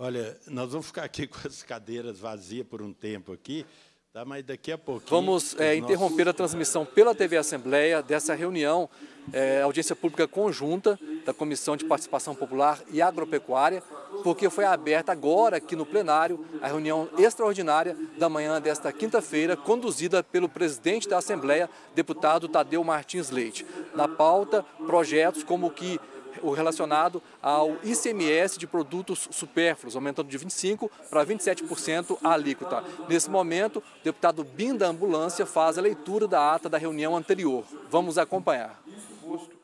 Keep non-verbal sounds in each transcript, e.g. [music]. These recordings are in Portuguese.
Olha, nós vamos ficar aqui [laughs] com as cadeiras vazias por um tempo aqui, tá? mas daqui a pouquinho... Vamos é, nossos... interromper a transmissão pela TV Assembleia dessa reunião, é, audiência pública conjunta da Comissão de Participação Popular e Agropecuária, porque foi aberta agora aqui no plenário a reunião extraordinária da manhã desta quinta-feira, conduzida pelo presidente da Assembleia, deputado Tadeu Martins Leite. Na pauta, projetos como que o relacionado ao ICMS de produtos supérfluos, aumentando de 25% para 27% a alíquota. Nesse momento, o deputado Bim da Ambulância faz a leitura da ata da reunião anterior. Vamos acompanhar.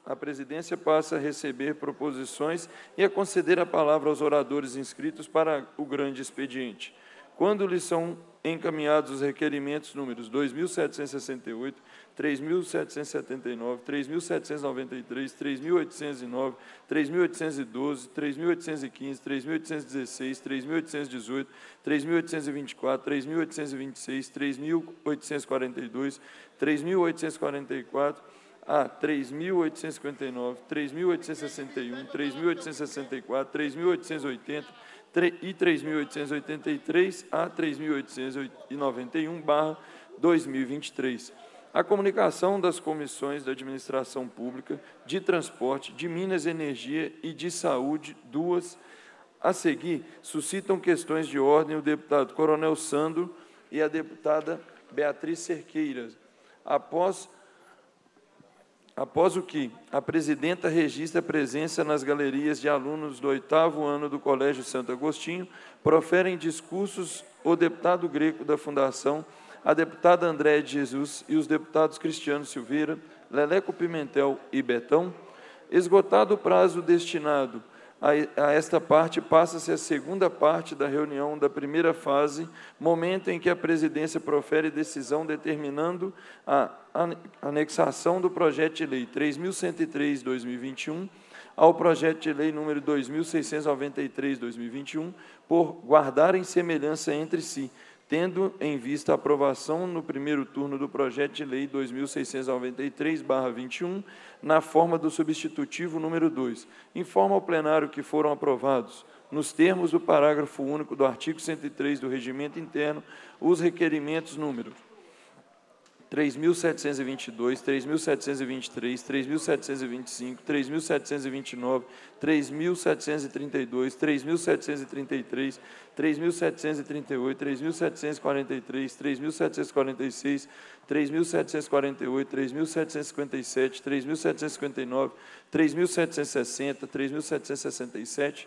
A presidência passa a receber proposições e a conceder a palavra aos oradores inscritos para o grande expediente. Quando lhes são encaminhados os requerimentos números 2768, 3.779, 3.793, 3.809, 3.812, 3.815, 3.816, 3.818, 3.824, 3.826, 3.842, 3.844 a 3.859, 3.861, 3.864, 3.880 e 3.883 a 3.891 barra 2023 a comunicação das comissões da administração pública, de transporte, de Minas Energia e de Saúde, duas. A seguir, suscitam questões de ordem o deputado Coronel Sandro e a deputada Beatriz Cerqueira. Após, após o que a presidenta registra presença nas galerias de alunos do oitavo ano do Colégio Santo Agostinho, proferem discursos o deputado greco da Fundação a deputada André de Jesus e os deputados Cristiano Silveira, Leleco Pimentel e Betão. Esgotado o prazo destinado a, esta parte, passa-se a segunda parte da reunião da primeira fase, momento em que a presidência profere decisão determinando a anexação do projeto de lei 3103/2021 ao projeto de lei número 2693/2021, por guardarem semelhança entre si, tendo em vista a aprovação no primeiro turno do projeto de lei 2693/21, na forma do substitutivo número 2. Informa ao plenário que foram aprovados nos termos do parágrafo único do artigo 103 do Regimento Interno, os requerimentos número 3.722, 3.723, 3.725, 3.729, 3.732, 3.733, 3.738, 3.743, 3.746, 3.748, 3.757, 3.759, 3.760, 3.767,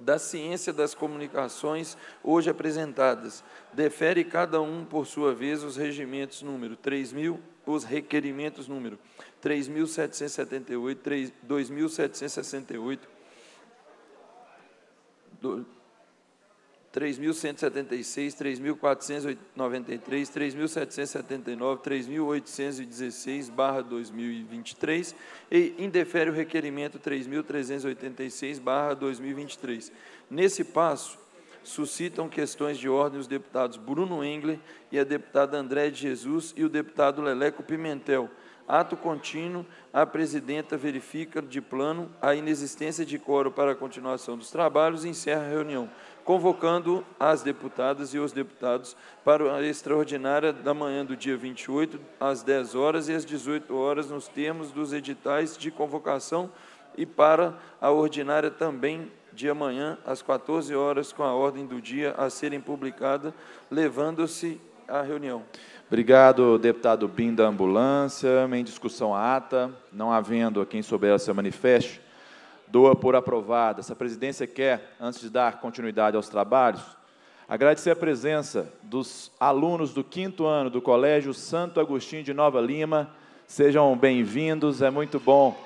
da ciência das comunicações hoje apresentadas. Defere cada um, por sua vez, os regimentos número 3.000, os requerimentos número 3.778, 2.768, 3.176, 3.493, 3.779, 3.816, 2023, e indefere o requerimento 3.386, 2023. Nesse passo, suscitam questões de ordem os deputados Bruno Engler e a deputada André de Jesus e o deputado Leleco Pimentel, Ato contínuo, a presidenta verifica de plano a inexistência de coro para a continuação dos trabalhos e encerra a reunião convocando as deputadas e os deputados para a extraordinária da manhã do dia 28, às 10 horas e às 18 horas, nos termos dos editais de convocação, e para a ordinária também de amanhã, às 14 horas, com a ordem do dia a serem publicada, levando-se à reunião. Obrigado, deputado Bim da Ambulância. Em discussão à ata, não havendo a quem souber se manifeste, doa por aprovada. Essa presidência quer, antes de dar continuidade aos trabalhos, agradecer a presença dos alunos do quinto ano do Colégio Santo Agostinho de Nova Lima. Sejam bem-vindos, é muito bom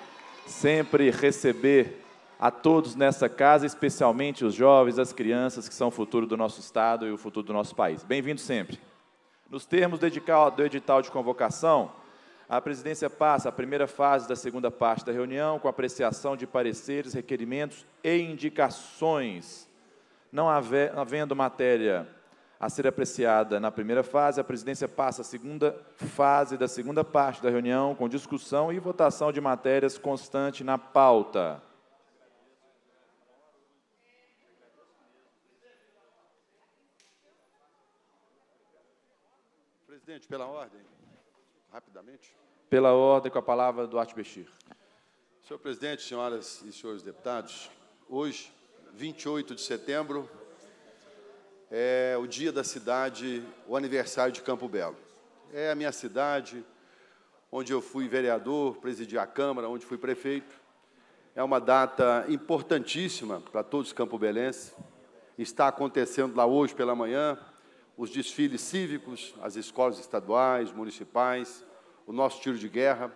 sempre receber a todos nessa casa, especialmente os jovens, as crianças, que são o futuro do nosso Estado e o futuro do nosso país. Bem-vindos sempre. Nos termos do edital de convocação, a presidência passa a primeira fase da segunda parte da reunião com apreciação de pareceres, requerimentos e indicações. Não havendo matéria a ser apreciada na primeira fase, a presidência passa a segunda fase da segunda parte da reunião com discussão e votação de matérias constante na pauta. Presidente, pela ordem rapidamente? Pela ordem, com a palavra do Artbexir. Senhor presidente, senhoras e senhores deputados, hoje, 28 de setembro, é o dia da cidade, o aniversário de Campo Belo. É a minha cidade, onde eu fui vereador, presidi a Câmara, onde fui prefeito. É uma data importantíssima para todos os campobelenses. Está acontecendo lá hoje pela manhã os desfiles cívicos, as escolas estaduais, municipais, o nosso tiro de guerra.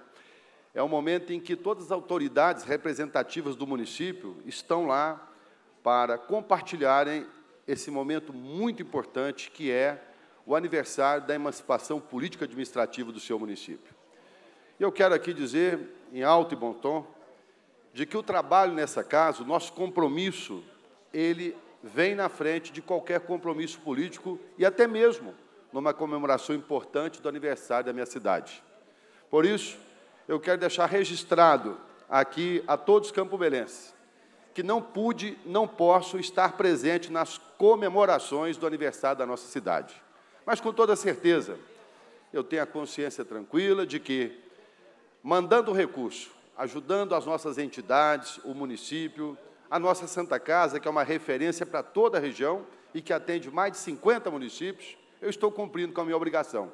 É um momento em que todas as autoridades representativas do município estão lá para compartilharem esse momento muito importante que é o aniversário da emancipação política administrativa do seu município. E eu quero aqui dizer, em alto e bom tom, de que o trabalho nessa casa, o nosso compromisso, ele vem na frente de qualquer compromisso político e até mesmo numa comemoração importante do aniversário da minha cidade. Por isso, eu quero deixar registrado aqui a todos os campobelenses que não pude, não posso estar presente nas comemorações do aniversário da nossa cidade. Mas com toda certeza, eu tenho a consciência tranquila de que mandando recurso, ajudando as nossas entidades, o município, a nossa Santa Casa, que é uma referência para toda a região e que atende mais de 50 municípios, eu estou cumprindo com a minha obrigação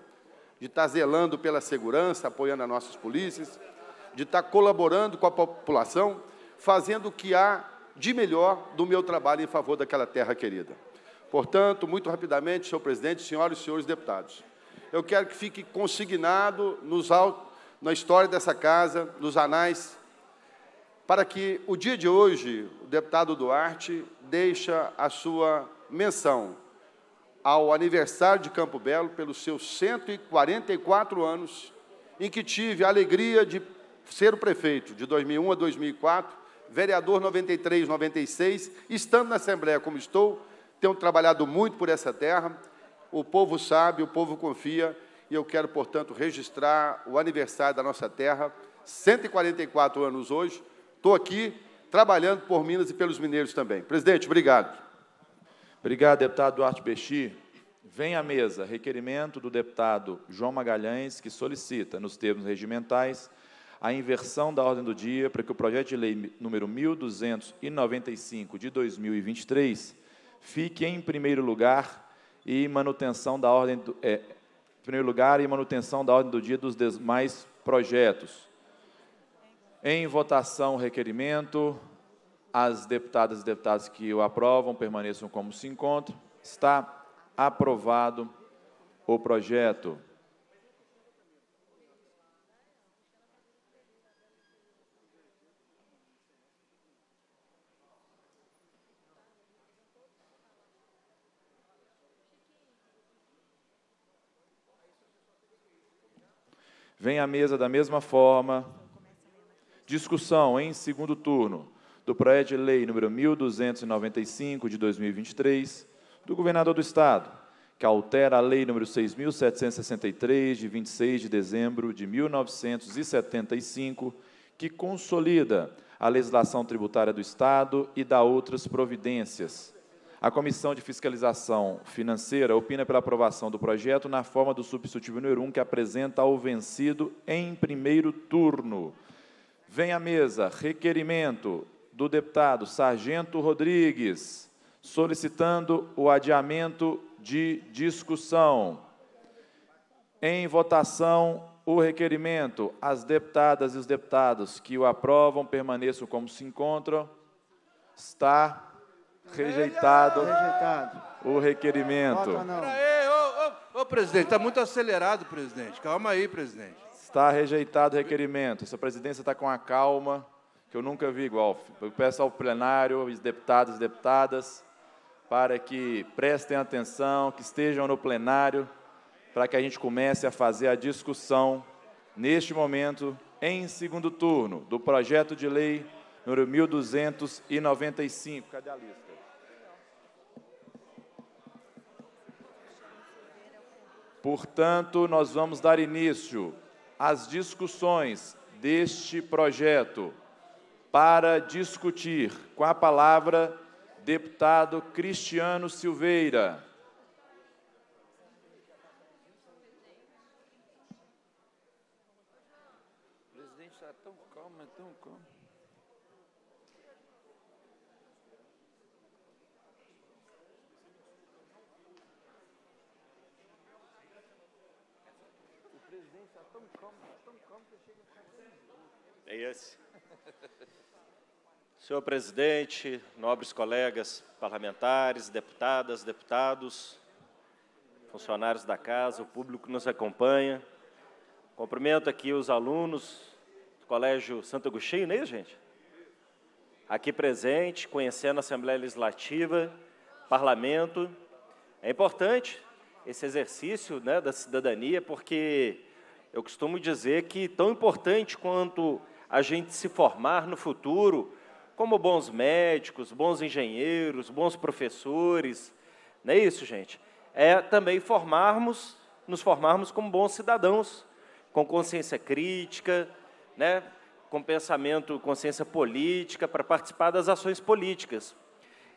de estar zelando pela segurança, apoiando as nossas polícias, de estar colaborando com a população, fazendo o que há de melhor do meu trabalho em favor daquela terra querida. Portanto, muito rapidamente, senhor presidente, senhoras e senhores deputados, eu quero que fique consignado nos, na história dessa casa, nos anais para que o dia de hoje, o deputado Duarte deixa a sua menção ao aniversário de Campo Belo pelos seus 144 anos, em que tive a alegria de ser o prefeito de 2001 a 2004, vereador 93, 96, estando na Assembleia como estou, tenho trabalhado muito por essa terra, o povo sabe, o povo confia, e eu quero, portanto, registrar o aniversário da nossa terra, 144 anos hoje, estou aqui trabalhando por Minas e pelos mineiros também. Presidente, obrigado. Obrigado, deputado Duarte Bexi. Vem à mesa requerimento do deputado João Magalhães, que solicita, nos termos regimentais, a inversão da ordem do dia para que o projeto de lei número 1295 de 2023 fique em primeiro lugar e manutenção da ordem do, é, primeiro lugar e manutenção da ordem do dia dos demais projetos. Em votação, requerimento. As deputadas e deputados que o aprovam permaneçam como se encontram. Está aprovado o projeto. Vem à mesa da mesma forma Discussão em segundo turno do projeto de lei número 1295 de 2023 do governador do estado, que altera a lei número 6763 de 26 de dezembro de 1975, que consolida a legislação tributária do estado e dá outras providências. A Comissão de Fiscalização Financeira opina pela aprovação do projeto na forma do substitutivo número 1, que apresenta ao vencido em primeiro turno. Vem à mesa requerimento do deputado Sargento Rodrigues, solicitando o adiamento de discussão. Em votação, o requerimento. As deputadas e os deputados que o aprovam permaneçam como se encontram. Está rejeitado, rejeitado. o requerimento. Vota ô, presidente, está muito acelerado, presidente. Calma aí, presidente. Está rejeitado o requerimento. Essa presidência está com a calma que eu nunca vi igual. Eu peço ao plenário, aos deputados e deputadas, para que prestem atenção, que estejam no plenário, para que a gente comece a fazer a discussão, neste momento, em segundo turno, do projeto de lei número 1295. Cadê a lista? Portanto, nós vamos dar início as discussões deste projeto para discutir com a palavra deputado Cristiano Silveira. esse. Senhor presidente, nobres colegas parlamentares, deputadas, deputados, funcionários da casa, o público que nos acompanha. Cumprimento aqui os alunos do Colégio Santo Agostinho, não é gente? Aqui presente, conhecendo a Assembleia Legislativa, Parlamento. É importante esse exercício né, da cidadania, porque eu costumo dizer que tão importante quanto a gente se formar no futuro como bons médicos, bons engenheiros, bons professores. Não é isso, gente? É também formarmos, nos formarmos como bons cidadãos, com consciência crítica, né? com pensamento, consciência política, para participar das ações políticas.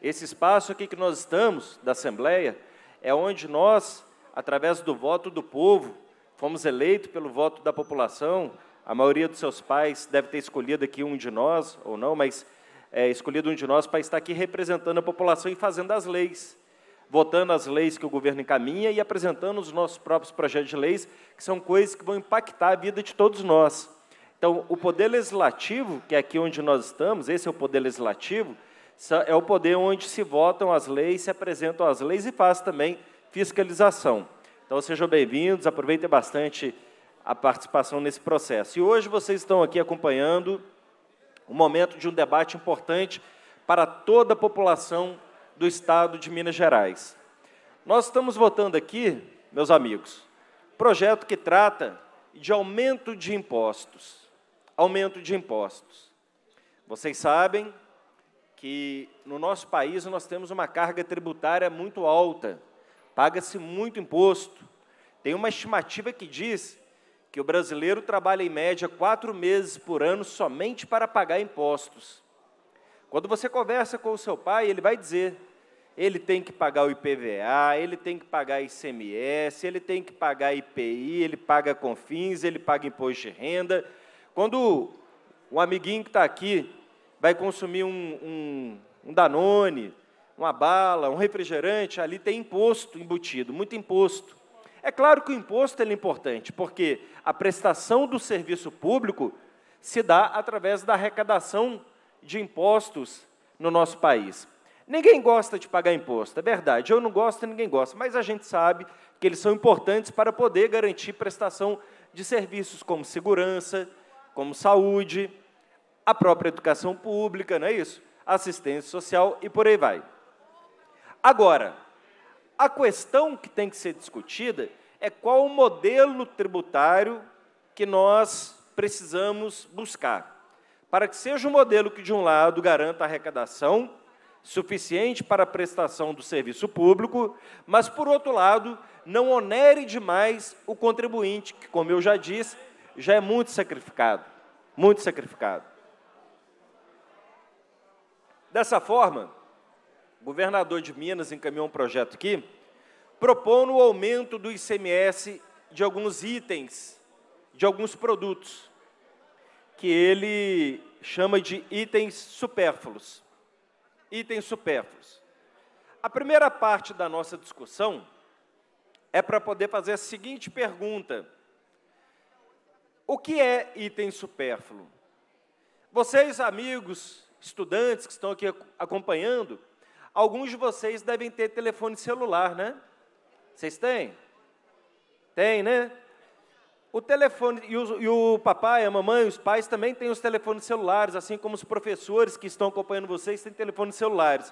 Esse espaço aqui que nós estamos, da Assembleia, é onde nós, através do voto do povo, fomos eleitos pelo voto da população, a maioria dos seus pais deve ter escolhido aqui um de nós, ou não, mas é, escolhido um de nós para estar aqui representando a população e fazendo as leis, votando as leis que o governo encaminha e apresentando os nossos próprios projetos de leis, que são coisas que vão impactar a vida de todos nós. Então, o poder legislativo, que é aqui onde nós estamos, esse é o poder legislativo, é o poder onde se votam as leis, se apresentam as leis e faz também fiscalização. Então, sejam bem-vindos, aproveitem bastante a participação nesse processo. E hoje vocês estão aqui acompanhando o um momento de um debate importante para toda a população do Estado de Minas Gerais. Nós estamos votando aqui, meus amigos, projeto que trata de aumento de impostos. Aumento de impostos. Vocês sabem que no nosso país nós temos uma carga tributária muito alta, paga-se muito imposto. Tem uma estimativa que diz que o brasileiro trabalha em média quatro meses por ano somente para pagar impostos. Quando você conversa com o seu pai, ele vai dizer: ele tem que pagar o IPVA, ele tem que pagar ICMS, ele tem que pagar IPI, ele paga confins, ele paga imposto de renda. Quando um amiguinho que está aqui vai consumir um, um, um Danone, uma bala, um refrigerante, ali tem imposto embutido, muito imposto. É claro que o imposto é importante, porque a prestação do serviço público se dá através da arrecadação de impostos no nosso país. Ninguém gosta de pagar imposto, é verdade. Eu não gosto e ninguém gosta, mas a gente sabe que eles são importantes para poder garantir prestação de serviços como segurança, como saúde, a própria educação pública, não é isso? Assistência social e por aí vai. Agora, a questão que tem que ser discutida é qual o modelo tributário que nós precisamos buscar, para que seja um modelo que, de um lado, garanta a arrecadação suficiente para a prestação do serviço público, mas, por outro lado, não onere demais o contribuinte, que, como eu já disse, já é muito sacrificado, muito sacrificado. Dessa forma, governador de Minas encaminhou um projeto aqui, propondo o aumento do ICMS de alguns itens, de alguns produtos, que ele chama de itens supérfluos. Itens supérfluos. A primeira parte da nossa discussão é para poder fazer a seguinte pergunta: O que é item supérfluo? Vocês, amigos, estudantes que estão aqui acompanhando, Alguns de vocês devem ter telefone celular, né? Vocês têm? Tem, né? O telefone, e o, e o, papai, a mamãe, os pais também têm os telefones celulares, assim como os professores que estão acompanhando vocês têm telefones celulares.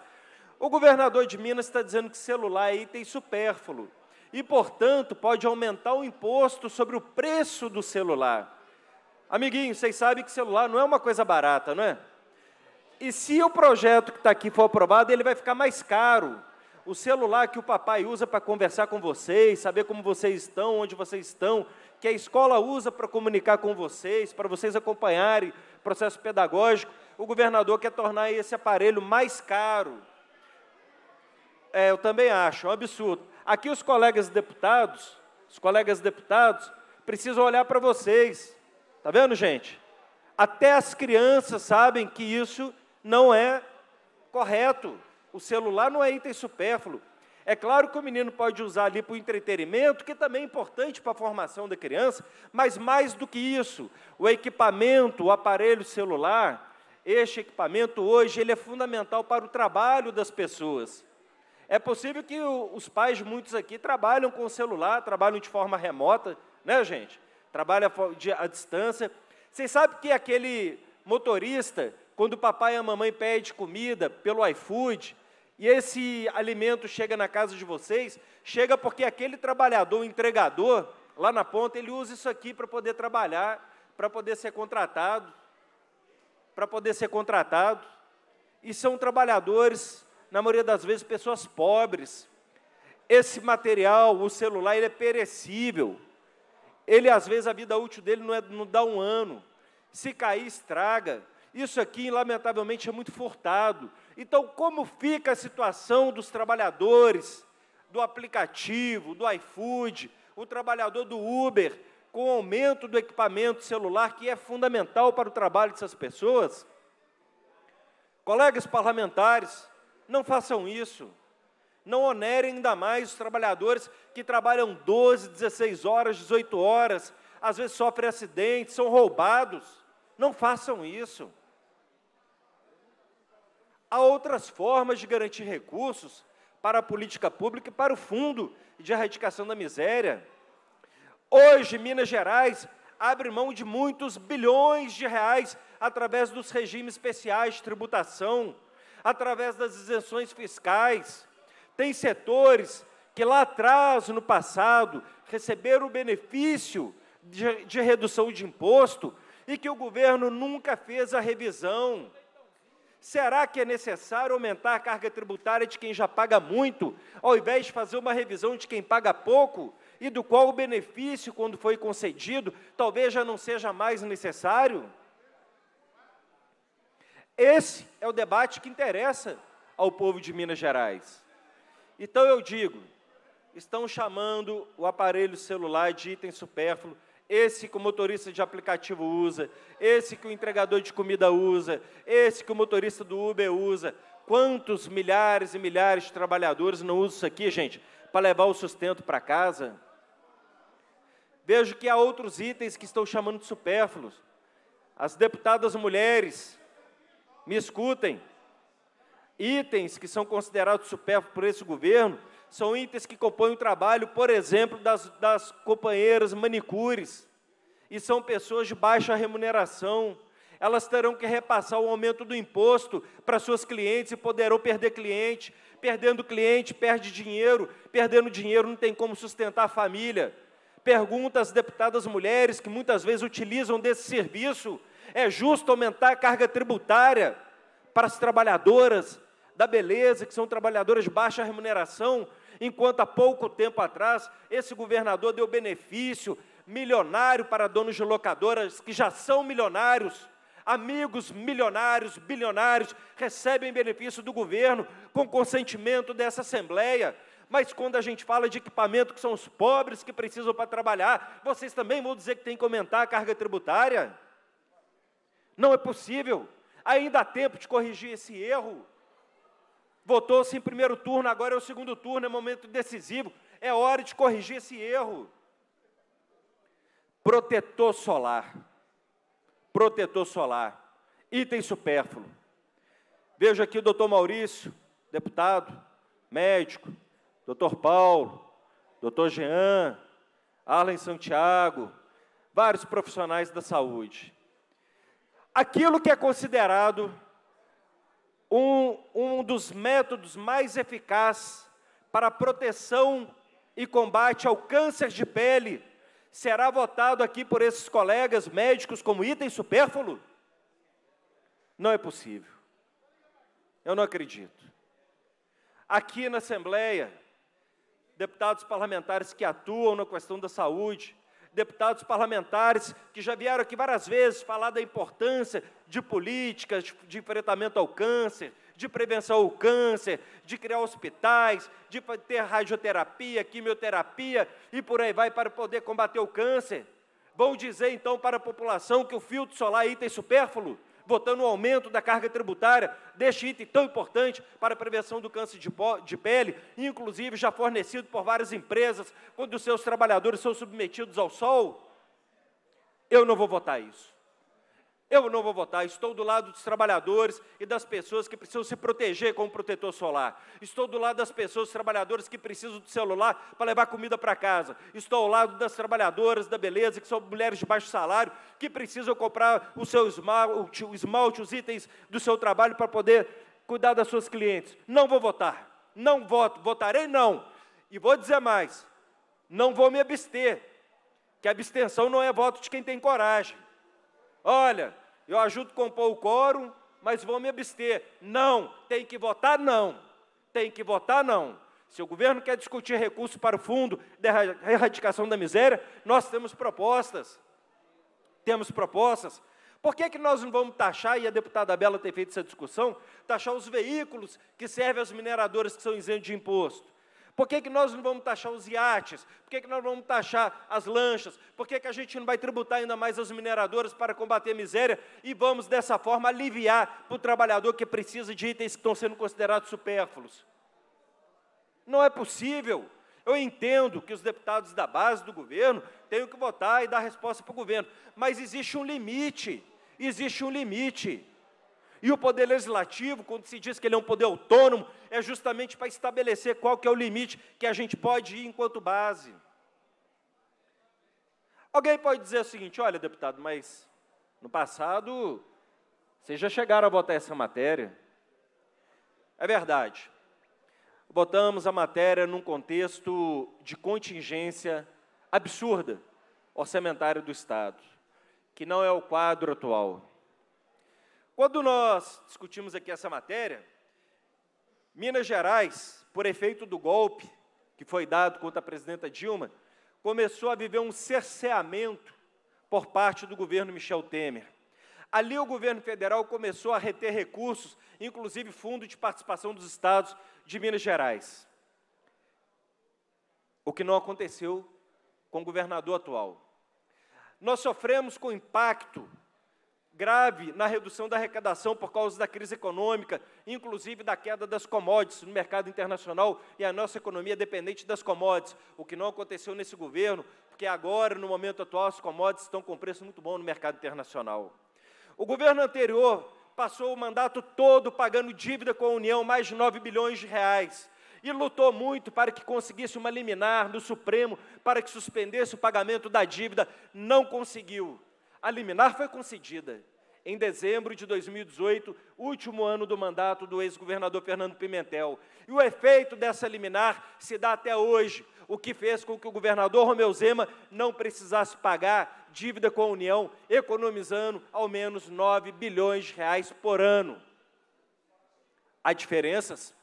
O governador de Minas está dizendo que celular é item supérfluo e, portanto, pode aumentar o imposto sobre o preço do celular. Amiguinho, vocês sabem que celular não é uma coisa barata, não é? E se o projeto que está aqui for aprovado, ele vai ficar mais caro. O celular que o papai usa para conversar com vocês, saber como vocês estão, onde vocês estão, que a escola usa para comunicar com vocês, para vocês acompanharem o processo pedagógico, o governador quer tornar esse aparelho mais caro. É, eu também acho, é um absurdo. Aqui os colegas deputados, os colegas deputados, precisam olhar para vocês. Está vendo, gente? Até as crianças sabem que isso não é correto. O celular não é item supérfluo. É claro que o menino pode usar ali para o entretenimento, que também é importante para a formação da criança, mas mais do que isso, o equipamento, o aparelho celular, este equipamento hoje ele é fundamental para o trabalho das pessoas. É possível que o, os pais, muitos aqui, trabalham com o celular, trabalham de forma remota, né, gente? Trabalham à distância. Vocês sabem que aquele motorista quando o papai e a mamãe pedem comida pelo iFood, e esse alimento chega na casa de vocês, chega porque aquele trabalhador, o entregador, lá na ponta, ele usa isso aqui para poder trabalhar, para poder ser contratado, para poder ser contratado. E são trabalhadores, na maioria das vezes, pessoas pobres. Esse material, o celular, ele é perecível. Ele, às vezes, a vida útil dele não, é, não dá um ano. Se cair, estraga. Isso aqui, lamentavelmente, é muito furtado. Então, como fica a situação dos trabalhadores do aplicativo, do iFood, o trabalhador do Uber, com o aumento do equipamento celular, que é fundamental para o trabalho dessas pessoas? Colegas parlamentares, não façam isso. Não onerem ainda mais os trabalhadores que trabalham 12, 16 horas, 18 horas, às vezes sofrem acidentes, são roubados. Não façam isso. Há outras formas de garantir recursos para a política pública e para o Fundo de Erradicação da Miséria. Hoje, Minas Gerais abre mão de muitos bilhões de reais através dos regimes especiais de tributação, através das isenções fiscais. Tem setores que lá atrás, no passado, receberam o benefício de, de redução de imposto e que o governo nunca fez a revisão. Será que é necessário aumentar a carga tributária de quem já paga muito, ao invés de fazer uma revisão de quem paga pouco? E do qual o benefício, quando foi concedido, talvez já não seja mais necessário? Esse é o debate que interessa ao povo de Minas Gerais. Então eu digo: estão chamando o aparelho celular de item supérfluo esse que o motorista de aplicativo usa, esse que o entregador de comida usa, esse que o motorista do Uber usa. Quantos milhares e milhares de trabalhadores não usam isso aqui, gente, para levar o sustento para casa? Vejo que há outros itens que estão chamando de supérfluos. As deputadas mulheres, me escutem. Itens que são considerados supérfluos por esse governo são itens que compõem o trabalho, por exemplo, das, das companheiras manicures, e são pessoas de baixa remuneração. Elas terão que repassar o aumento do imposto para suas clientes e poderão perder cliente. Perdendo cliente, perde dinheiro. Perdendo dinheiro, não tem como sustentar a família. Pergunta às deputadas mulheres que muitas vezes utilizam desse serviço: é justo aumentar a carga tributária para as trabalhadoras da beleza, que são trabalhadoras de baixa remuneração, enquanto há pouco tempo atrás esse governador deu benefício milionário para donos de locadoras que já são milionários. Amigos milionários, bilionários, recebem benefício do governo com consentimento dessa Assembleia. Mas quando a gente fala de equipamento que são os pobres que precisam para trabalhar, vocês também vão dizer que tem que aumentar a carga tributária? Não é possível. Ainda há tempo de corrigir esse erro. Votou-se em primeiro turno, agora é o segundo turno, é momento decisivo. É hora de corrigir esse erro. Protetor solar. Protetor solar. Item supérfluo. Vejo aqui o doutor Maurício, deputado, médico, doutor Paulo, doutor Jean, Arlen Santiago, vários profissionais da saúde. Aquilo que é considerado um, um dos métodos mais eficazes para proteção e combate ao câncer de pele será votado aqui por esses colegas médicos como item supérfluo? Não é possível. Eu não acredito. Aqui na Assembleia, deputados parlamentares que atuam na questão da saúde, deputados parlamentares que já vieram aqui várias vezes falar da importância de políticas de enfrentamento ao câncer, de prevenção ao câncer, de criar hospitais, de ter radioterapia, quimioterapia e por aí vai para poder combater o câncer. Vão dizer então para a população que o filtro solar é item supérfluo? votando o aumento da carga tributária deste item tão importante para a prevenção do câncer de, de pele, inclusive já fornecido por várias empresas, quando os seus trabalhadores são submetidos ao sol? Eu não vou votar isso. Eu não vou votar, estou do lado dos trabalhadores e das pessoas que precisam se proteger com o protetor solar. Estou do lado das pessoas trabalhadoras que precisam do celular para levar comida para casa. Estou ao lado das trabalhadoras da beleza, que são mulheres de baixo salário, que precisam comprar o seu esmalte, o esmalte os itens do seu trabalho para poder cuidar das suas clientes. Não vou votar, não voto, votarei não. E vou dizer mais, não vou me abster, que abstenção não é voto de quem tem coragem. Olha, eu ajudo a compor o quórum, mas vou me abster. Não, tem que votar não. Tem que votar não. Se o governo quer discutir recursos para o fundo de erradicação da miséria, nós temos propostas. Temos propostas. Por que, que nós não vamos taxar, e a deputada Bela tem feito essa discussão, taxar os veículos que servem aos mineradores que são isentos de imposto? Por que, que nós não vamos taxar os iates? Por que, que nós não vamos taxar as lanchas? Por que, que a gente não vai tributar ainda mais as mineradoras para combater a miséria? E vamos, dessa forma, aliviar para o trabalhador que precisa de itens que estão sendo considerados supérfluos. Não é possível. Eu entendo que os deputados da base do governo tenham que votar e dar resposta para o governo, mas existe um limite. Existe um limite. E o poder legislativo, quando se diz que ele é um poder autônomo, é justamente para estabelecer qual que é o limite que a gente pode ir enquanto base. Alguém pode dizer o seguinte, olha, deputado, mas no passado vocês já chegaram a votar essa matéria. É verdade. Botamos a matéria num contexto de contingência absurda orçamentária do Estado, que não é o quadro atual. Quando nós discutimos aqui essa matéria, Minas Gerais, por efeito do golpe que foi dado contra a presidenta Dilma, começou a viver um cerceamento por parte do governo Michel Temer. Ali o governo federal começou a reter recursos, inclusive fundo de participação dos estados de Minas Gerais. O que não aconteceu com o governador atual. Nós sofremos com o impacto grave na redução da arrecadação por causa da crise econômica, inclusive da queda das commodities no mercado internacional e a nossa economia é dependente das commodities, o que não aconteceu nesse governo, porque agora, no momento atual, as commodities estão com preço muito bom no mercado internacional. O governo anterior passou o mandato todo pagando dívida com a União, mais de 9 bilhões de reais e lutou muito para que conseguisse uma liminar no Supremo, para que suspendesse o pagamento da dívida, não conseguiu. A liminar foi concedida em dezembro de 2018, último ano do mandato do ex-governador Fernando Pimentel. E o efeito dessa liminar se dá até hoje, o que fez com que o governador Romeu Zema não precisasse pagar dívida com a União, economizando ao menos 9 bilhões de reais por ano. Há diferenças?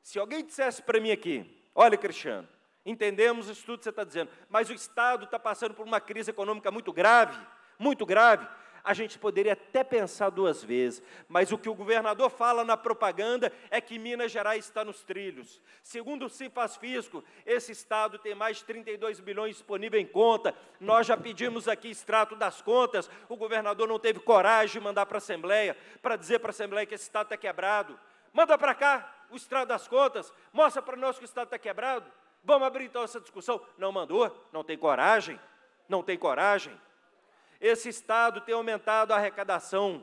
Se alguém dissesse para mim aqui, olha, Cristiano, entendemos isso tudo que você está dizendo, mas o Estado está passando por uma crise econômica muito grave, muito grave, a gente poderia até pensar duas vezes, mas o que o governador fala na propaganda é que Minas Gerais está nos trilhos. Segundo o Cifas Fisco, esse estado tem mais de 32 bilhões disponível em conta. Nós já pedimos aqui extrato das contas, o governador não teve coragem de mandar para a Assembleia, para dizer para a Assembleia que esse estado está quebrado. Manda para cá o extrato das contas, mostra para nós que o estado está quebrado. Vamos abrir então essa discussão. Não mandou, não tem coragem, não tem coragem. Esse Estado tem aumentado a arrecadação.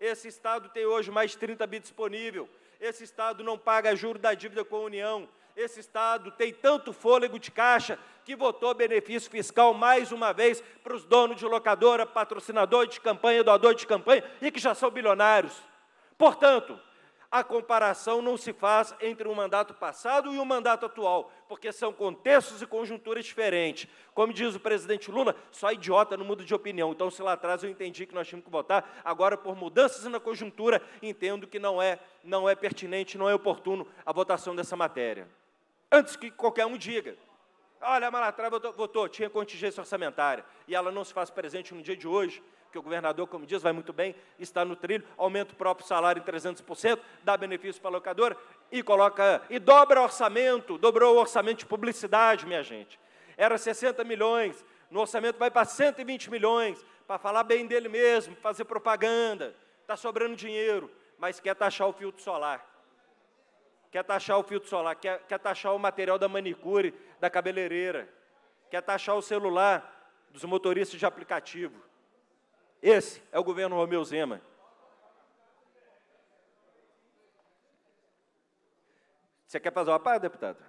Esse Estado tem hoje mais 30 bi disponível. Esse Estado não paga juro da dívida com a União. Esse Estado tem tanto fôlego de caixa que votou benefício fiscal mais uma vez para os donos de locadora, patrocinador de campanha, doador de campanha e que já são bilionários. Portanto, a comparação não se faz entre o mandato passado e o mandato atual, porque são contextos e conjunturas diferentes. Como diz o presidente Lula, só idiota não muda de opinião. Então, se lá atrás eu entendi que nós tínhamos que votar, agora, por mudanças na conjuntura, entendo que não é, não é pertinente, não é oportuno a votação dessa matéria. Antes que qualquer um diga. Olha, a Malatrava votou, votou, tinha contingência orçamentária, e ela não se faz presente no dia de hoje, porque o governador, como diz, vai muito bem, está no trilho, aumenta o próprio salário em 300%, dá benefício para a locadora e coloca e dobra orçamento, dobrou o orçamento de publicidade, minha gente. Era 60 milhões, no orçamento vai para 120 milhões, para falar bem dele mesmo, fazer propaganda. Está sobrando dinheiro, mas quer taxar o filtro solar. Quer taxar o filtro solar, quer, quer taxar o material da manicure, da cabeleireira, quer taxar o celular dos motoristas de aplicativo esse é o governo Romeu Zema. Você quer fazer uma parte, deputado?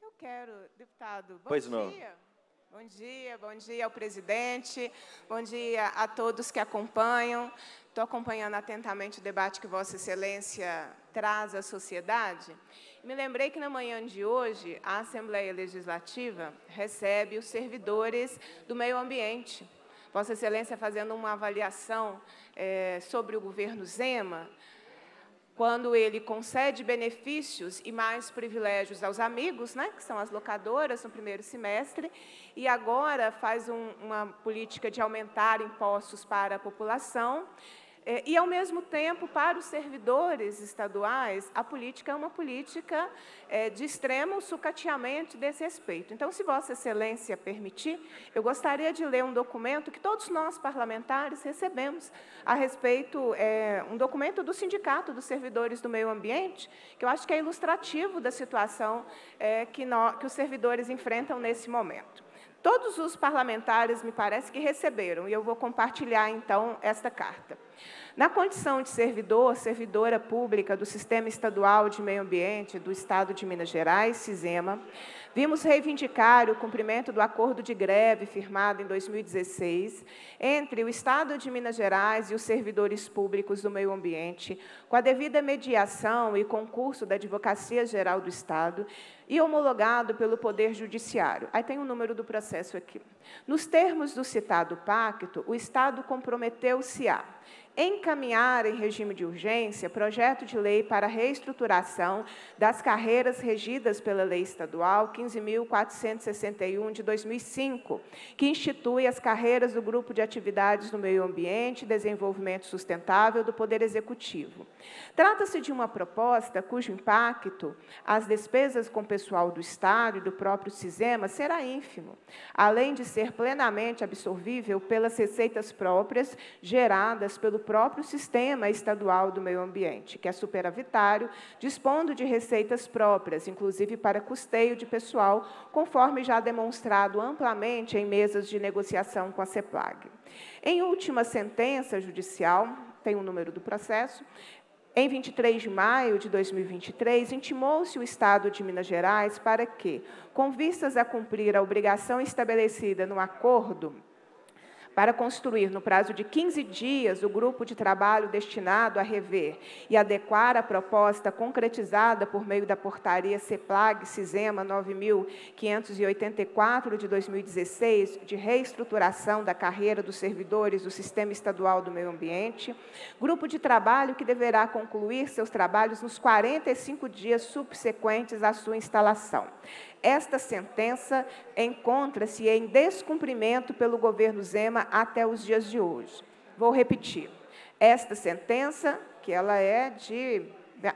Eu quero, deputado. Bom pois dia. não. Bom dia, bom dia ao presidente, bom dia a todos que acompanham. Estou acompanhando atentamente o debate que Vossa Excelência traz à sociedade. Me lembrei que na manhã de hoje a Assembleia Legislativa recebe os servidores do meio ambiente Vossa Excelência fazendo uma avaliação é, sobre o governo Zema, quando ele concede benefícios e mais privilégios aos amigos, né, que são as locadoras no primeiro semestre, e agora faz um, uma política de aumentar impostos para a população, é, e, ao mesmo tempo, para os servidores estaduais, a política é uma política é, de extremo sucateamento e desrespeito. Então, se Vossa Excelência permitir, eu gostaria de ler um documento que todos nós, parlamentares, recebemos a respeito, é, um documento do Sindicato dos Servidores do Meio Ambiente, que eu acho que é ilustrativo da situação é, que, que os servidores enfrentam nesse momento. Todos os parlamentares, me parece, que receberam, e eu vou compartilhar, então, esta carta. Na condição de servidor, servidora pública do Sistema Estadual de Meio Ambiente do Estado de Minas Gerais, SISEMA, Vimos reivindicar o cumprimento do acordo de greve firmado em 2016 entre o Estado de Minas Gerais e os servidores públicos do meio ambiente, com a devida mediação e concurso da Advocacia Geral do Estado e homologado pelo Poder Judiciário. Aí tem o um número do processo aqui. Nos termos do citado pacto, o Estado comprometeu-se a encaminhar em regime de urgência projeto de lei para reestruturação das carreiras regidas pela Lei Estadual 15.461 de 2005, que institui as carreiras do Grupo de Atividades no Meio Ambiente e Desenvolvimento Sustentável do Poder Executivo. Trata-se de uma proposta cujo impacto às despesas com pessoal do Estado e do próprio Cisema será ínfimo, além de ser plenamente absorvível pelas receitas próprias geradas pelo próprio sistema estadual do meio ambiente, que é superavitário, dispondo de receitas próprias, inclusive para custeio de pessoal, conforme já demonstrado amplamente em mesas de negociação com a CEPLAG. Em última sentença judicial, tem o número do processo, em 23 de maio de 2023, intimou-se o Estado de Minas Gerais para que, com vistas a cumprir a obrigação estabelecida no acordo para construir, no prazo de 15 dias, o grupo de trabalho destinado a rever e adequar a proposta concretizada por meio da portaria CEPLAG-CISEMA 9584 de 2016, de reestruturação da carreira dos servidores do Sistema Estadual do Meio Ambiente, grupo de trabalho que deverá concluir seus trabalhos nos 45 dias subsequentes à sua instalação. Esta sentença encontra-se em descumprimento pelo governo Zema até os dias de hoje. Vou repetir. Esta sentença, que ela é de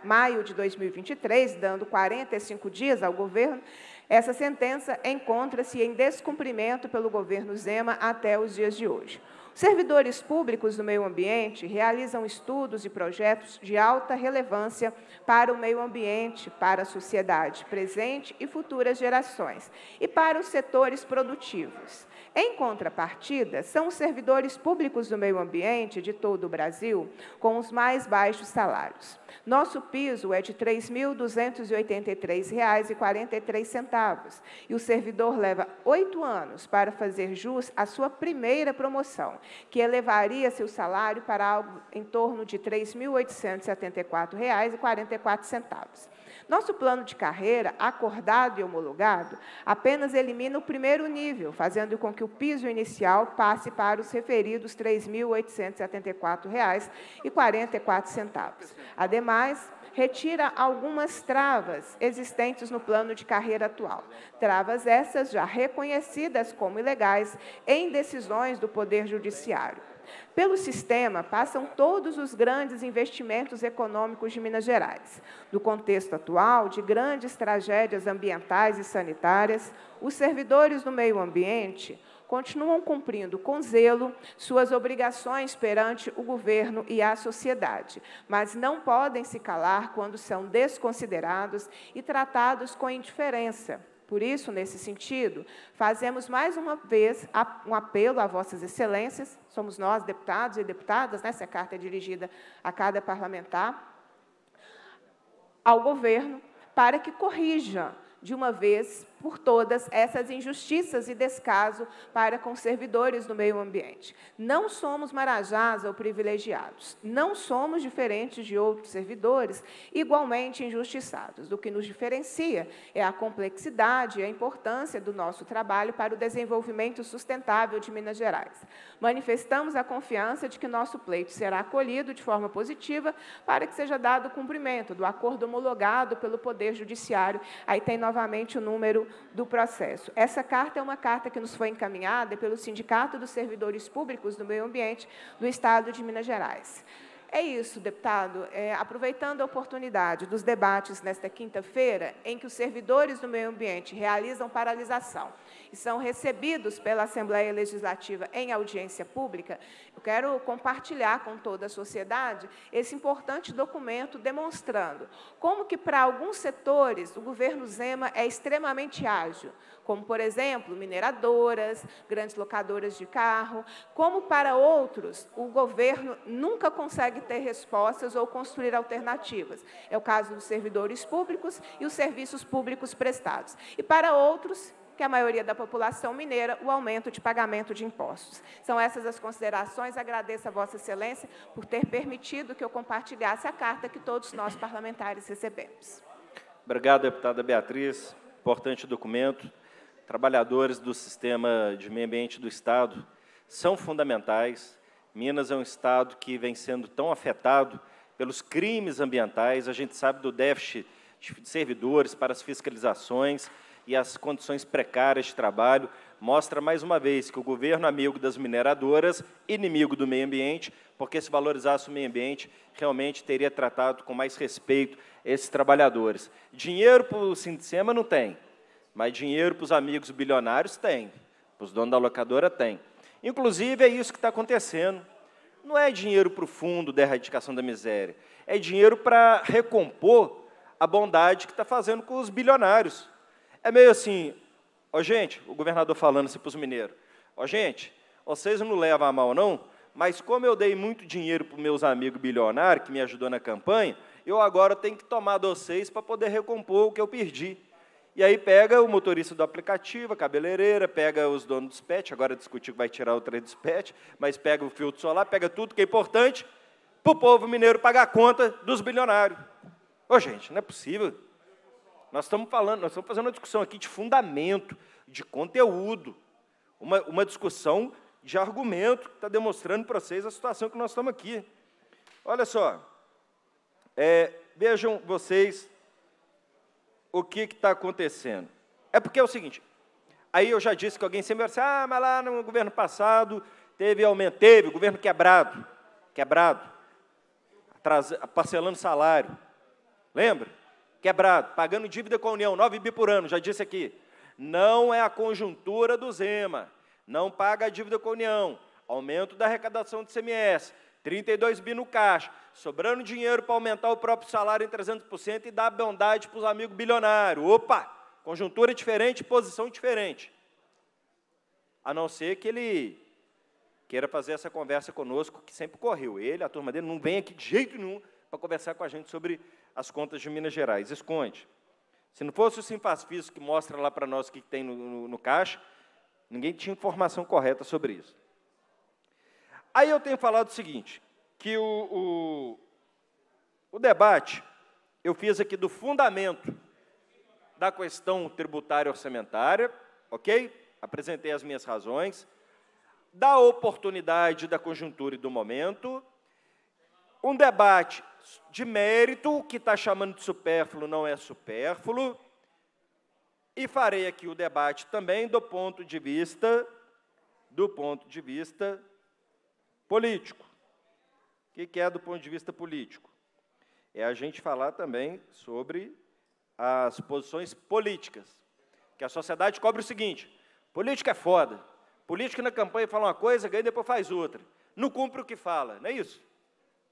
maio de 2023, dando 45 dias ao governo, essa sentença encontra-se em descumprimento pelo governo Zema até os dias de hoje. Servidores públicos do meio ambiente realizam estudos e projetos de alta relevância para o meio ambiente, para a sociedade presente e futuras gerações, e para os setores produtivos. Em contrapartida, são os servidores públicos do meio ambiente de todo o Brasil com os mais baixos salários. Nosso piso é de R$ 3.283,43 e o servidor leva oito anos para fazer jus à sua primeira promoção, que elevaria seu salário para algo em torno de R$ 3.874,44. Nosso plano de carreira, acordado e homologado, apenas elimina o primeiro nível, fazendo com que o piso inicial passe para os referidos R$ 3.874,44. Ademais, retira algumas travas existentes no plano de carreira atual. Travas essas já reconhecidas como ilegais em decisões do Poder Judiciário. Pelo sistema passam todos os grandes investimentos econômicos de Minas Gerais. No contexto atual de grandes tragédias ambientais e sanitárias, os servidores do meio ambiente continuam cumprindo com zelo suas obrigações perante o governo e a sociedade, mas não podem se calar quando são desconsiderados e tratados com indiferença por isso, nesse sentido, fazemos mais uma vez um apelo a Vossas Excelências, somos nós, deputados e deputadas, né? essa carta é dirigida a cada parlamentar, ao governo, para que corrija de uma vez por todas essas injustiças e descaso para com servidores do meio ambiente. Não somos marajás ou privilegiados, não somos diferentes de outros servidores igualmente injustiçados. O que nos diferencia é a complexidade e a importância do nosso trabalho para o desenvolvimento sustentável de Minas Gerais manifestamos a confiança de que nosso pleito será acolhido de forma positiva para que seja dado cumprimento do acordo homologado pelo Poder Judiciário. Aí tem novamente o número do processo. Essa carta é uma carta que nos foi encaminhada pelo Sindicato dos Servidores Públicos do Meio Ambiente do Estado de Minas Gerais. É isso, deputado. É, aproveitando a oportunidade dos debates nesta quinta-feira, em que os servidores do meio ambiente realizam paralisação que são recebidos pela Assembleia Legislativa em audiência pública, eu quero compartilhar com toda a sociedade esse importante documento demonstrando como que, para alguns setores, o governo Zema é extremamente ágil, como, por exemplo, mineradoras, grandes locadoras de carro, como para outros, o governo nunca consegue ter respostas ou construir alternativas. É o caso dos servidores públicos e os serviços públicos prestados. E para outros, que a maioria da população mineira, o aumento de pagamento de impostos. São essas as considerações. Agradeço a Vossa Excelência por ter permitido que eu compartilhasse a carta que todos nós parlamentares recebemos. Obrigado, deputada Beatriz. Importante documento. Trabalhadores do sistema de meio ambiente do Estado são fundamentais. Minas é um Estado que vem sendo tão afetado pelos crimes ambientais, a gente sabe do déficit de servidores para as fiscalizações, e as condições precárias de trabalho, mostra mais uma vez que o governo é amigo das mineradoras, inimigo do meio ambiente, porque se valorizasse o meio ambiente, realmente teria tratado com mais respeito esses trabalhadores. Dinheiro para o Sintema não tem, mas dinheiro para os amigos bilionários tem, para os donos da locadora tem. Inclusive, é isso que está acontecendo. Não é dinheiro para o fundo da erradicação da miséria, é dinheiro para recompor a bondade que está fazendo com os bilionários. É meio assim, ó gente, o governador falando assim para os mineiros, ó gente, vocês não levam a mal não, mas como eu dei muito dinheiro para meus amigos bilionários que me ajudou na campanha, eu agora tenho que tomar vocês para poder recompor o que eu perdi. E aí pega o motorista do aplicativo, a cabeleireira, pega os donos do pet, agora discutir que vai tirar o trem do pet, mas pega o filtro solar, pega tudo que é importante para o povo mineiro pagar a conta dos bilionários. Ô, gente, não é possível. Nós estamos falando, nós estamos fazendo uma discussão aqui de fundamento, de conteúdo, uma, uma discussão de argumento que está demonstrando para vocês a situação que nós estamos aqui. Olha só, é, vejam vocês o que está acontecendo. É porque é o seguinte, aí eu já disse que alguém sempre vai dizer ah, mas lá no governo passado teve aumento, teve, o governo quebrado, quebrado, parcelando salário. Lembra? quebrado, pagando dívida com a União, 9 bi por ano, já disse aqui. Não é a conjuntura do Zema, não paga a dívida com a União, aumento da arrecadação do CMS, 32 bi no caixa, sobrando dinheiro para aumentar o próprio salário em 300% e dar bondade para os amigos bilionários. Opa! Conjuntura é diferente, posição diferente. A não ser que ele queira fazer essa conversa conosco, que sempre correu. Ele, a turma dele, não vem aqui de jeito nenhum para conversar com a gente sobre as contas de Minas Gerais, esconde. Se não fosse o Simpaz Físico que mostra lá para nós o que tem no, no, no caixa, ninguém tinha informação correta sobre isso. Aí eu tenho falado o seguinte, que o, o, o debate eu fiz aqui do fundamento da questão tributária orçamentária, ok? Apresentei as minhas razões, da oportunidade da conjuntura e do momento, um debate de mérito, o que está chamando de supérfluo não é supérfluo, e farei aqui o debate também do ponto de vista do ponto de vista político. O que é do ponto de vista político? É a gente falar também sobre as posições políticas. Que a sociedade cobre o seguinte: política é foda. Político na campanha fala uma coisa, ganha e depois faz outra. Não cumpre o que fala, não é isso?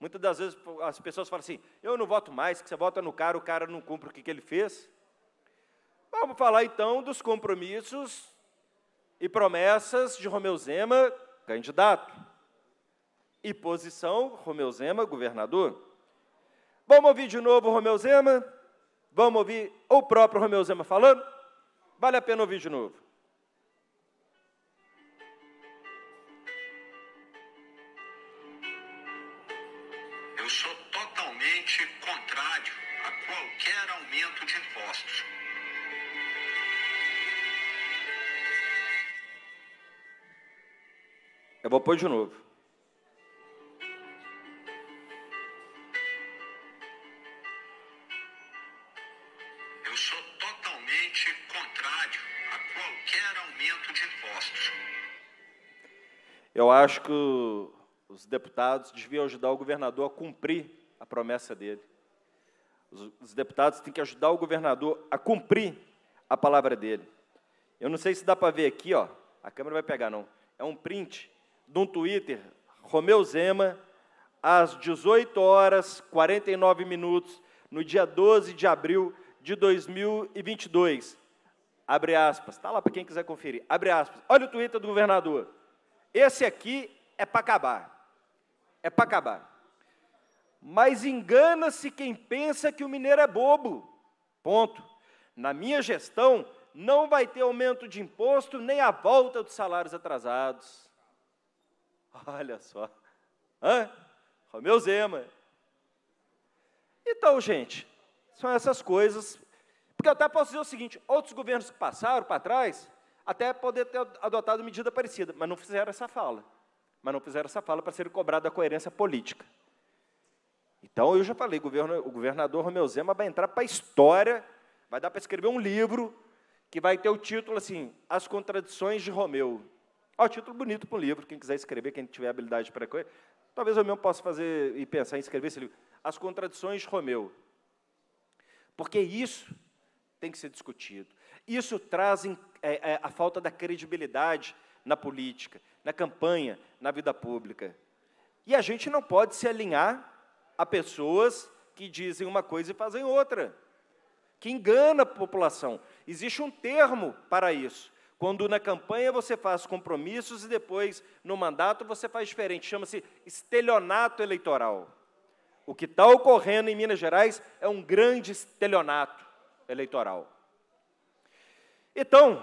Muitas das vezes as pessoas falam assim: eu não voto mais, que você vota no cara, o cara não cumpre o que, que ele fez. Vamos falar então dos compromissos e promessas de Romeu Zema, candidato, e posição Romeu Zema, governador. Vamos ouvir de novo o Romeu Zema? Vamos ouvir o próprio Romeu Zema falando? Vale a pena ouvir de novo. vou pôr de novo. Eu sou totalmente contrário a qualquer aumento de impostos. Eu acho que os deputados deviam ajudar o governador a cumprir a promessa dele. Os deputados têm que ajudar o governador a cumprir a palavra dele. Eu não sei se dá para ver aqui, ó. A câmera vai pegar, não. É um print no Twitter, Romeu Zema, às 18 horas 49 minutos, no dia 12 de abril de 2022. Abre aspas, está lá para quem quiser conferir. Abre aspas. Olha o Twitter do governador. Esse aqui é para acabar. É para acabar. Mas engana-se quem pensa que o mineiro é bobo. Ponto. Na minha gestão, não vai ter aumento de imposto nem a volta dos salários atrasados. [laughs] Olha só. Hã? Romeu Zema. Então, gente, são essas coisas. Porque eu até posso dizer o seguinte: outros governos que passaram para trás até poder ter adotado medida parecida, mas não fizeram essa fala. Mas não fizeram essa fala para ser cobrada a coerência política. Então, eu já falei, governo, o governador Romeu Zema vai entrar para a história, vai dar para escrever um livro que vai ter o título assim: As Contradições de Romeu. O título bonito para um livro, quem quiser escrever, quem tiver habilidade para coisa. Talvez eu mesmo possa fazer e pensar em escrever esse livro. As contradições de Romeu. Porque isso tem que ser discutido. Isso traz é, é, a falta da credibilidade na política, na campanha, na vida pública. E a gente não pode se alinhar a pessoas que dizem uma coisa e fazem outra, que engana a população. Existe um termo para isso. Quando na campanha você faz compromissos e depois no mandato você faz diferente, chama-se estelionato eleitoral. O que está ocorrendo em Minas Gerais é um grande estelionato eleitoral. Então,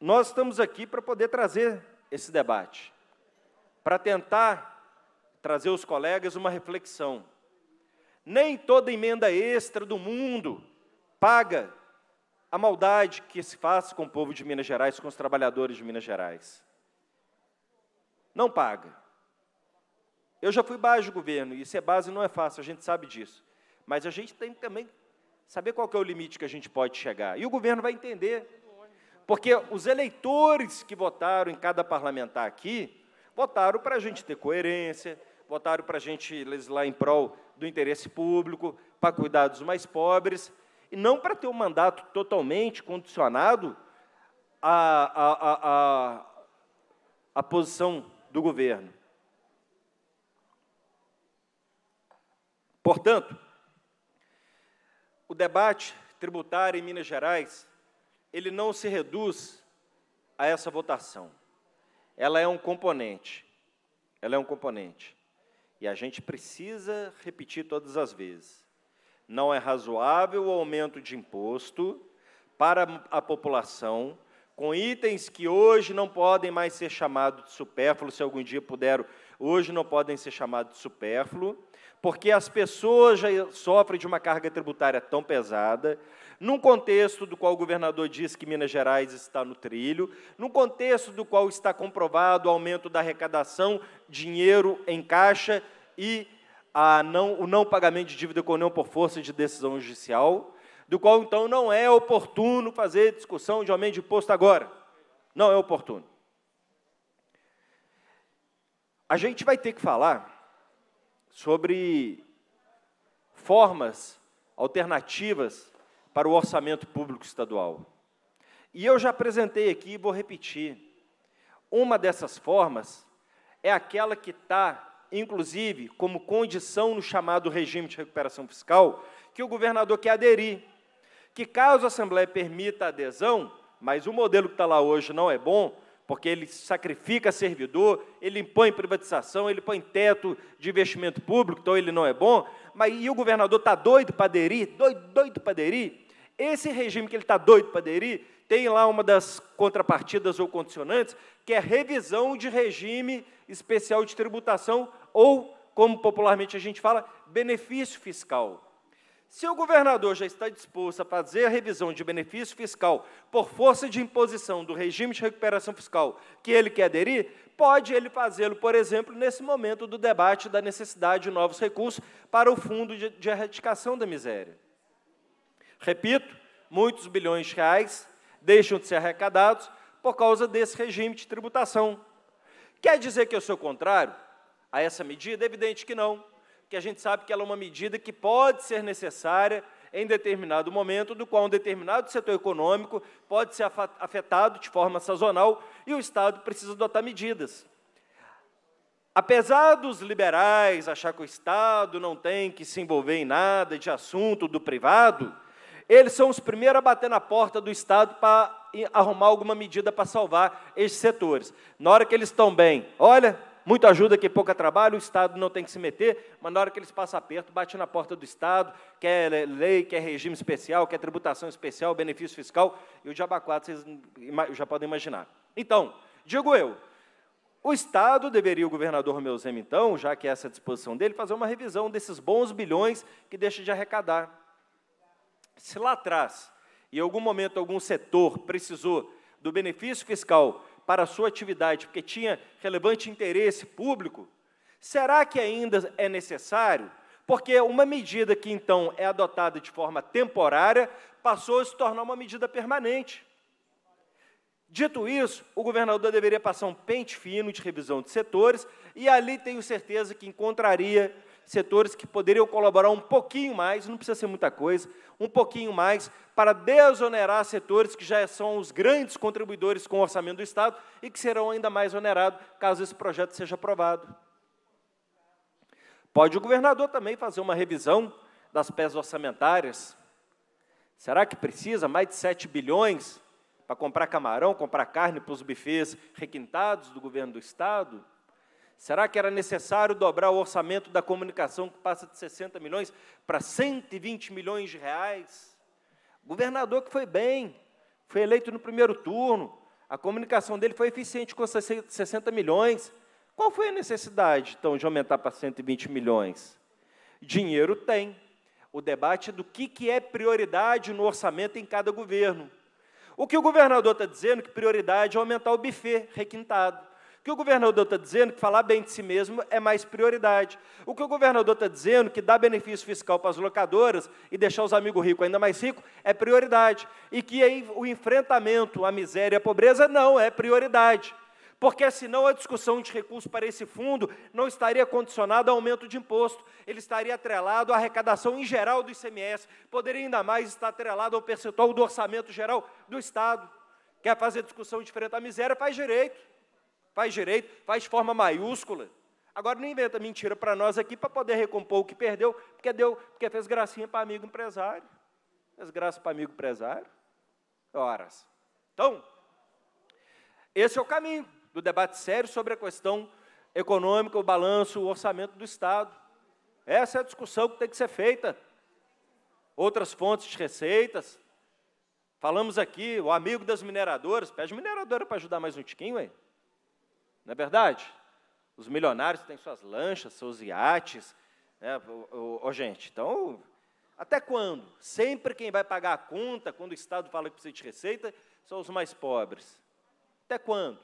nós estamos aqui para poder trazer esse debate, para tentar trazer os colegas uma reflexão. Nem toda emenda extra do mundo paga a maldade que se faz com o povo de Minas Gerais, com os trabalhadores de Minas Gerais. Não paga. Eu já fui base de governo, e ser é base não é fácil, a gente sabe disso. Mas a gente tem também saber qual é o limite que a gente pode chegar. E o governo vai entender. Porque os eleitores que votaram em cada parlamentar aqui, votaram para a gente ter coerência, votaram para a gente legislar em prol do interesse público, para cuidar dos mais pobres, e não para ter um mandato totalmente condicionado à, à, à, à posição do governo. Portanto, o debate tributário em Minas Gerais, ele não se reduz a essa votação. Ela é um componente. Ela é um componente. E a gente precisa repetir todas as vezes não é razoável o aumento de imposto para a população com itens que hoje não podem mais ser chamados de supérfluo, se algum dia puderam, hoje não podem ser chamados de supérfluo, porque as pessoas já sofrem de uma carga tributária tão pesada, num contexto do qual o governador diz que Minas Gerais está no trilho, num contexto do qual está comprovado o aumento da arrecadação, dinheiro em caixa e não, o não pagamento de dívida com não por força de decisão judicial, do qual então não é oportuno fazer discussão de aumento de imposto agora. Não é oportuno. A gente vai ter que falar sobre formas alternativas para o orçamento público estadual. E eu já apresentei aqui e vou repetir. Uma dessas formas é aquela que está inclusive, como condição no chamado regime de recuperação fiscal, que o governador quer aderir. Que caso a Assembleia permita a adesão, mas o modelo que está lá hoje não é bom, porque ele sacrifica servidor, ele impõe privatização, ele põe teto de investimento público, então ele não é bom, mas e o governador está doido para aderir, doido, doido para aderir, esse regime que ele está doido para aderir, tem lá uma das contrapartidas ou condicionantes, que é revisão de regime especial de tributação ou, como popularmente a gente fala, benefício fiscal. Se o governador já está disposto a fazer a revisão de benefício fiscal por força de imposição do regime de recuperação fiscal que ele quer aderir, pode ele fazê-lo, por exemplo, nesse momento do debate da necessidade de novos recursos para o Fundo de, Erradicação da Miséria. Repito, muitos bilhões de reais deixam de ser arrecadados por causa desse regime de tributação. Quer dizer que eu sou contrário? a essa medida? É evidente que não, que a gente sabe que ela é uma medida que pode ser necessária em determinado momento, do qual um determinado setor econômico pode ser afetado de forma sazonal e o Estado precisa adotar medidas. Apesar dos liberais achar que o Estado não tem que se envolver em nada de assunto do privado, eles são os primeiros a bater na porta do Estado para arrumar alguma medida para salvar esses setores. Na hora que eles estão bem, olha, muito ajuda que pouca trabalho, o Estado não tem que se meter, mas na hora que eles passam aperto, bate na porta do Estado, quer lei, quer regime especial, quer tributação especial, benefício fiscal, e o jabaquato, vocês já podem imaginar. Então, digo eu, o Estado deveria, o governador Romeu Zema, então, já que é essa disposição dele, fazer uma revisão desses bons bilhões que deixa de arrecadar. Se lá atrás, em algum momento, algum setor precisou do benefício fiscal para a sua atividade, porque tinha relevante interesse público, será que ainda é necessário? Porque uma medida que então é adotada de forma temporária passou a se tornar uma medida permanente. Dito isso, o governador deveria passar um pente fino de revisão de setores, e ali tenho certeza que encontraria setores que poderiam colaborar um pouquinho mais, não precisa ser muita coisa, um pouquinho mais, para desonerar setores que já são os grandes contribuidores com o orçamento do Estado e que serão ainda mais onerados caso esse projeto seja aprovado. Pode o governador também fazer uma revisão das peças orçamentárias. Será que precisa mais de 7 bilhões para comprar camarão, comprar carne para os bufês requintados do governo do Estado? Será que era necessário dobrar o orçamento da comunicação, que passa de 60 milhões para 120 milhões de reais? Governador que foi bem, foi eleito no primeiro turno, a comunicação dele foi eficiente com 60 milhões. Qual foi a necessidade, então, de aumentar para 120 milhões? Dinheiro tem. O debate é do que, que é prioridade no orçamento em cada governo. O que o governador está dizendo que prioridade é aumentar o buffet requintado que o governador está dizendo que falar bem de si mesmo é mais prioridade. O que o governador está dizendo que dar benefício fiscal para as locadoras e deixar os amigos ricos ainda mais ricos é prioridade. E que aí, o enfrentamento à miséria e à pobreza não é prioridade. Porque senão a discussão de recursos para esse fundo não estaria condicionada a aumento de imposto, ele estaria atrelado à arrecadação em geral do ICMS, poderia ainda mais estar atrelado ao percentual do orçamento geral do Estado. Quer fazer discussão diferente à miséria, faz direito faz direito, faz de forma maiúscula. Agora não inventa mentira para nós aqui para poder recompor o que perdeu, porque deu, porque fez gracinha para amigo empresário. Fez graça para amigo empresário. Horas. Então, esse é o caminho do debate sério sobre a questão econômica, o balanço, o orçamento do Estado. Essa é a discussão que tem que ser feita. Outras fontes de receitas. Falamos aqui, o amigo das mineradoras, pede mineradora para ajudar mais um tiquinho, hein? Não é verdade? Os milionários têm suas lanchas, seus iates. Né? Ô, ô, ô, gente, então, até quando? Sempre quem vai pagar a conta, quando o Estado fala que precisa de receita, são os mais pobres. Até quando?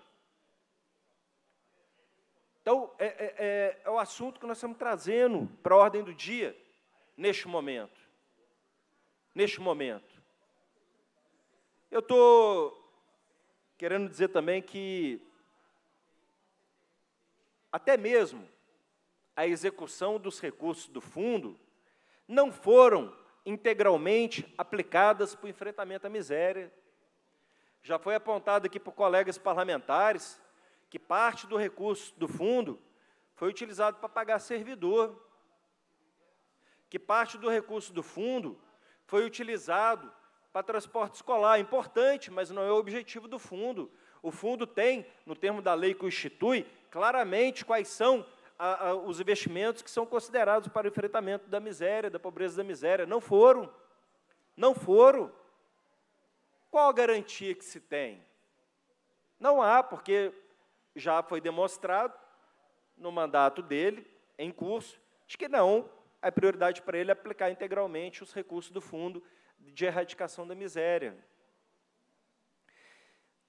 Então, é, é, é, é o assunto que nós estamos trazendo para a ordem do dia, neste momento. Neste momento. Eu estou querendo dizer também que até mesmo a execução dos recursos do fundo, não foram integralmente aplicadas para o enfrentamento à miséria. Já foi apontado aqui por colegas parlamentares que parte do recurso do fundo foi utilizado para pagar servidor, que parte do recurso do fundo foi utilizado para transporte escolar. Importante, mas não é o objetivo do fundo. O fundo tem, no termo da lei que o institui, claramente quais são a, a, os investimentos que são considerados para o enfrentamento da miséria, da pobreza da miséria. Não foram. Não foram. Qual a garantia que se tem? Não há, porque já foi demonstrado no mandato dele, em curso, de que não, a prioridade para ele é aplicar integralmente os recursos do Fundo de Erradicação da Miséria.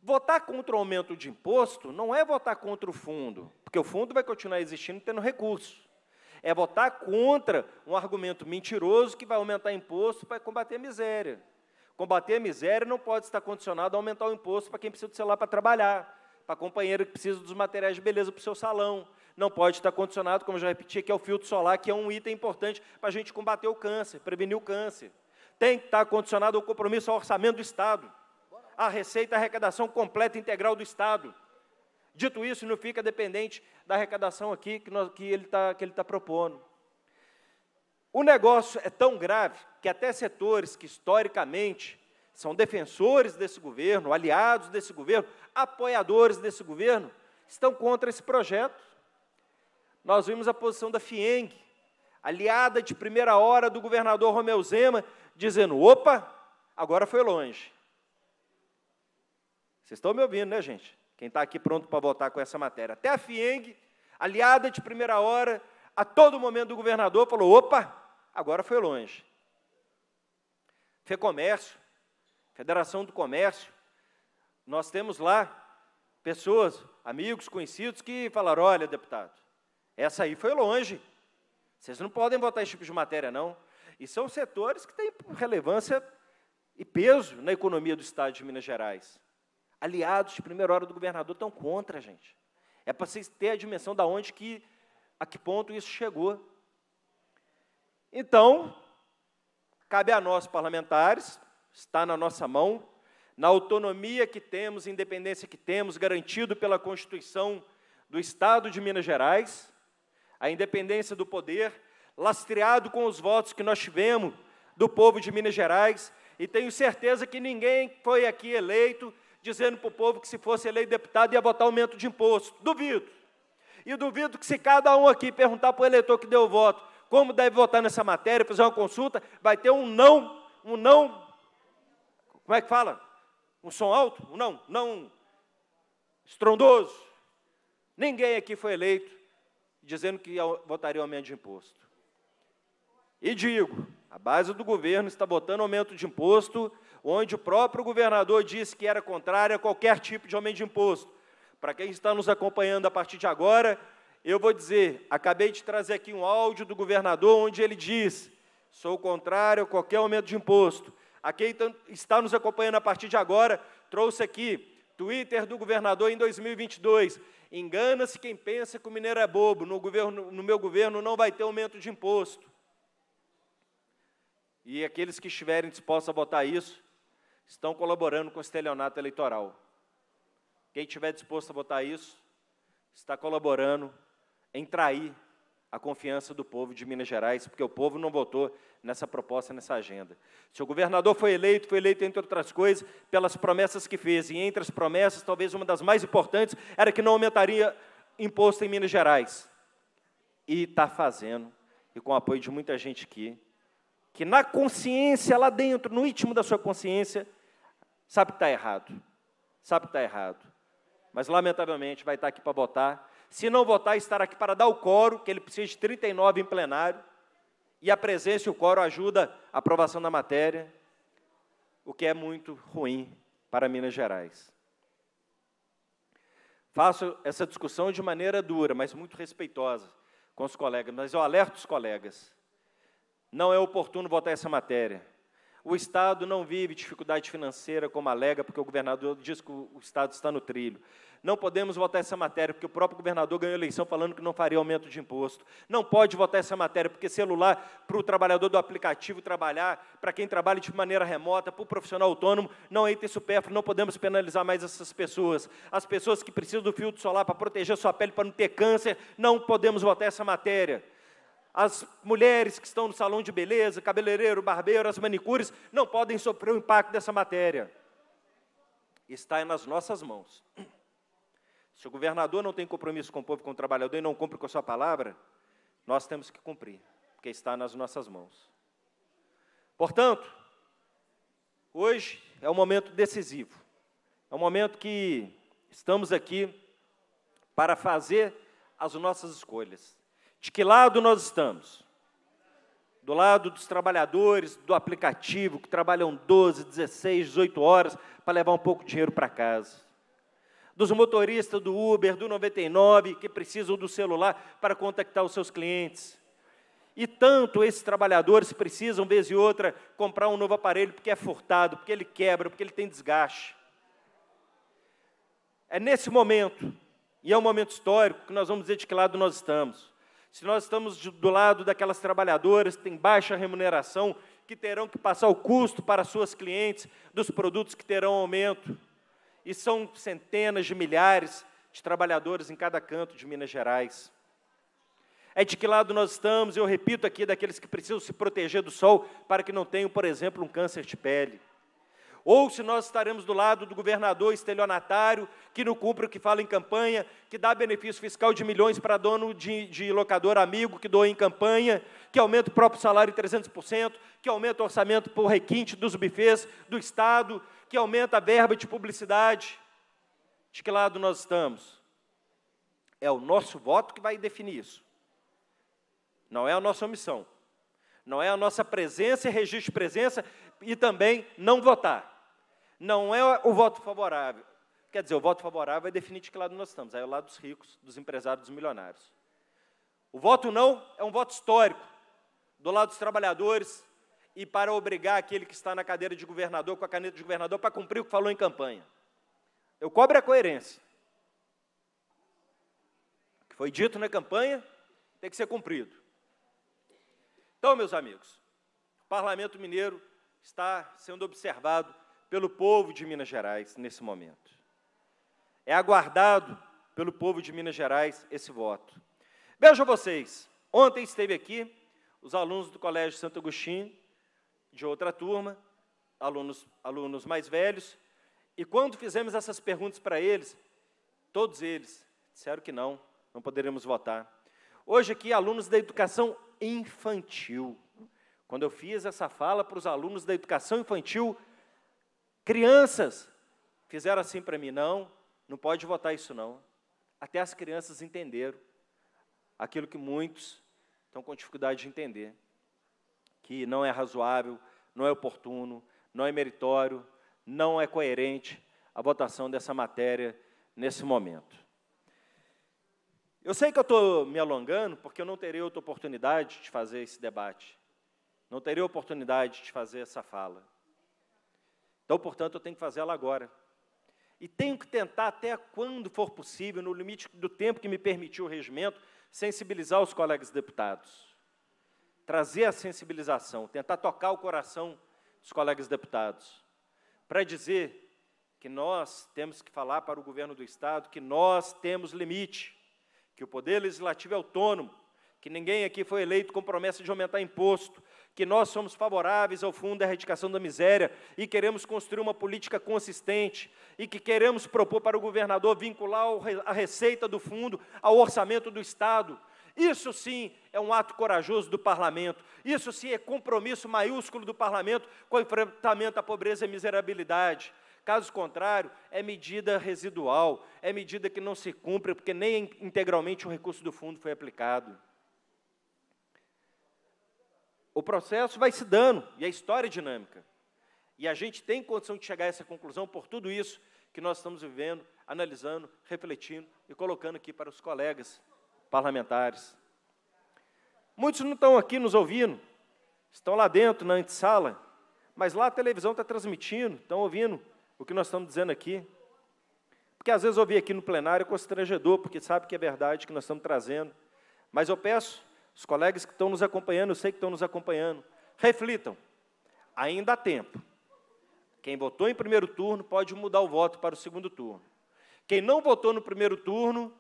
Votar contra o aumento de imposto não é votar contra o fundo, porque o fundo vai continuar existindo tendo recursos. É votar contra um argumento mentiroso que vai aumentar imposto para combater a miséria. Combater a miséria não pode estar condicionado a aumentar o imposto para quem precisa do celular para trabalhar, para companheiro que precisa dos materiais de beleza para o seu salão. Não pode estar condicionado, como eu já repeti, que é o filtro solar, que é um item importante para a gente combater o câncer, prevenir o câncer. Tem que estar condicionado ao compromisso ao orçamento do Estado a receita, a arrecadação completa integral do Estado. Dito isso, não fica dependente da arrecadação aqui que, nós, que ele está tá propondo. O negócio é tão grave que até setores que historicamente são defensores desse governo, aliados desse governo, apoiadores desse governo, estão contra esse projeto. Nós vimos a posição da FIENG, aliada de primeira hora do governador Romeu Zema, dizendo: opa, agora foi longe. Vocês estão me ouvindo, né, gente? Quem está aqui pronto para votar com essa matéria. Até a FIENG, aliada de primeira hora, a todo momento do governador, falou: opa, agora foi longe. FEComércio, Federação do Comércio, nós temos lá pessoas, amigos, conhecidos, que falaram: olha, deputado, essa aí foi longe. Vocês não podem votar esse tipo de matéria, não. E são setores que têm relevância e peso na economia do Estado de Minas Gerais aliados de primeira hora do governador estão contra a gente. É para vocês terem a dimensão da onde que, a que ponto isso chegou. Então, cabe a nós, parlamentares, está na nossa mão, na autonomia que temos, independência que temos, garantido pela Constituição do Estado de Minas Gerais, a independência do poder, lastreado com os votos que nós tivemos do povo de Minas Gerais, e tenho certeza que ninguém foi aqui eleito dizendo para o povo que se fosse eleito deputado ia votar aumento de imposto. Duvido. E duvido que se cada um aqui perguntar para o eleitor que deu o voto como deve votar nessa matéria, fazer uma consulta, vai ter um não, um não, como é que fala? Um som alto? Um não, não estrondoso. Ninguém aqui foi eleito dizendo que votaria aumento de imposto. E digo, a base do governo está botando aumento de imposto onde o próprio governador disse que era contrário a qualquer tipo de aumento de imposto. Para quem está nos acompanhando a partir de agora, eu vou dizer, acabei de trazer aqui um áudio do governador onde ele diz: sou contrário a qualquer aumento de imposto. A quem está nos acompanhando a partir de agora, trouxe aqui Twitter do governador em 2022. Engana-se quem pensa que o mineiro é bobo, no, governo, no meu governo não vai ter aumento de imposto. E aqueles que estiverem dispostos a botar isso, estão colaborando com o estelionato eleitoral. Quem tiver disposto a votar isso, está colaborando em trair a confiança do povo de Minas Gerais, porque o povo não votou nessa proposta, nessa agenda. Se o governador foi eleito, foi eleito, entre outras coisas, pelas promessas que fez. E entre as promessas, talvez uma das mais importantes, era que não aumentaria imposto em Minas Gerais. E está fazendo, e com o apoio de muita gente aqui, que na consciência, lá dentro, no íntimo da sua consciência, sabe que está errado, sabe que está errado, mas lamentavelmente vai estar tá aqui para votar. Se não votar, estará aqui para dar o coro, que ele precisa de 39 em plenário, e a presença e o coro ajuda a aprovação da matéria, o que é muito ruim para Minas Gerais. Faço essa discussão de maneira dura, mas muito respeitosa com os colegas, mas eu alerto os colegas. Não é oportuno votar essa matéria o Estado não vive dificuldade financeira, como alega, porque o governador diz que o Estado está no trilho. Não podemos votar essa matéria, porque o próprio governador ganhou eleição falando que não faria aumento de imposto. Não pode votar essa matéria, porque celular para o trabalhador do aplicativo trabalhar, para quem trabalha de maneira remota, para o profissional autônomo, não é item supérfluo, não podemos penalizar mais essas pessoas. As pessoas que precisam do filtro solar para proteger sua pele, para não ter câncer, não podemos votar essa matéria as mulheres que estão no salão de beleza, cabeleireiro, barbeiro, as manicures, não podem sofrer o impacto dessa matéria. Está nas nossas mãos. Se o governador não tem compromisso com o povo, com o trabalhador e não cumpre com a sua palavra, nós temos que cumprir, porque está nas nossas mãos. Portanto, hoje é um momento decisivo. É um momento que estamos aqui para fazer as nossas escolhas de que lado nós estamos? Do lado dos trabalhadores do aplicativo que trabalham 12, 16, 18 horas para levar um pouco de dinheiro para casa. Dos motoristas do Uber, do 99, que precisam do celular para contactar os seus clientes. E tanto esses trabalhadores precisam, vez e outra, comprar um novo aparelho porque é furtado, porque ele quebra, porque ele tem desgaste. É nesse momento, e é um momento histórico, que nós vamos dizer de que lado nós estamos se nós estamos do lado daquelas trabalhadoras que têm baixa remuneração, que terão que passar o custo para suas clientes dos produtos que terão aumento. E são centenas de milhares de trabalhadores em cada canto de Minas Gerais. É de que lado nós estamos, eu repito aqui, daqueles que precisam se proteger do sol para que não tenham, por exemplo, um câncer de pele ou se nós estaremos do lado do governador estelionatário, que não cumpre o que fala em campanha, que dá benefício fiscal de milhões para dono de, de locador amigo, que doa em campanha, que aumenta o próprio salário em 300%, que aumenta o orçamento por requinte dos bufês do Estado, que aumenta a verba de publicidade. De que lado nós estamos? É o nosso voto que vai definir isso. Não é a nossa omissão. Não é a nossa presença e registro de presença e também não votar. Não é o voto favorável. Quer dizer, o voto favorável é definir de que lado nós estamos. Aí é o lado dos ricos, dos empresários, dos milionários. O voto não é um voto histórico, do lado dos trabalhadores e para obrigar aquele que está na cadeira de governador, com a caneta de governador, para cumprir o que falou em campanha. Eu cobro a coerência. O que foi dito na campanha tem que ser cumprido. Então, meus amigos, o Parlamento Mineiro está sendo observado pelo povo de Minas Gerais nesse momento. É aguardado pelo povo de Minas Gerais esse voto. Vejo vocês, ontem esteve aqui os alunos do Colégio Santo Agostinho, de outra turma, alunos, alunos mais velhos, e quando fizemos essas perguntas para eles, todos eles disseram que não, não poderemos votar. Hoje aqui, alunos da educação infantil, quando eu fiz essa fala para os alunos da educação infantil, crianças fizeram assim para mim: não, não pode votar isso não. Até as crianças entenderam aquilo que muitos estão com dificuldade de entender, que não é razoável, não é oportuno, não é meritório, não é coerente a votação dessa matéria nesse momento. Eu sei que eu estou me alongando, porque eu não terei outra oportunidade de fazer esse debate não teria oportunidade de fazer essa fala. Então, portanto, eu tenho que fazê-la agora. E tenho que tentar, até quando for possível, no limite do tempo que me permitiu o regimento, sensibilizar os colegas deputados. Trazer a sensibilização, tentar tocar o coração dos colegas deputados. Para dizer que nós temos que falar para o governo do Estado que nós temos limite, que o poder legislativo é autônomo, que ninguém aqui foi eleito com promessa de aumentar imposto, que nós somos favoráveis ao fundo da erradicação da miséria e queremos construir uma política consistente e que queremos propor para o governador vincular a receita do fundo ao orçamento do Estado. Isso sim é um ato corajoso do parlamento. Isso sim é compromisso maiúsculo do parlamento com o enfrentamento à pobreza e miserabilidade. Caso contrário, é medida residual, é medida que não se cumpre, porque nem integralmente o recurso do fundo foi aplicado. O processo vai se dando e a história é dinâmica. E a gente tem condição de chegar a essa conclusão por tudo isso que nós estamos vivendo, analisando, refletindo e colocando aqui para os colegas parlamentares. Muitos não estão aqui nos ouvindo, estão lá dentro na antessala, mas lá a televisão está transmitindo, estão ouvindo o que nós estamos dizendo aqui. Porque às vezes ouvir aqui no plenário é constrangedor, porque sabe que é verdade que nós estamos trazendo. Mas eu peço os colegas que estão nos acompanhando, eu sei que estão nos acompanhando. Reflitam. Ainda há tempo. Quem votou em primeiro turno pode mudar o voto para o segundo turno. Quem não votou no primeiro turno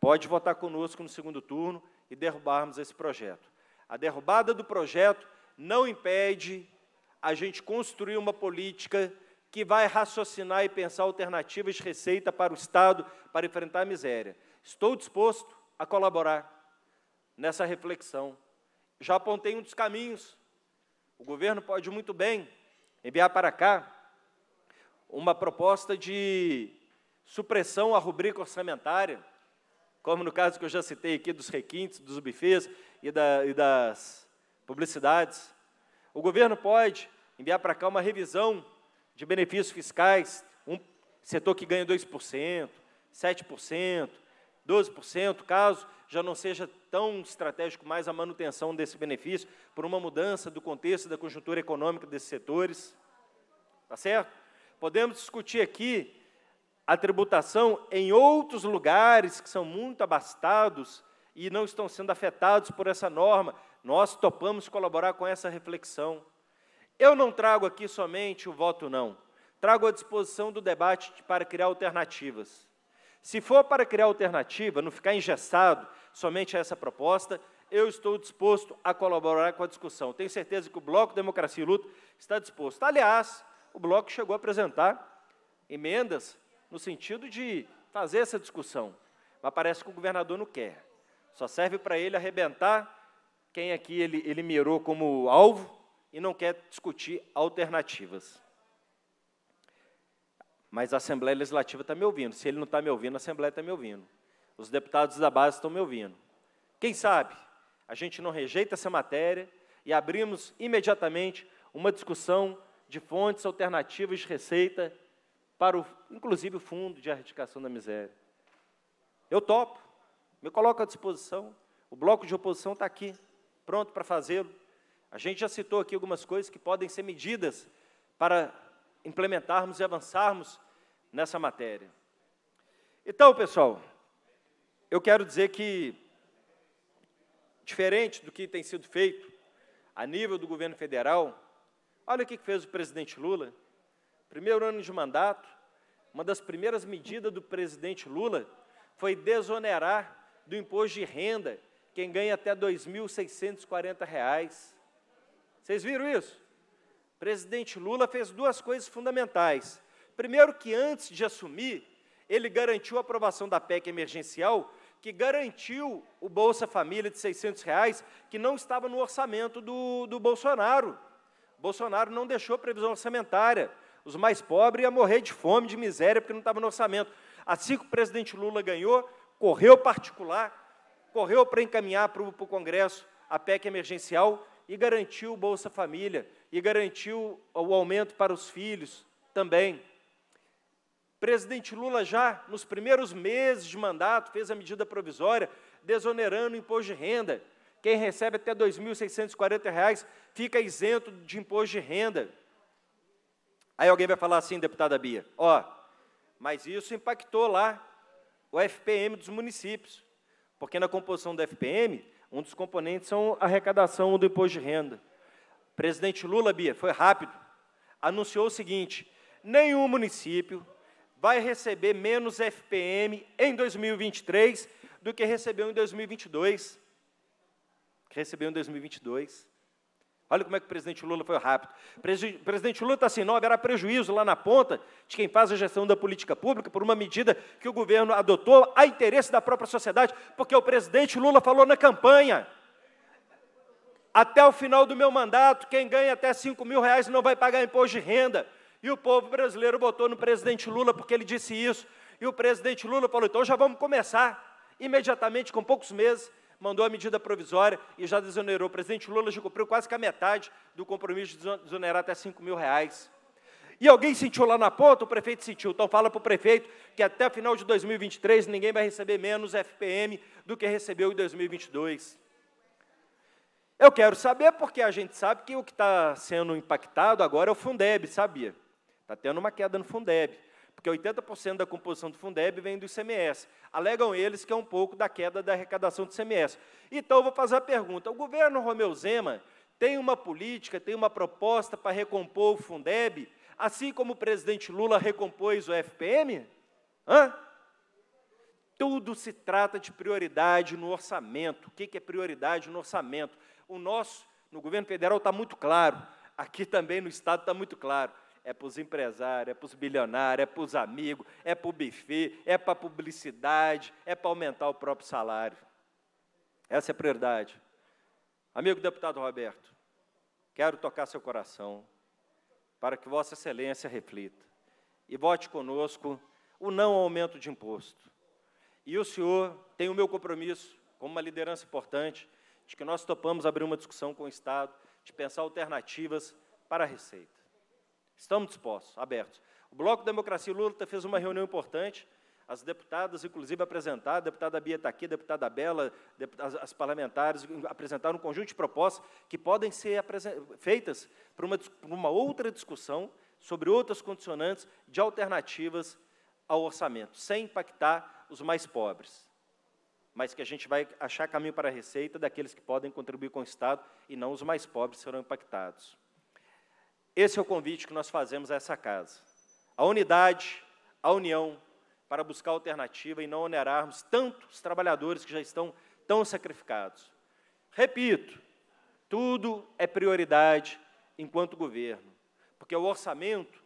pode votar conosco no segundo turno e derrubarmos esse projeto. A derrubada do projeto não impede a gente construir uma política que vai raciocinar e pensar alternativas de receita para o Estado para enfrentar a miséria. Estou disposto a colaborar nessa reflexão. Já apontei um dos caminhos. O governo pode muito bem enviar para cá uma proposta de supressão à rubrica orçamentária, como no caso que eu já citei aqui dos requintes, dos bufês e, da, e das publicidades. O governo pode enviar para cá uma revisão de benefícios fiscais, um setor que ganha 2%, 7%, 12%, caso já não seja tão estratégico mais a manutenção desse benefício por uma mudança do contexto da conjuntura econômica desses setores. Tá certo? Podemos discutir aqui a tributação em outros lugares que são muito abastados e não estão sendo afetados por essa norma. Nós topamos colaborar com essa reflexão. Eu não trago aqui somente o voto não. Trago à disposição do debate para criar alternativas. Se for para criar alternativa, não ficar engessado somente a essa proposta, eu estou disposto a colaborar com a discussão. Tenho certeza que o Bloco Democracia e Luta está disposto. Aliás, o Bloco chegou a apresentar emendas no sentido de fazer essa discussão, mas parece que o governador não quer. Só serve para ele arrebentar quem aqui ele, ele mirou como alvo e não quer discutir alternativas mas a Assembleia Legislativa está me ouvindo. Se ele não está me ouvindo, a Assembleia está me ouvindo. Os deputados da base estão me ouvindo. Quem sabe a gente não rejeita essa matéria e abrimos imediatamente uma discussão de fontes alternativas de receita para, o, inclusive, o Fundo de Erradicação da Miséria. Eu topo, me coloco à disposição. O bloco de oposição está aqui, pronto para fazê-lo. A gente já citou aqui algumas coisas que podem ser medidas para implementarmos e avançarmos nessa matéria. Então, pessoal, eu quero dizer que, diferente do que tem sido feito a nível do governo federal, olha o que fez o presidente Lula. Primeiro ano de mandato, uma das primeiras medidas do presidente Lula foi desonerar do imposto de renda quem ganha até R$ 2.640. Vocês viram isso? presidente Lula fez duas coisas fundamentais. Primeiro, que antes de assumir, ele garantiu a aprovação da PEC emergencial, que garantiu o Bolsa Família de 600 reais, que não estava no orçamento do, do Bolsonaro. Bolsonaro não deixou previsão orçamentária. Os mais pobres iam morrer de fome, de miséria, porque não estava no orçamento. Assim que o presidente Lula ganhou, correu particular, correu para encaminhar para o Congresso a PEC emergencial, e garantiu o Bolsa Família, e garantiu o aumento para os filhos também. Presidente Lula já, nos primeiros meses de mandato, fez a medida provisória desonerando o imposto de renda. Quem recebe até R$ 2.640 fica isento de imposto de renda. Aí alguém vai falar assim, deputada Bia, ó, mas isso impactou lá o FPM dos municípios, porque na composição do FPM um dos componentes são a arrecadação do imposto de renda. presidente Lula, Bia, foi rápido, anunciou o seguinte: nenhum município vai receber menos FPM em 2023 do que recebeu em 2022. Que recebeu em 2022. Olha como é que o presidente Lula foi rápido. O presidente Lula está assim, não haverá prejuízo lá na ponta de quem faz a gestão da política pública por uma medida que o governo adotou a interesse da própria sociedade, porque o presidente Lula falou na campanha. Até o final do meu mandato, quem ganha até 5 mil reais não vai pagar imposto de renda. E o povo brasileiro votou no presidente Lula porque ele disse isso. E o presidente Lula falou, então já vamos começar imediatamente, com poucos meses, mandou a medida provisória e já desonerou. O presidente Lula já cumpriu quase que a metade do compromisso de desonerar até 5 mil reais. E alguém sentiu lá na ponta, o prefeito sentiu. Então fala para o prefeito que até o final de 2023 ninguém vai receber menos FPM do que recebeu em 2022. Eu quero saber porque a gente sabe que o que está sendo impactado agora é o Fundeb, sabia? Está tendo uma queda no Fundeb porque 80% da composição do Fundeb vem do ICMS. Alegam eles que é um pouco da queda da arrecadação do ICMS. Então, eu vou fazer a pergunta: o governo Romeu Zema tem uma política, tem uma proposta para recompor o Fundeb, assim como o presidente Lula recompôs o FPM? Hã? Tudo se trata de prioridade no orçamento. O que é prioridade no orçamento? O nosso, no governo federal, está muito claro. Aqui também no Estado está muito claro é para os empresários, é para os bilionários, é para os amigos, é para o buffet, é para a publicidade, é para aumentar o próprio salário. Essa é a prioridade. Amigo deputado Roberto, quero tocar seu coração para que Vossa Excelência reflita e vote conosco o não aumento de imposto. E o senhor tem o meu compromisso, como uma liderança importante, de que nós topamos abrir uma discussão com o Estado, de pensar alternativas para a receita. Estamos dispostos, abertos. O Bloco Democracia Lula fez uma reunião importante, as deputadas, inclusive, apresentaram, a deputada Bia está aqui, a deputada Bela, as, parlamentares, apresentaram um conjunto de propostas que podem ser feitas para uma, uma outra discussão sobre outras condicionantes de alternativas ao orçamento, sem impactar os mais pobres, mas que a gente vai achar caminho para a receita daqueles que podem contribuir com o Estado e não os mais pobres serão impactados. Esse é o convite que nós fazemos a essa casa. A unidade, a união, para buscar alternativa e não onerarmos tantos trabalhadores que já estão tão sacrificados. Repito, tudo é prioridade enquanto governo, porque o orçamento,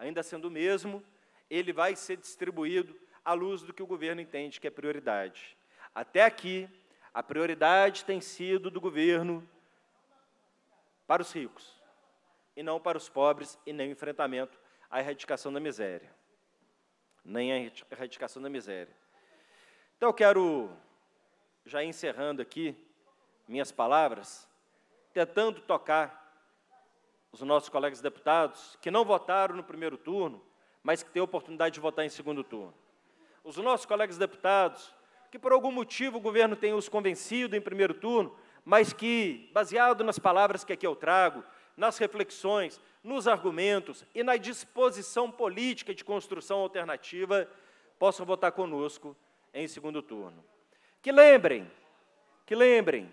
ainda sendo o mesmo, ele vai ser distribuído à luz do que o governo entende que é prioridade. Até aqui, a prioridade tem sido do governo para os ricos e não para os pobres e nem o enfrentamento à erradicação da miséria. Nem a erradicação da miséria. Então eu quero, já encerrando aqui minhas palavras, tentando tocar os nossos colegas deputados que não votaram no primeiro turno, mas que têm a oportunidade de votar em segundo turno. Os nossos colegas deputados que por algum motivo o governo tem os convencido em primeiro turno, mas que, baseado nas palavras que aqui eu trago, nas reflexões, nos argumentos e na disposição política de construção alternativa, possam votar conosco em segundo turno. Que lembrem, que lembrem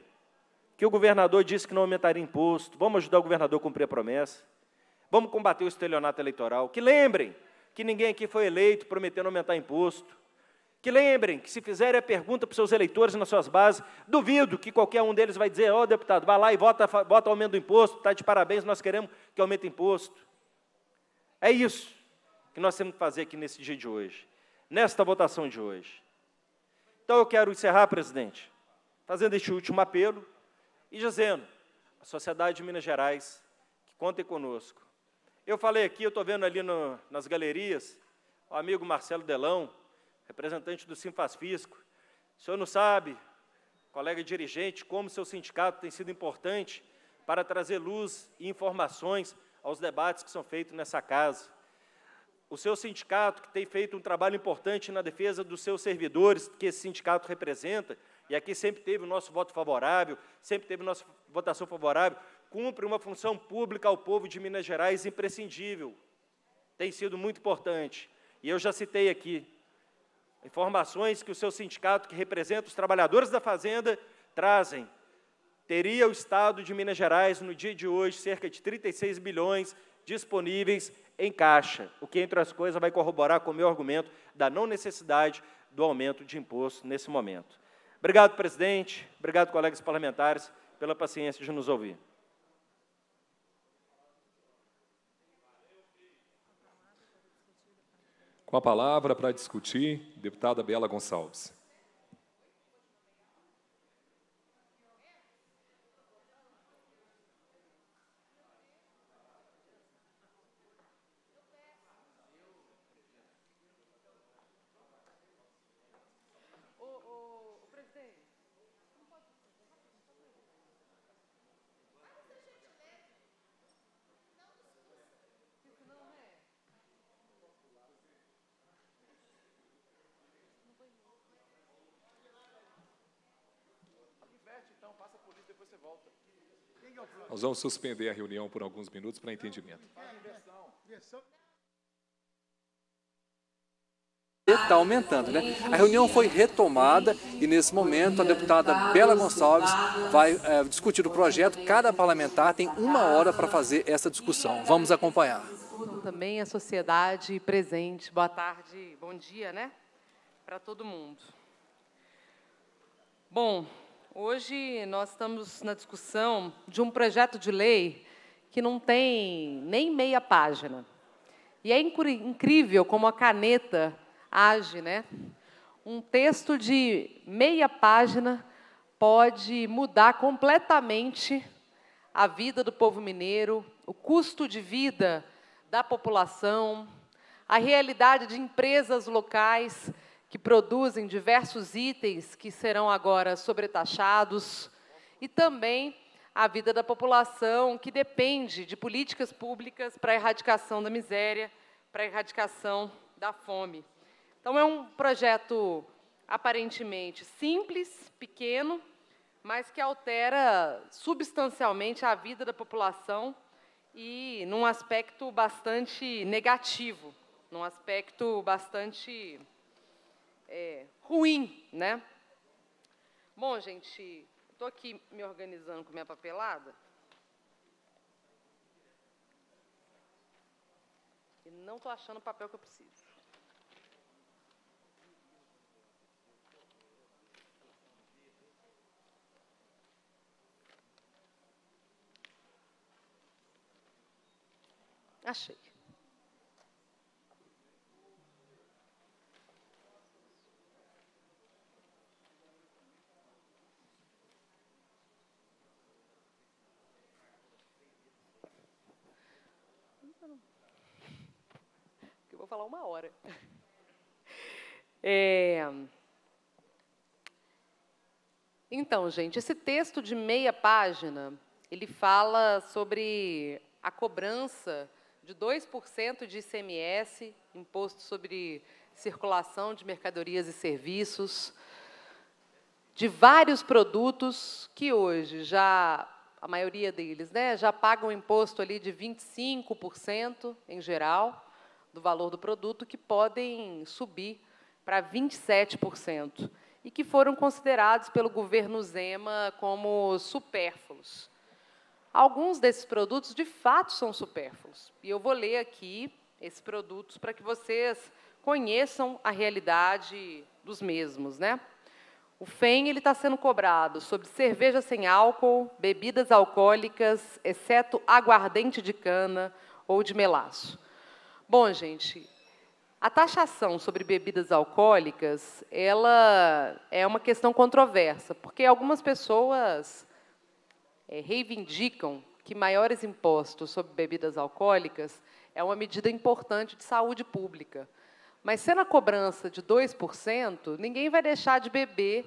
que o governador disse que não aumentaria imposto, vamos ajudar o governador a cumprir a promessa, vamos combater o estelionato eleitoral. Que lembrem que ninguém aqui foi eleito prometendo aumentar imposto. Que lembrem que se fizerem a pergunta para os seus eleitores nas suas bases, duvido que qualquer um deles vai dizer, ó oh, deputado, vá lá e vota, vota aumento do imposto, está de parabéns, nós queremos que aumente o imposto. É isso que nós temos que fazer aqui nesse dia de hoje, nesta votação de hoje. Então eu quero encerrar, presidente, fazendo este último apelo e dizendo à sociedade de Minas Gerais que contem conosco. Eu falei aqui, eu estou vendo ali no, nas galerias, o amigo Marcelo Delão, representante do Simfaz Fisco. O senhor não sabe, colega dirigente, como seu sindicato tem sido importante para trazer luz e informações aos debates que são feitos nessa casa. O seu sindicato, que tem feito um trabalho importante na defesa dos seus servidores, que esse sindicato representa, e aqui sempre teve o nosso voto favorável, sempre teve nossa votação favorável, cumpre uma função pública ao povo de Minas Gerais imprescindível. Tem sido muito importante. E eu já citei aqui, Informações que o seu sindicato, que representa os trabalhadores da Fazenda, trazem. Teria o Estado de Minas Gerais, no dia de hoje, cerca de 36 bilhões disponíveis em caixa, o que, entre as coisas, vai corroborar com o meu argumento da não necessidade do aumento de imposto nesse momento. Obrigado, presidente. Obrigado, colegas parlamentares, pela paciência de nos ouvir. Com a palavra para discutir, deputada Bela Gonçalves. vamos suspender a reunião por alguns minutos para entendimento. Está aumentando, né? A reunião foi retomada e nesse momento a deputada Bela Gonçalves vai é, discutir o projeto. Cada parlamentar tem uma hora para fazer essa discussão. Vamos acompanhar. Também a sociedade presente. Boa tarde, bom dia, né? Para todo mundo. Bom, Hoje nós estamos na discussão de um projeto de lei que não tem nem meia página. E é incrível como a caneta age, né? Um texto de meia página pode mudar completamente a vida do povo mineiro, o custo de vida da população, a realidade de empresas locais que produzem diversos itens que serão agora sobretaxados, e também a vida da população que depende de políticas públicas para a erradicação da miséria, para a erradicação da fome. Então, é um projeto aparentemente simples, pequeno, mas que altera substancialmente a vida da população e num aspecto bastante negativo, num aspecto bastante é, ruim, né? Bom, gente, estou aqui me organizando com minha papelada. E não estou achando o papel que eu preciso. Achei. falar uma hora. [laughs] É... Então, gente, esse texto de meia página, ele fala sobre a cobrança de 2% de ICMS, imposto sobre circulação de mercadorias e serviços, de vários produtos que hoje já a maioria deles, né, já pagam um imposto ali de 25% em geral do valor do produto que podem subir para 27% e que foram considerados pelo governo Zema como supérfluos. Alguns desses produtos, de fato, são supérfluos. E eu vou ler aqui esses produtos para que vocês conheçam a realidade dos mesmos. Né? O FEM está sendo cobrado sobre cerveja sem álcool, bebidas alcoólicas, exceto aguardente de cana ou de melaço. Bom, gente, a taxação sobre bebidas alcoólicas, ela é uma questão controversa, porque algumas pessoas é, reivindicam que maiores impostos sobre bebidas alcoólicas é uma medida importante de saúde pública. Mas sendo a cobrança de 2%, ninguém vai deixar de beber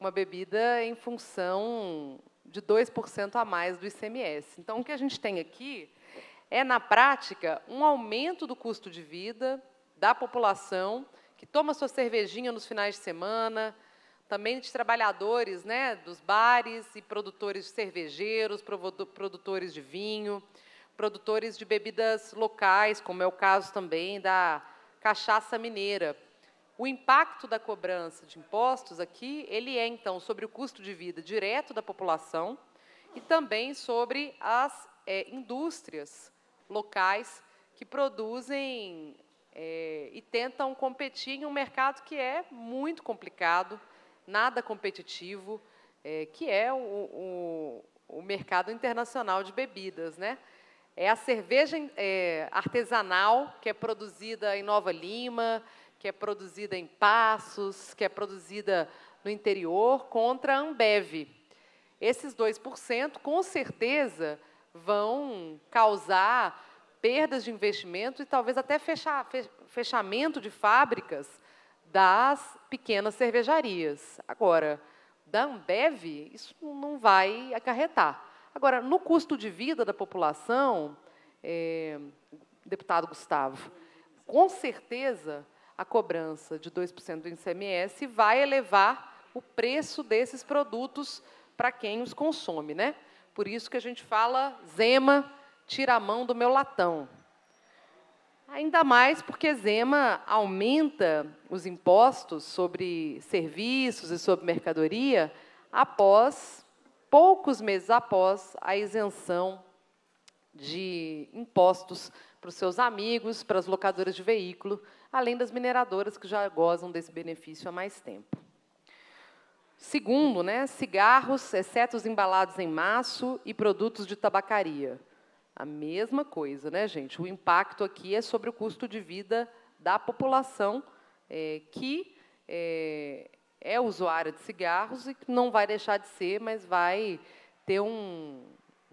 uma bebida em função de 2% a mais do ICMS. Então, o que a gente tem aqui é, na prática, um aumento do custo de vida da população que toma sua cervejinha nos finais de semana, também de trabalhadores né, dos bares e produtores de cervejeiros, produtores de vinho, produtores de bebidas locais, como é o caso também da cachaça mineira. O impacto da cobrança de impostos aqui, ele é, então, sobre o custo de vida direto da população e também sobre as é, indústrias locais que produzem é, e tentam competir em um mercado que é muito complicado, nada competitivo, é, que é o, o, o, mercado internacional de bebidas. Né? É a cerveja é, artesanal, que é produzida em Nova Lima, que é produzida em Passos, que é produzida no interior, contra a Ambev. Esses 2%, com certeza, vão causar perdas de investimento e talvez até fechamento de fábricas das pequenas cervejarias. Agora, da Ambev, isso não vai acarretar. Agora, no custo de vida da população, é, deputado Gustavo, com certeza a cobrança de 2% do ICMS vai elevar o preço desses produtos para quem os consome, né? Por isso que a gente fala, Zema, tira a mão do meu latão. Ainda mais porque Zema aumenta os impostos sobre serviços e sobre mercadoria após, poucos meses após, a isenção de impostos para os seus amigos, para as locadoras de veículo, além das mineradoras que já gozam desse benefício há mais tempo. Segundo, né, cigarros, exceto os embalados em maço e produtos de tabacaria. A mesma coisa, né, gente? O impacto aqui é sobre o custo de vida da população é, que é, é usuária de cigarros e que não vai deixar de ser, mas vai ter um,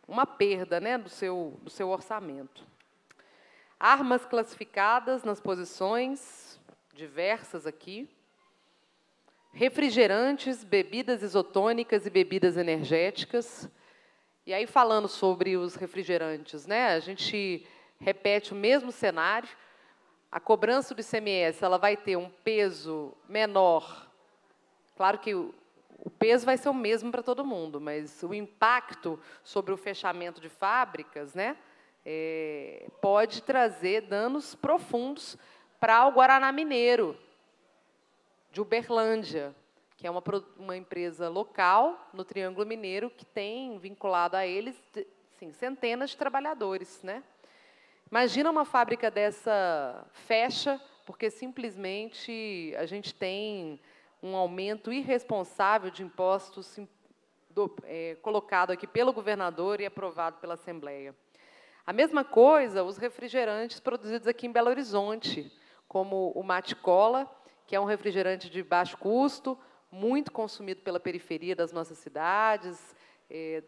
uma perda né, do, seu, do seu orçamento. Armas classificadas nas posições diversas aqui refrigerantes, bebidas isotônicas e bebidas energéticas. E aí, falando sobre os refrigerantes, né, a gente repete o mesmo cenário. A cobrança do ICMS ela vai ter um peso menor. Claro que o, peso vai ser o mesmo para todo mundo, mas o impacto sobre o fechamento de fábricas né, é, pode trazer danos profundos para o Guaraná Mineiro, de Uberlândia, que é uma, uma empresa local no Triângulo Mineiro que tem vinculado a eles assim, centenas de trabalhadores. Né? Imagina uma fábrica dessa fecha, porque simplesmente a gente tem um aumento irresponsável de impostos do, é, colocado aqui pelo governador e aprovado pela Assembleia. A mesma coisa os refrigerantes produzidos aqui em Belo Horizonte, como o Mate Cola, que é um refrigerante de baixo custo, muito consumido pela periferia das nossas cidades, é,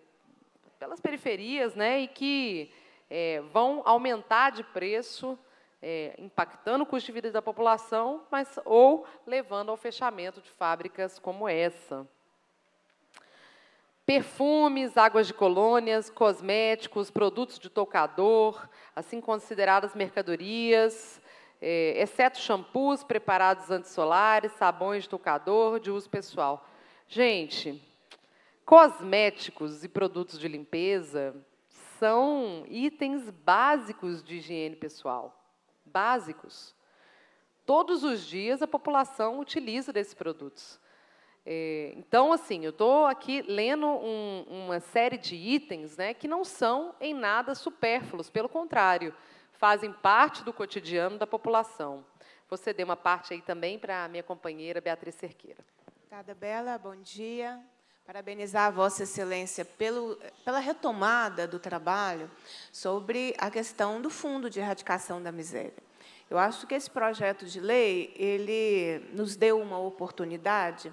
pelas periferias, né, e que é, vão aumentar de preço, é, impactando o custo de vida da população, mas ou levando ao fechamento de fábricas como essa. Perfumes, águas de colônias, cosméticos, produtos de tocador, assim consideradas mercadorias, é, exceto shampoos, preparados antissolares, sabões de tocador de uso pessoal. Gente, cosméticos e produtos de limpeza são itens básicos de higiene pessoal. Básicos. Todos os dias a população utiliza desses produtos. É, então, assim, eu estou aqui lendo um, uma série de itens né, que não são em nada supérfluos, pelo contrário fazem parte do cotidiano da população. Você deu uma parte aí também para a minha companheira Beatriz Cerqueira. Obrigada, Bela. Bom dia. Parabenizar a Vossa Excelência pelo, pela retomada do trabalho sobre a questão do Fundo de Erradicação da Miséria. Eu acho que esse projeto de lei ele nos deu uma oportunidade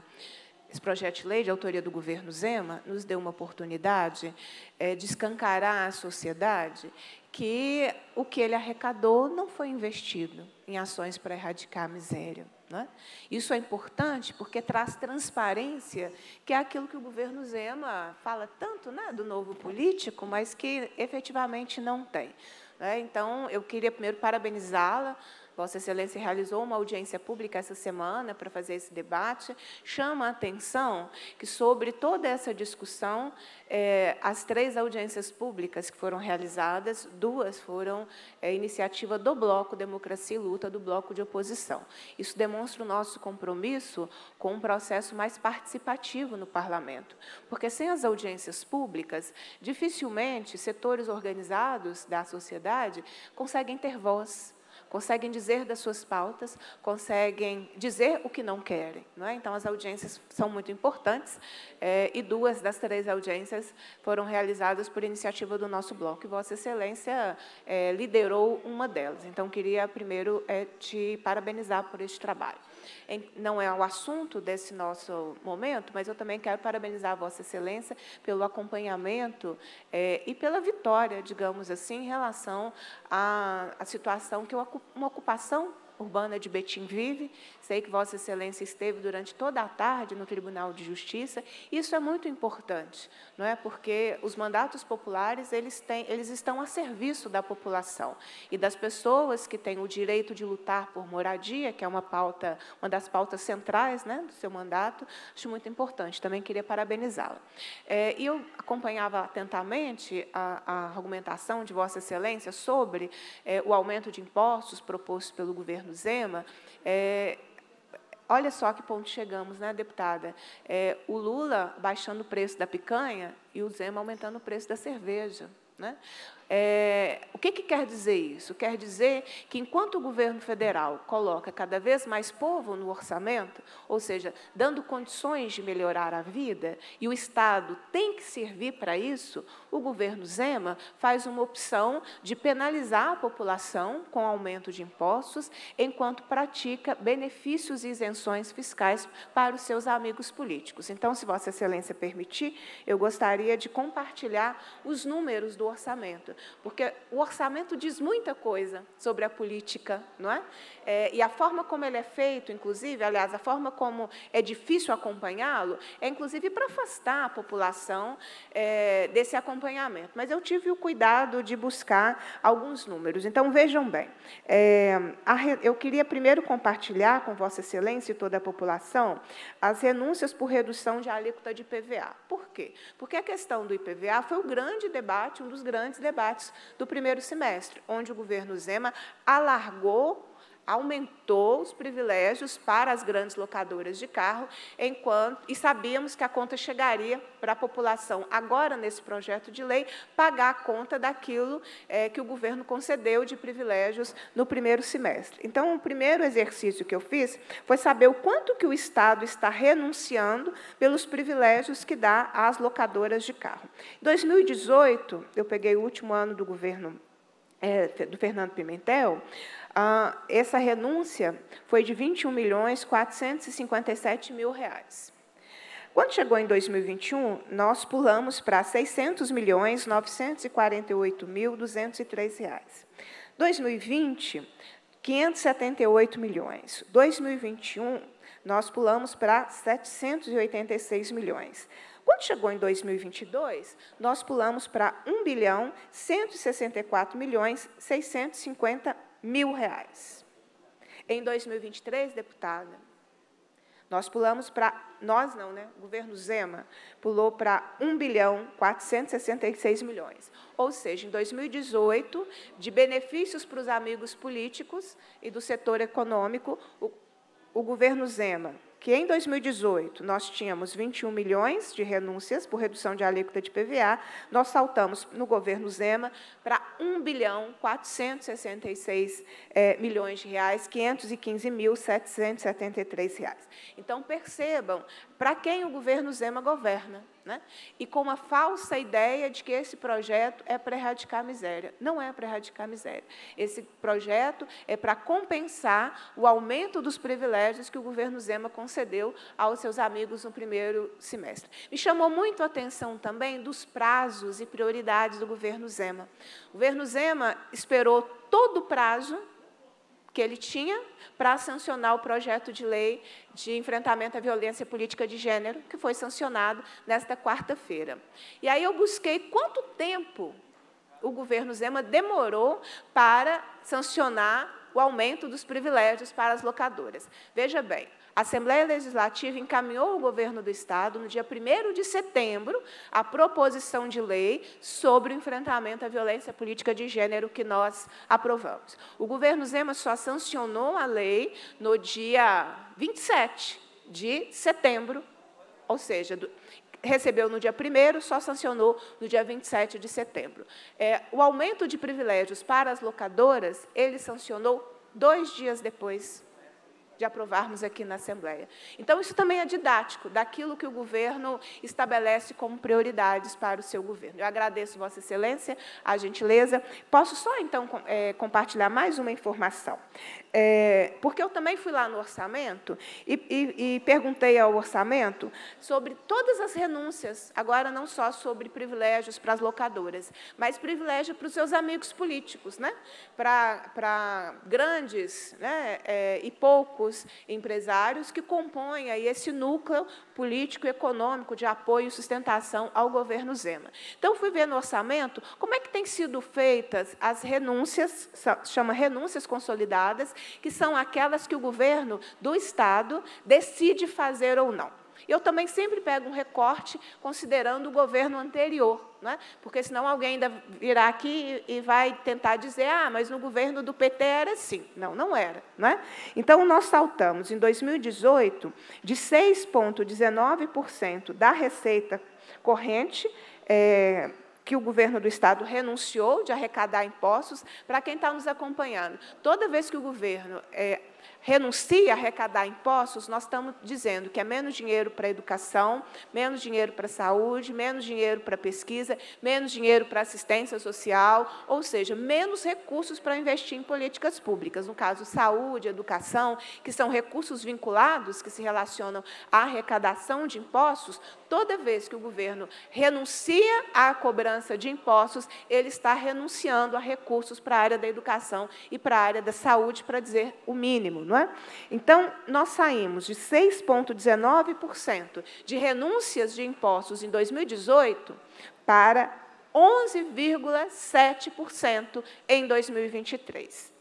esse projeto de lei de autoria do governo Zema nos deu uma oportunidade é, de escancarar a sociedade que o que ele arrecadou não foi investido em ações para erradicar a miséria. É? Isso é importante porque traz transparência, que é aquilo que o governo Zema fala tanto né, do novo político, mas que efetivamente não tem. É? Então, eu queria primeiro parabenizá-la Vossa Excelência realizou uma audiência pública essa semana para fazer esse debate, chama a atenção que, sobre toda essa discussão, é, as três audiências públicas que foram realizadas, duas foram é, iniciativa do Bloco Democracia e Luta, do Bloco de Oposição. Isso demonstra o nosso compromisso com um processo mais participativo no Parlamento, porque sem as audiências públicas, dificilmente setores organizados da sociedade conseguem ter voz conseguem dizer das suas pautas, conseguem dizer o que não querem. Não é? Então, as audiências são muito importantes é, e duas das três audiências foram realizadas por iniciativa do nosso bloco. E Vossa Excelência é, liderou uma delas. Então, queria primeiro eh, te parabenizar por este trabalho não é o assunto desse nosso momento, mas eu também quero parabenizar a Vossa Excelência pelo acompanhamento é, e pela vitória, digamos assim, em relação à, à situação que uma ocupação Urbana de Betim vive. Sei que Vossa Excelência esteve durante toda a tarde no Tribunal de Justiça. Isso é muito importante, não é? Porque os mandatos populares eles têm, eles estão a serviço da população e das pessoas que têm o direito de lutar por moradia, que é uma pauta, uma das pautas centrais, né, do seu mandato. Acho muito importante. Também queria parabenizá-la. É, e eu acompanhava atentamente a, a, argumentação de Vossa Excelência sobre é, o aumento de impostos proposto pelo governo Zema, é, olha só que ponto chegamos, né, deputada? É, o Lula baixando o preço da picanha e o Zema aumentando o preço da cerveja. Né? É, o que, que quer dizer isso? Quer dizer que enquanto o governo federal coloca cada vez mais povo no orçamento, ou seja, dando condições de melhorar a vida, e o Estado tem que servir para isso, o governo Zema faz uma opção de penalizar a população com aumento de impostos, enquanto pratica benefícios e isenções fiscais para os seus amigos políticos. Então, se Vossa Excelência permitir, eu gostaria de compartilhar os números do orçamento porque o orçamento diz muita coisa sobre a política, não é? é e a forma como ele é feito, inclusive, aliás, a forma como é difícil acompanhá-lo, é inclusive para afastar a população é, desse acompanhamento. Mas eu tive o cuidado de buscar alguns números. Então, vejam bem, é, a, eu queria primeiro compartilhar com Vossa Excelência e toda a população as renúncias por redução de alíquota de IPVA. Por quê? Porque a questão do IPVA foi o grande debate, um dos grandes debates debates do primeiro semestre, onde o governo Zema alargou aumentou os privilégios para as grandes locadoras de carro, enquanto e sabíamos que a conta chegaria para a população agora nesse projeto de lei pagar a conta daquilo é, que o governo concedeu de privilégios no primeiro semestre. Então, o primeiro exercício que eu fiz foi saber o quanto que o Estado está renunciando pelos privilégios que dá às locadoras de carro. Em 2018, eu peguei o último ano do governo é, do Fernando Pimentel, ah, essa renúncia foi de 21 milhões 457 mil reais. Quando chegou em 2021, nós pulamos para 600 milhões 948 mil 203 reais. 2020, 578 milhões. 2021, nós pulamos para 786 milhões. Quando chegou em 2022, nós pulamos para 1 bilhão 164 milhões 650 mil reais. Em 2023, deputada, nós pulamos para, nós não, né? O governo Zema pulou para 1 bilhão 466 milhões. Ou seja, em 2018, de benefícios para os amigos políticos e do setor econômico, o, o governo Zema que em 2018 nós tínhamos 21 milhões de renúncias por redução de alíquota de PVA, nós saltamos no governo Zema para 1 bilhão 466 é, milhões de reais, 515 mil 773 reais. Então percebam para quem o governo Zema governa, né? e com uma falsa ideia de que esse projeto é para erradicar a miséria. Não é para erradicar a miséria. Esse projeto é para compensar o aumento dos privilégios que o governo Zema concedeu aos seus amigos no primeiro semestre. Me chamou muito a atenção também dos prazos e prioridades do governo Zema. O governo Zema esperou todo o prazo que ele tinha para sancionar o projeto de lei de enfrentamento à violência política de gênero, que foi sancionado nesta quarta-feira. E aí eu busquei quanto tempo o governo Zema demorou para sancionar o aumento dos privilégios para as locadoras. Veja bem, a Assembleia Legislativa encaminhou ao governo do Estado, no dia 1 de setembro, a proposição de lei sobre o enfrentamento à violência política de gênero que nós aprovamos. O governo Zema só sancionou a lei no dia 27 de setembro, ou seja, do, recebeu no dia 1 só sancionou no dia 27 de setembro. É, o aumento de privilégios para as locadoras, ele sancionou dois dias depois de aprovarmos aqui na Assembleia. Então, isso também é didático daquilo que o governo estabelece como prioridades para o seu governo. Eu agradeço Vossa Excelência a gentileza. Posso só, então, com, é, compartilhar mais uma informação. É, porque eu também fui lá no orçamento e, e, e, perguntei ao orçamento sobre todas as renúncias, agora não só sobre privilégios para as locadoras, mas privilégio para os seus amigos políticos, né? para, para grandes né? É, e poucos empresários que compõem aí esse núcleo político e econômico de apoio e sustentação ao governo Zema. Então, fui ver no orçamento como é que têm sido feitas as renúncias, chama renúncias consolidadas, que são aquelas que o governo do Estado decide fazer ou não. E eu também sempre pego um recorte considerando o governo anterior, né? porque senão alguém ainda virá aqui e vai tentar dizer, ah, mas no governo do PT era assim. Não, não era. Né? Então, nós saltamos, em 2018, de 6,19% da receita corrente é, que o governo do Estado renunciou de arrecadar impostos, para quem está nos acompanhando, toda vez que o governo é, renuncia a arrecadar impostos, nós estamos dizendo que é menos dinheiro para a educação, menos dinheiro para a saúde, menos dinheiro para a pesquisa, menos dinheiro para a assistência social, ou seja, menos recursos para investir em políticas públicas, no caso, saúde, educação, que são recursos vinculados, que se relacionam à arrecadação de impostos, toda vez que o governo renuncia à cobrança de impostos, ele está renunciando a recursos para a área da educação e para a área da saúde, para dizer o mínimo. Não é? Então, nós saímos de 6,19% de renúncias de impostos em 2018 para 11,7% em 2023.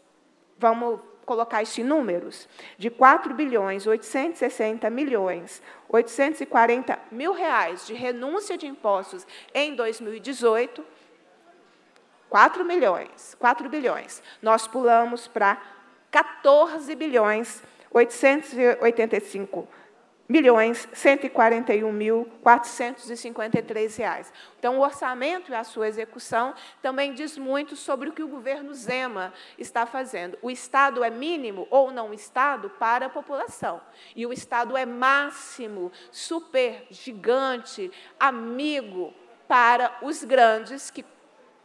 Vamos colocar isso em números, de 4 bilhões 860 milhões 840 mil reais de renúncia de impostos em 2018, 4 milhões, 4 bilhões, nós pulamos para 14 bilhões 885 milhões milhões 141.453 reais. Então, o orçamento e a sua execução também diz muito sobre o que o governo Zema está fazendo. O Estado é mínimo ou não Estado para a população. E o Estado é máximo, super, gigante, amigo para os grandes que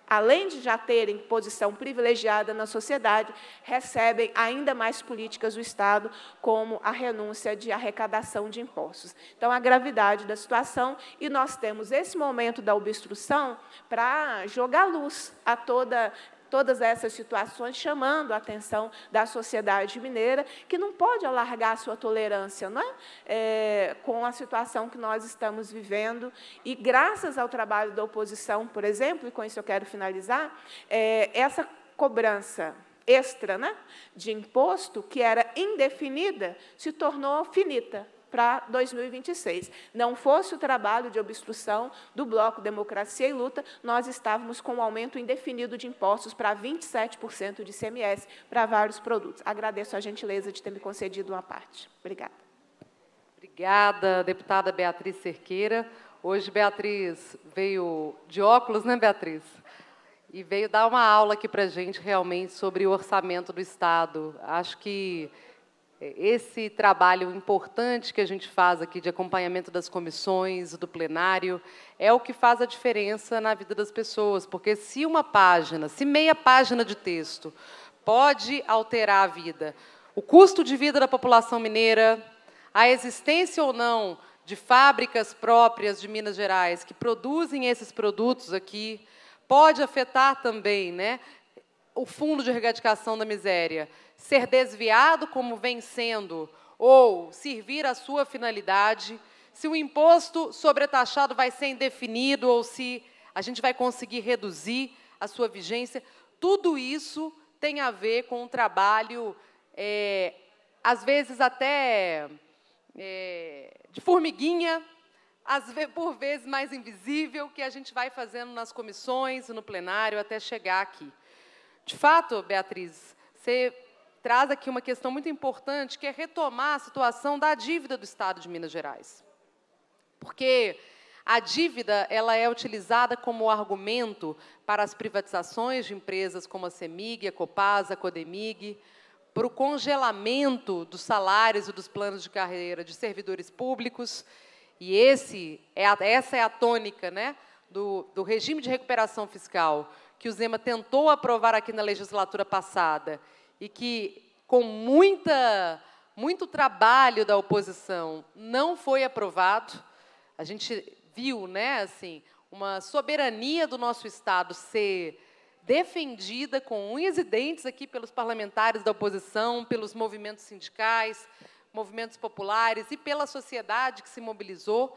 além de já terem posição privilegiada na sociedade, recebem ainda mais políticas do Estado, como a renúncia de arrecadação de impostos. Então, a gravidade da situação, e nós temos esse momento da obstrução para jogar luz a toda todas essas situações, chamando a atenção da sociedade mineira, que não pode alargar sua tolerância não é? é? com a situação que nós estamos vivendo. E, graças ao trabalho da oposição, por exemplo, e com isso eu quero finalizar, é, essa cobrança extra né, de imposto, que era indefinida, se tornou finita para 2026. Não fosse o trabalho de obstrução do Bloco Democracia e Luta, nós estávamos com um aumento indefinido de impostos para 27% de CMS para vários produtos. Agradeço a gentileza de ter me concedido uma parte. Obrigada. Obrigada, deputada Beatriz Cerqueira. Hoje, Beatriz veio de óculos, né, Beatriz? E veio dar uma aula aqui para a gente, realmente, sobre o orçamento do Estado. Acho que esse trabalho importante que a gente faz aqui de acompanhamento das comissões, do plenário, é o que faz a diferença na vida das pessoas, porque se uma página, se meia página de texto pode alterar a vida, o custo de vida da população mineira, a existência ou não de fábricas próprias de Minas Gerais que produzem esses produtos aqui, pode afetar também, né, o fundo de erradicação da miséria ser desviado como vencendo ou servir à sua finalidade, se o imposto sobretaxado vai ser indefinido ou se a gente vai conseguir reduzir a sua vigência, tudo isso tem a ver com um trabalho, é, às vezes até é, de formiguinha, às vezes, por vezes mais invisível, que a gente vai fazendo nas comissões, no plenário, até chegar aqui. De fato, Beatriz, você traz aqui uma questão muito importante, que é retomar a situação da dívida do Estado de Minas Gerais. Porque a dívida ela é utilizada como argumento para as privatizações de empresas como a CEMIG, a Copasa, a Codemig, para o congelamento dos salários e dos planos de carreira de servidores públicos. E esse é a, essa é a tônica né, do, do regime de recuperação fiscal que o Zema tentou aprovar aqui na legislatura passada e que, com muita, muito trabalho da oposição, não foi aprovado. A gente viu, né, assim, uma soberania do nosso Estado ser defendida com unhas e dentes aqui pelos parlamentares da oposição, pelos movimentos sindicais, movimentos populares e pela sociedade que se mobilizou.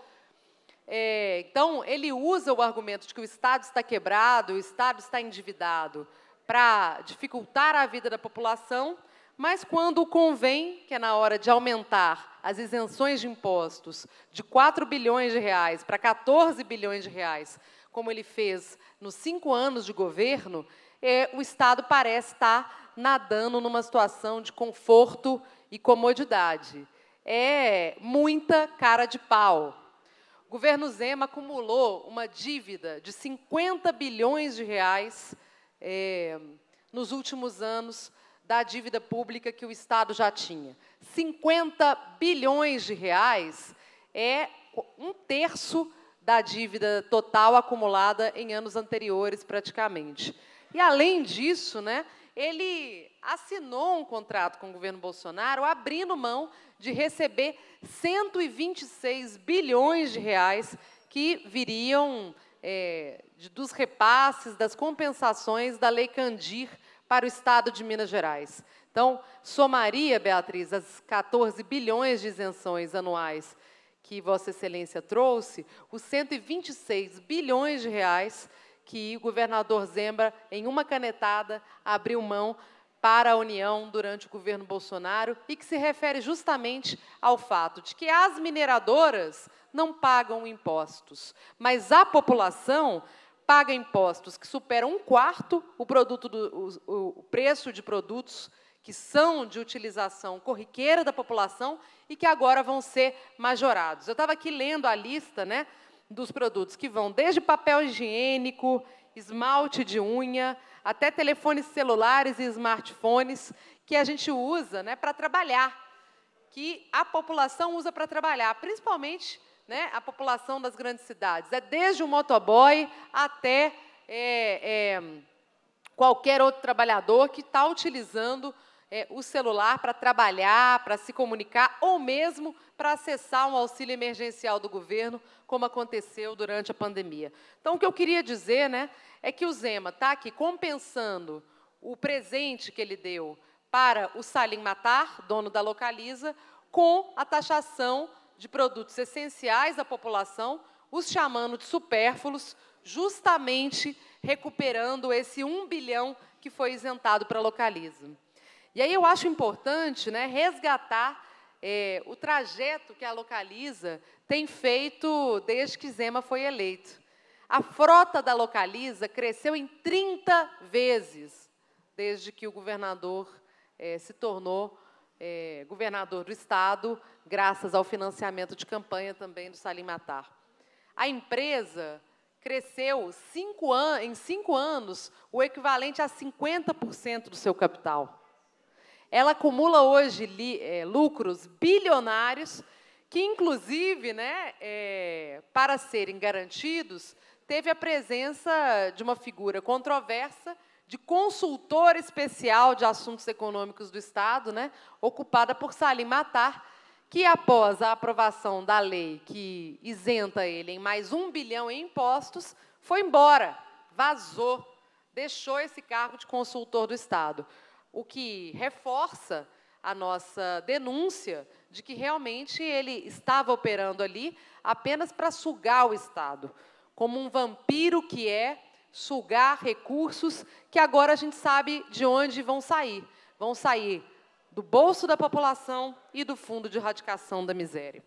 É, então, ele usa o argumento de que o Estado está quebrado, o Estado está endividado para dificultar a vida da população, mas quando convém, que é na hora de aumentar as isenções de impostos de 4 bilhões de reais para 14 bilhões de reais, como ele fez nos cinco anos de governo, é, o Estado parece estar tá nadando numa situação de conforto e comodidade. É muita cara de pau. O governo Zema acumulou uma dívida de 50 bilhões de reais é, nos últimos anos da dívida pública que o Estado já tinha. 50 bilhões de reais é um terço da dívida total acumulada em anos anteriores, praticamente. E, além disso, né, ele assinou um contrato com o governo Bolsonaro abrindo mão de receber 126 bilhões de reais que viriam é, de, dos repasses, das compensações da Lei Candir para o Estado de Minas Gerais. Então, somaria, Beatriz, as 14 bilhões de isenções anuais que Vossa Excelência trouxe, os 126 bilhões de reais que o governador Zembra, em uma canetada, abriu mão para a União durante o governo Bolsonaro e que se refere justamente ao fato de que as mineradoras não pagam impostos, mas a população paga impostos que superam um quarto o, produto do, o, o preço de produtos que são de utilização corriqueira da população e que agora vão ser majorados. Eu estava aqui lendo a lista né, dos produtos que vão desde papel higiênico, esmalte de unha, até telefones celulares e smartphones que a gente usa né, para trabalhar, que a população usa para trabalhar, principalmente né, a população das grandes cidades. É desde o motoboy até é, é, qualquer outro trabalhador que está utilizando é, o celular para trabalhar, para se comunicar, ou mesmo para acessar um auxílio emergencial do governo, como aconteceu durante a pandemia. Então, o que eu queria dizer né, é que o Zema está aqui compensando o presente que ele deu para o Salim Matar, dono da Localiza, com a taxação de produtos essenciais à população, os chamando de supérfluos, justamente recuperando esse 1 bilhão que foi isentado para a Localiza. E aí eu acho importante né, resgatar é, o trajeto que a Localiza tem feito desde que Zema foi eleito. A frota da Localiza cresceu em 30 vezes desde que o governador é, se tornou é, governador do Estado, graças ao financiamento de campanha também do Salim Matar. A empresa cresceu cinco em cinco anos o equivalente a 50% do seu capital. Ela acumula hoje li, é, lucros bilionários, que inclusive, né, é, para serem garantidos, teve a presença de uma figura controversa de consultor especial de assuntos econômicos do Estado, né, ocupada por Salim Matar, que após a aprovação da lei que isenta ele em mais um bilhão em impostos, foi embora, vazou, deixou esse cargo de consultor do Estado o que reforça a nossa denúncia de que realmente ele estava operando ali apenas para sugar o Estado, como um vampiro que é sugar recursos que agora a gente sabe de onde vão sair. Vão sair do bolso da população e do fundo de erradicação da miséria.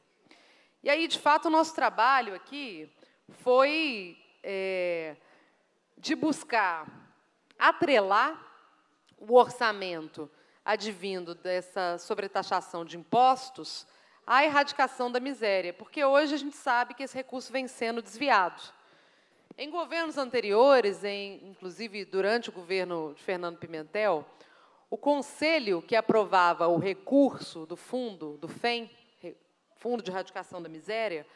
E aí, de fato, o nosso trabalho aqui foi é, de buscar atrelar o orçamento advindo dessa sobretaxação de impostos à erradicação da miséria, porque hoje a gente sabe que esse recurso vem sendo desviado. Em governos anteriores, em, inclusive durante o governo de Fernando Pimentel, o conselho que aprovava o recurso do fundo, do FEM, Fundo de Erradicação da Miséria,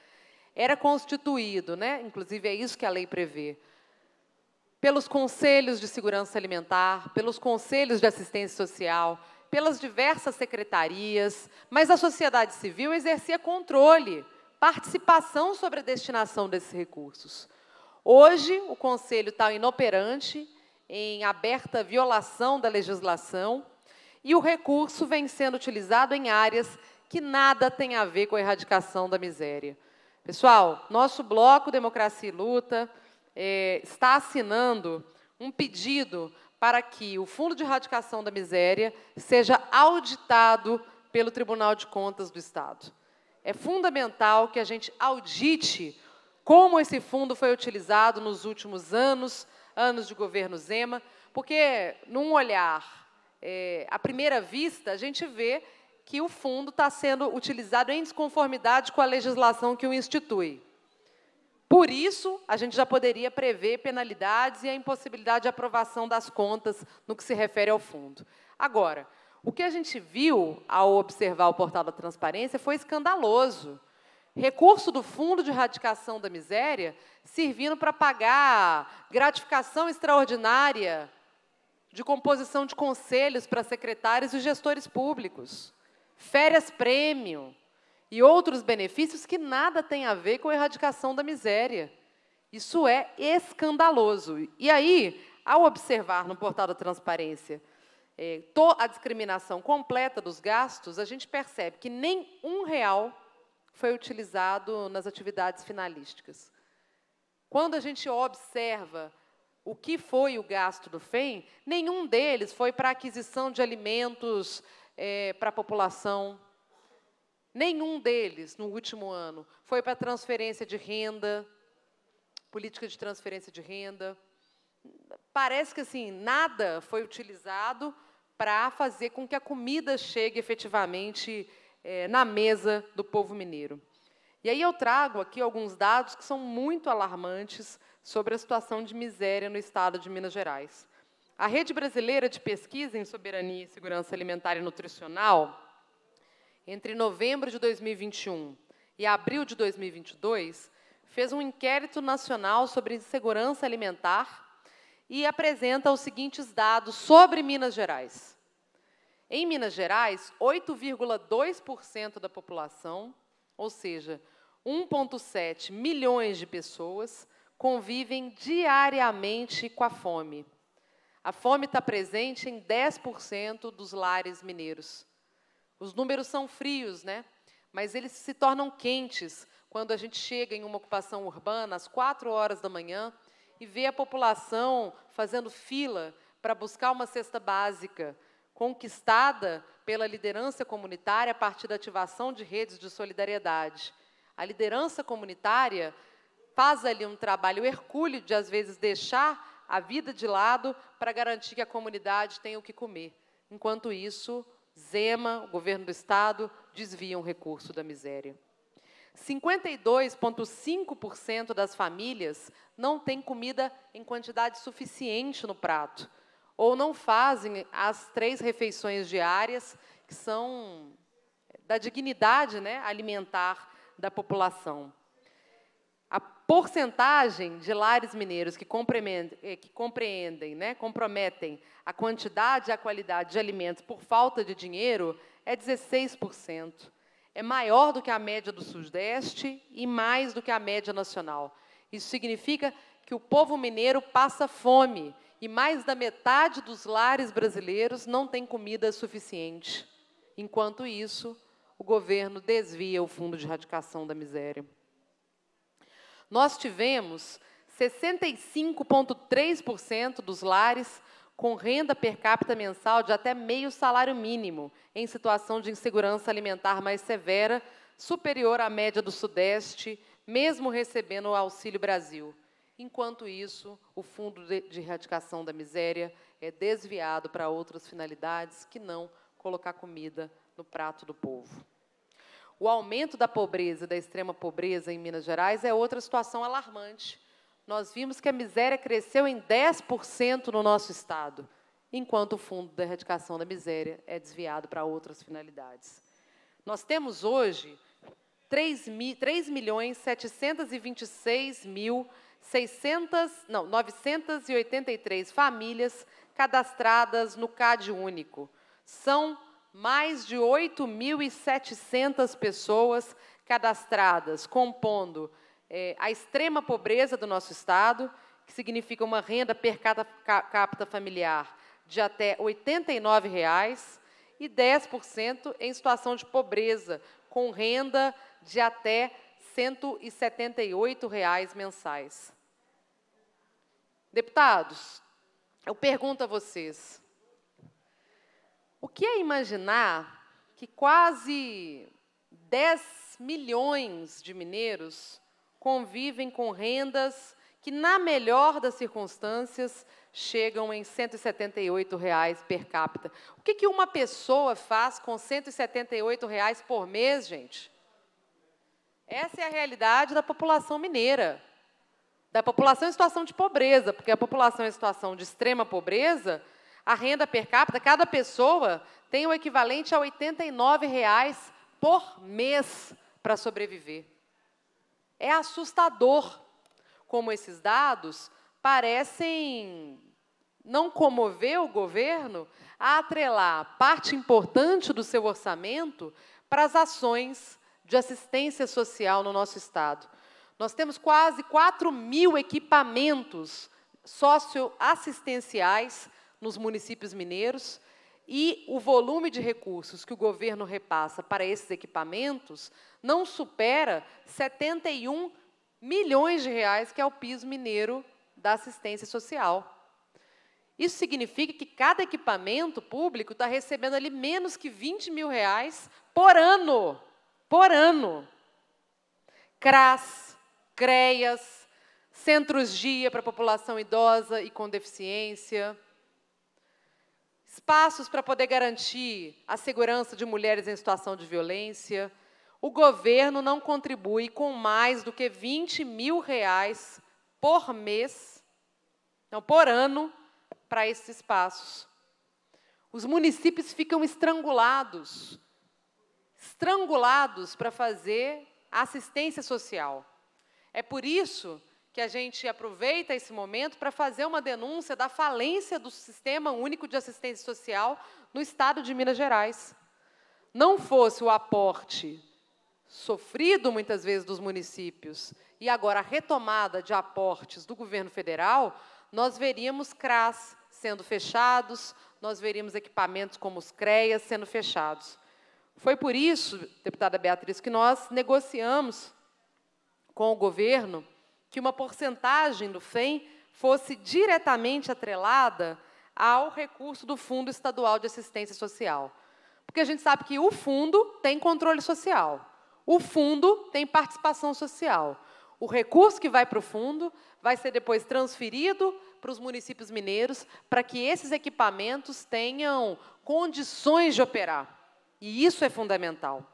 era constituído, né? inclusive é isso que a lei prevê, pelos conselhos de segurança alimentar, pelos conselhos de assistência social, pelas diversas secretarias, mas a sociedade civil exercia controle, participação sobre a destinação desses recursos. Hoje, o conselho está inoperante, em aberta violação da legislação, e o recurso vem sendo utilizado em áreas que nada tem a ver com a erradicação da miséria. Pessoal, nosso bloco Democracia e Luta é, está assinando um pedido para que o Fundo de Erradicação da Miséria seja auditado pelo Tribunal de Contas do Estado. É fundamental que a gente audite como esse fundo foi utilizado nos últimos anos, anos de governo Zema, porque, num olhar é, à primeira vista, a gente vê que o fundo está sendo utilizado em desconformidade com a legislação que o institui. Por isso, a gente já poderia prever penalidades e a impossibilidade de aprovação das contas no que se refere ao fundo. Agora, o que a gente viu ao observar o portal da transparência foi escandaloso. Recurso do Fundo de Erradicação da Miséria servindo para pagar gratificação extraordinária de composição de conselhos para secretários e gestores públicos, férias prêmio, e outros benefícios que nada têm a ver com a erradicação da miséria. Isso é escandaloso. E aí, ao observar no portal da transparência é, a discriminação completa dos gastos, a gente percebe que nem um real foi utilizado nas atividades finalísticas. Quando a gente observa o que foi o gasto do FEM, nenhum deles foi para aquisição de alimentos é, para a população Nenhum deles, no último ano, foi para transferência de renda, política de transferência de renda. Parece que assim nada foi utilizado para fazer com que a comida chegue efetivamente é, na mesa do povo mineiro. E aí eu trago aqui alguns dados que são muito alarmantes sobre a situação de miséria no estado de Minas Gerais. A Rede Brasileira de Pesquisa em Soberania e Segurança Alimentar e Nutricional, entre novembro de 2021 e abril de 2022, fez um inquérito nacional sobre insegurança alimentar e apresenta os seguintes dados sobre Minas Gerais. Em Minas Gerais, 8,2% da população, ou seja, 1,7 milhões de pessoas, convivem diariamente com a fome. A fome está presente em 10% dos lares mineiros. Os números são frios, né? Mas eles se tornam quentes quando a gente chega em uma ocupação urbana às quatro horas da manhã e vê a população fazendo fila para buscar uma cesta básica conquistada pela liderança comunitária a partir da ativação de redes de solidariedade. A liderança comunitária faz ali um trabalho hercúleo de, às vezes, deixar a vida de lado para garantir que a comunidade tenha o que comer. Enquanto isso, Zema, o governo do Estado, desviam recurso da miséria. 52,5% das famílias não têm comida em quantidade suficiente no prato, ou não fazem as três refeições diárias, que são eh, da dignidade né, alimentar da população porcentagem de lares mineiros que compreendem, eh, que compreendem né, comprometem a quantidade e a qualidade de alimentos por falta de dinheiro é 16%. É maior do que a média do Sudeste e mais do que a média nacional. Isso significa que o povo mineiro passa fome e mais da metade dos lares brasileiros não tem comida suficiente. Enquanto isso, o governo desvia o fundo de erradicação da miséria nós tivemos 65,3% dos lares com renda per capita mensal de até meio salário mínimo, em situação de insegurança alimentar mais severa, superior à média do Sudeste, mesmo recebendo o Auxílio Brasil. Enquanto isso, o Fundo de Erradicação da Miséria é desviado para outras finalidades que não colocar comida no prato do povo. O aumento da pobreza, da extrema pobreza em Minas Gerais é outra situação alarmante. Nós vimos que a miséria cresceu em 10% no nosso estado, enquanto o fundo da erradicação da miséria é desviado para outras finalidades. Nós temos hoje 3, mil não, 983 famílias cadastradas no CAD único. São mais de 8.700 pessoas cadastradas, compondo é, a extrema pobreza do nosso Estado, que significa uma renda per capita familiar de até R$ 89,00, e 10% em situação de pobreza, com renda de até R$ 178,00 mensais. Deputados, eu pergunto a vocês, o que é imaginar que quase 10 milhões de mineiros convivem com rendas que, na melhor das circunstâncias, chegam em R$ 178 reais per capita. O que, uma pessoa faz com R$ 178 reais por mês, gente? Essa é a realidade da população mineira, da população em situação de pobreza, porque a população em situação de extrema pobreza a renda per capita, cada pessoa tem o equivalente a R$ 89,00 por mês para sobreviver. É assustador como esses dados parecem não comover o governo a atrelar parte importante do seu orçamento para as ações de assistência social no nosso Estado. Nós temos quase 4 mil equipamentos socioassistenciais nos municípios mineiros e o volume de recursos que o governo repassa para esses equipamentos não supera 71 milhões de reais, que é o piso mineiro da assistência social. Isso significa que cada equipamento público está recebendo ali menos que 20 mil reais por ano. Por ano. CRAS, CREAS, centros-dia para a população idosa e com deficiência, espaços para poder garantir a segurança de mulheres em situação de violência. O governo não contribui com mais do que 20 mil reais por mês, não, por ano, para esses espaços. Os municípios ficam estrangulados, estrangulados para fazer assistência social. É por isso que a gente aproveita esse momento para fazer uma denúncia da falência do Sistema Único de Assistência Social no estado de Minas Gerais. Não fosse o aporte sofrido muitas vezes dos municípios e agora a retomada de aportes do governo federal, nós veríamos CRAS sendo fechados, nós veríamos equipamentos como os CREAS sendo fechados. Foi por isso, deputada Beatriz, que nós negociamos com o governo que uma porcentagem do FEM fosse diretamente atrelada ao recurso do Fundo Estadual de Assistência Social. Porque a gente sabe que o fundo tem controle social, o fundo tem participação social. O recurso que vai para o fundo vai ser depois transferido para os municípios mineiros para que esses equipamentos tenham condições de operar. E isso é fundamental.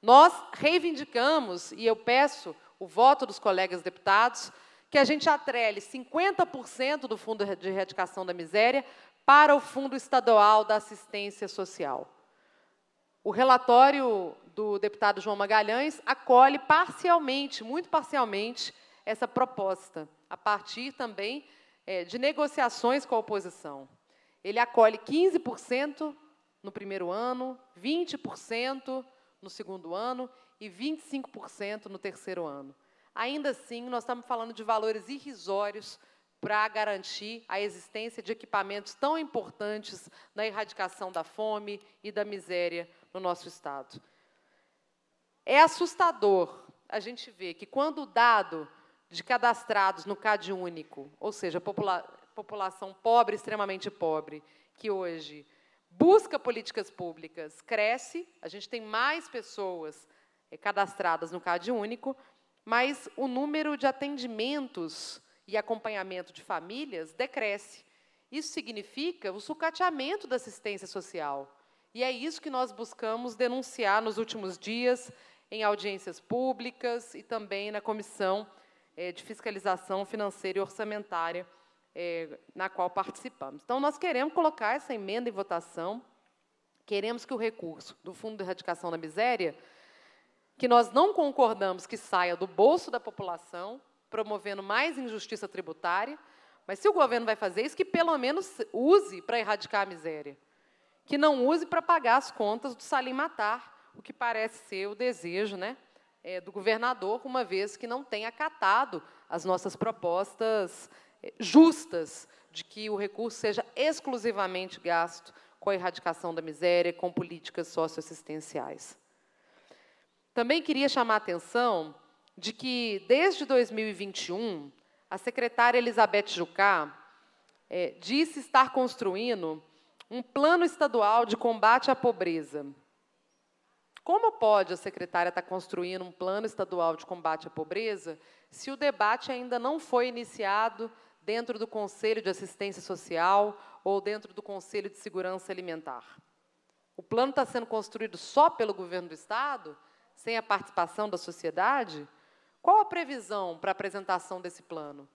Nós reivindicamos, e eu peço o voto dos colegas deputados, que a gente atrele 50% do Fundo de Erradicação da Miséria para o Fundo Estadual da Assistência Social. O relatório do deputado João Magalhães acolhe parcialmente, muito parcialmente, essa proposta, a partir também é, de negociações com a oposição. Ele acolhe 15% no primeiro ano, 20% no segundo ano e 25% no terceiro ano. Ainda assim, nós estamos falando de valores irrisórios para garantir a existência de equipamentos tão importantes na erradicação da fome e da miséria no nosso Estado. É assustador a gente ver que, quando o dado de cadastrados no CAD único, ou seja, popula população pobre, extremamente pobre, que hoje busca políticas públicas, cresce, a gente tem mais pessoas cadastradas no CAD único, mas o número de atendimentos e acompanhamento de famílias decresce. Isso significa o sucateamento da assistência social. E é isso que nós buscamos denunciar nos últimos dias, em audiências públicas e também na Comissão é, de Fiscalização Financeira e Orçamentária, é, na qual participamos. Então, nós queremos colocar essa emenda em votação, queremos que o recurso do Fundo de Erradicação da Miséria que nós não concordamos que saia do bolso da população, promovendo mais injustiça tributária, mas se o governo vai fazer isso, que pelo menos use para erradicar a miséria, que não use para pagar as contas do Salim Matar, o que parece ser o desejo né, é, do governador, uma vez que não tem acatado as nossas propostas é, justas de que o recurso seja exclusivamente gasto com a erradicação da miséria, com políticas socioassistenciais. Também queria chamar a atenção de que, desde 2021, a secretária Elizabeth Jucá é, disse estar construindo um plano estadual de combate à pobreza. Como pode a secretária estar construindo um plano estadual de combate à pobreza se o debate ainda não foi iniciado dentro do Conselho de Assistência Social ou dentro do Conselho de Segurança Alimentar? O plano está sendo construído só pelo governo do Estado? sem a participação da sociedade? Qual a previsão para a apresentação desse plano?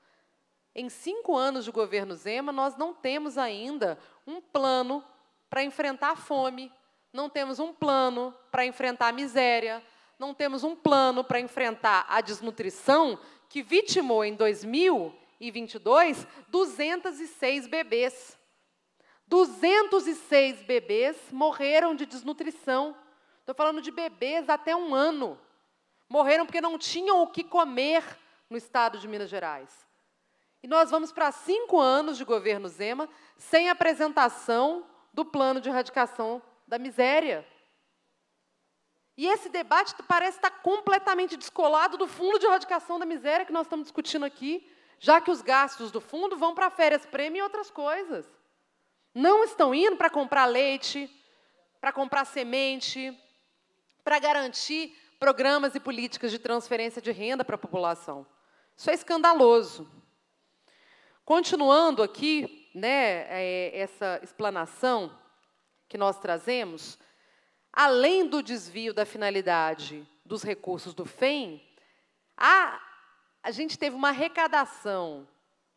Em cinco anos de governo Zema, nós não temos ainda um plano para enfrentar a fome, não temos um plano para enfrentar a miséria, não temos um plano para enfrentar a desnutrição que vitimou em 2022 206 bebês. 206 bebês morreram de desnutrição. Estou falando de bebês até um ano. Morreram porque não tinham o que comer no estado de Minas Gerais. E nós vamos para cinco anos de governo Zema sem apresentação do plano de erradicação da miséria. E esse debate parece estar completamente descolado do fundo de erradicação da miséria que nós estamos discutindo aqui, já que os gastos do fundo vão para férias prêmio e outras coisas. Não estão indo para comprar leite, para comprar semente, para garantir programas e políticas de transferência de renda para a população. Isso é escandaloso. Continuando aqui, né, é, essa explanação que nós trazemos, além do desvio da finalidade dos recursos do FEM, a, a gente teve uma arrecadação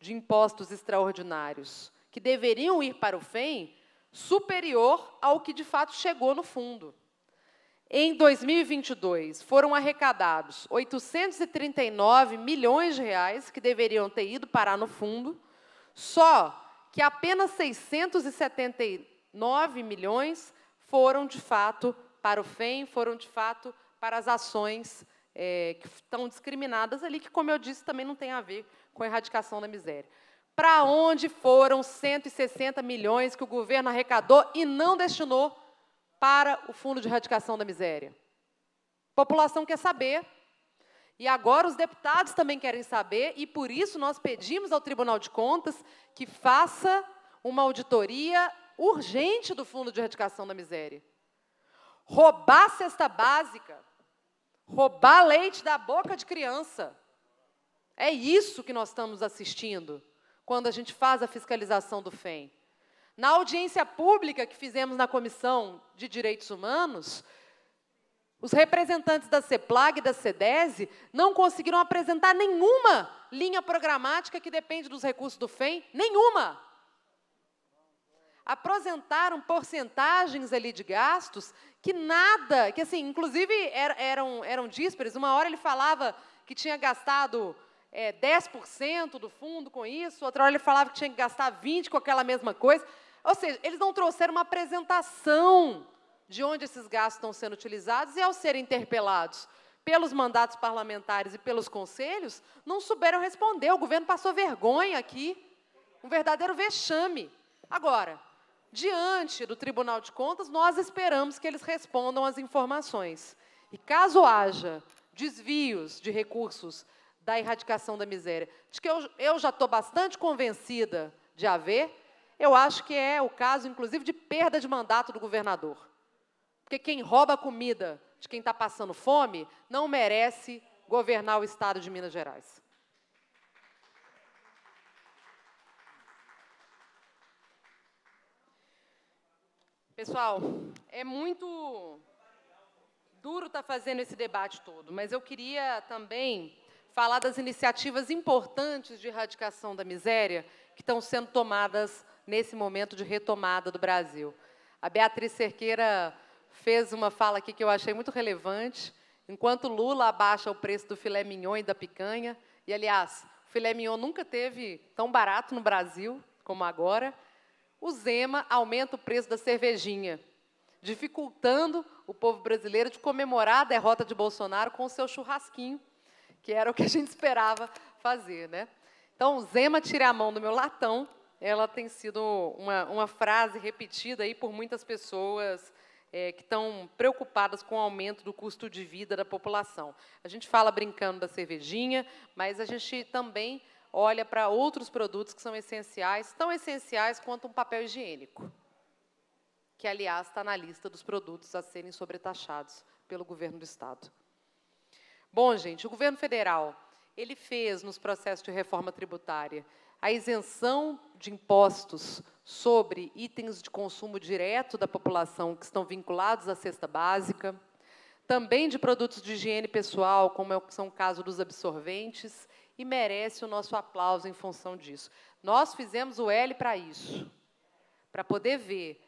de impostos extraordinários que deveriam ir para o FEM superior ao que de fato chegou no fundo. Em 2022, foram arrecadados 839 milhões de reais que deveriam ter ido parar no fundo, só que apenas 679 milhões foram de fato para o FEM, foram de fato para as ações é, que estão discriminadas ali, que, como eu disse, também não tem a ver com a erradicação da miséria. Para onde foram 160 milhões que o governo arrecadou e não destinou para o Fundo de Erradicação da Miséria. A população quer saber. E agora os deputados também querem saber, e por isso nós pedimos ao Tribunal de Contas que faça uma auditoria urgente do Fundo de Erradicação da Miséria. Roubar cesta básica, roubar leite da boca de criança. É isso que nós estamos assistindo quando a gente faz a fiscalização do FEM. Na audiência pública que fizemos na Comissão de Direitos Humanos, os representantes da CEPLAG e da CEDESE não conseguiram apresentar nenhuma linha programática que depende dos recursos do FEM, nenhuma. Apresentaram porcentagens ali de gastos que nada, que assim, inclusive er, eram, eram díspares. Uma hora ele falava que tinha gastado é, eh, 10% do fundo com isso, outra hora ele falava que tinha que gastar 20% com aquela mesma coisa. Ou seja, eles não trouxeram uma apresentação de onde esses gastos estão sendo utilizados e, ao serem interpelados pelos mandatos parlamentares e pelos conselhos, não souberam responder. O governo passou vergonha aqui, um verdadeiro vexame. Agora, diante do Tribunal de Contas, nós esperamos que eles respondam às informações. E caso haja desvios de recursos da erradicação da miséria, de que eu, eu já estou bastante convencida de haver, eu acho que é o caso, inclusive, de perda de mandato do governador. Porque quem rouba a comida de quem está passando fome não merece governar o Estado de Minas Gerais. Pessoal, é muito duro estar tá fazendo esse debate todo, mas eu queria também falar das iniciativas importantes de erradicação da miséria que estão sendo tomadas nesse momento de retomada do Brasil. A Beatriz Cerqueira fez uma fala aqui que eu achei muito relevante. Enquanto Lula abaixa o preço do filé mignon e da picanha, e aliás, o filé mignon nunca teve tão barato no Brasil como agora, o Zema aumenta o preço da cervejinha, dificultando o povo brasileiro de comemorar a derrota de Bolsonaro com o seu churrasquinho, que era o que a gente [laughs] esperava fazer, né? Então, o Zema tira a mão do meu latão ela tem sido uma, uma frase repetida aí por muitas pessoas é, que estão preocupadas com o aumento do custo de vida da população. A gente fala brincando da cervejinha, mas a gente também olha para outros produtos que são essenciais, tão essenciais quanto um papel higiênico, que, aliás, está na lista dos produtos a serem sobretaxados pelo governo do Estado. Bom, gente, o governo federal ele fez nos processos de reforma tributária a isenção de impostos sobre itens de consumo direto da população que estão vinculados à cesta básica, também de produtos de higiene pessoal, como é, são o caso dos absorventes, e merece o nosso aplauso em função disso. Nós fizemos o L para isso, para poder ver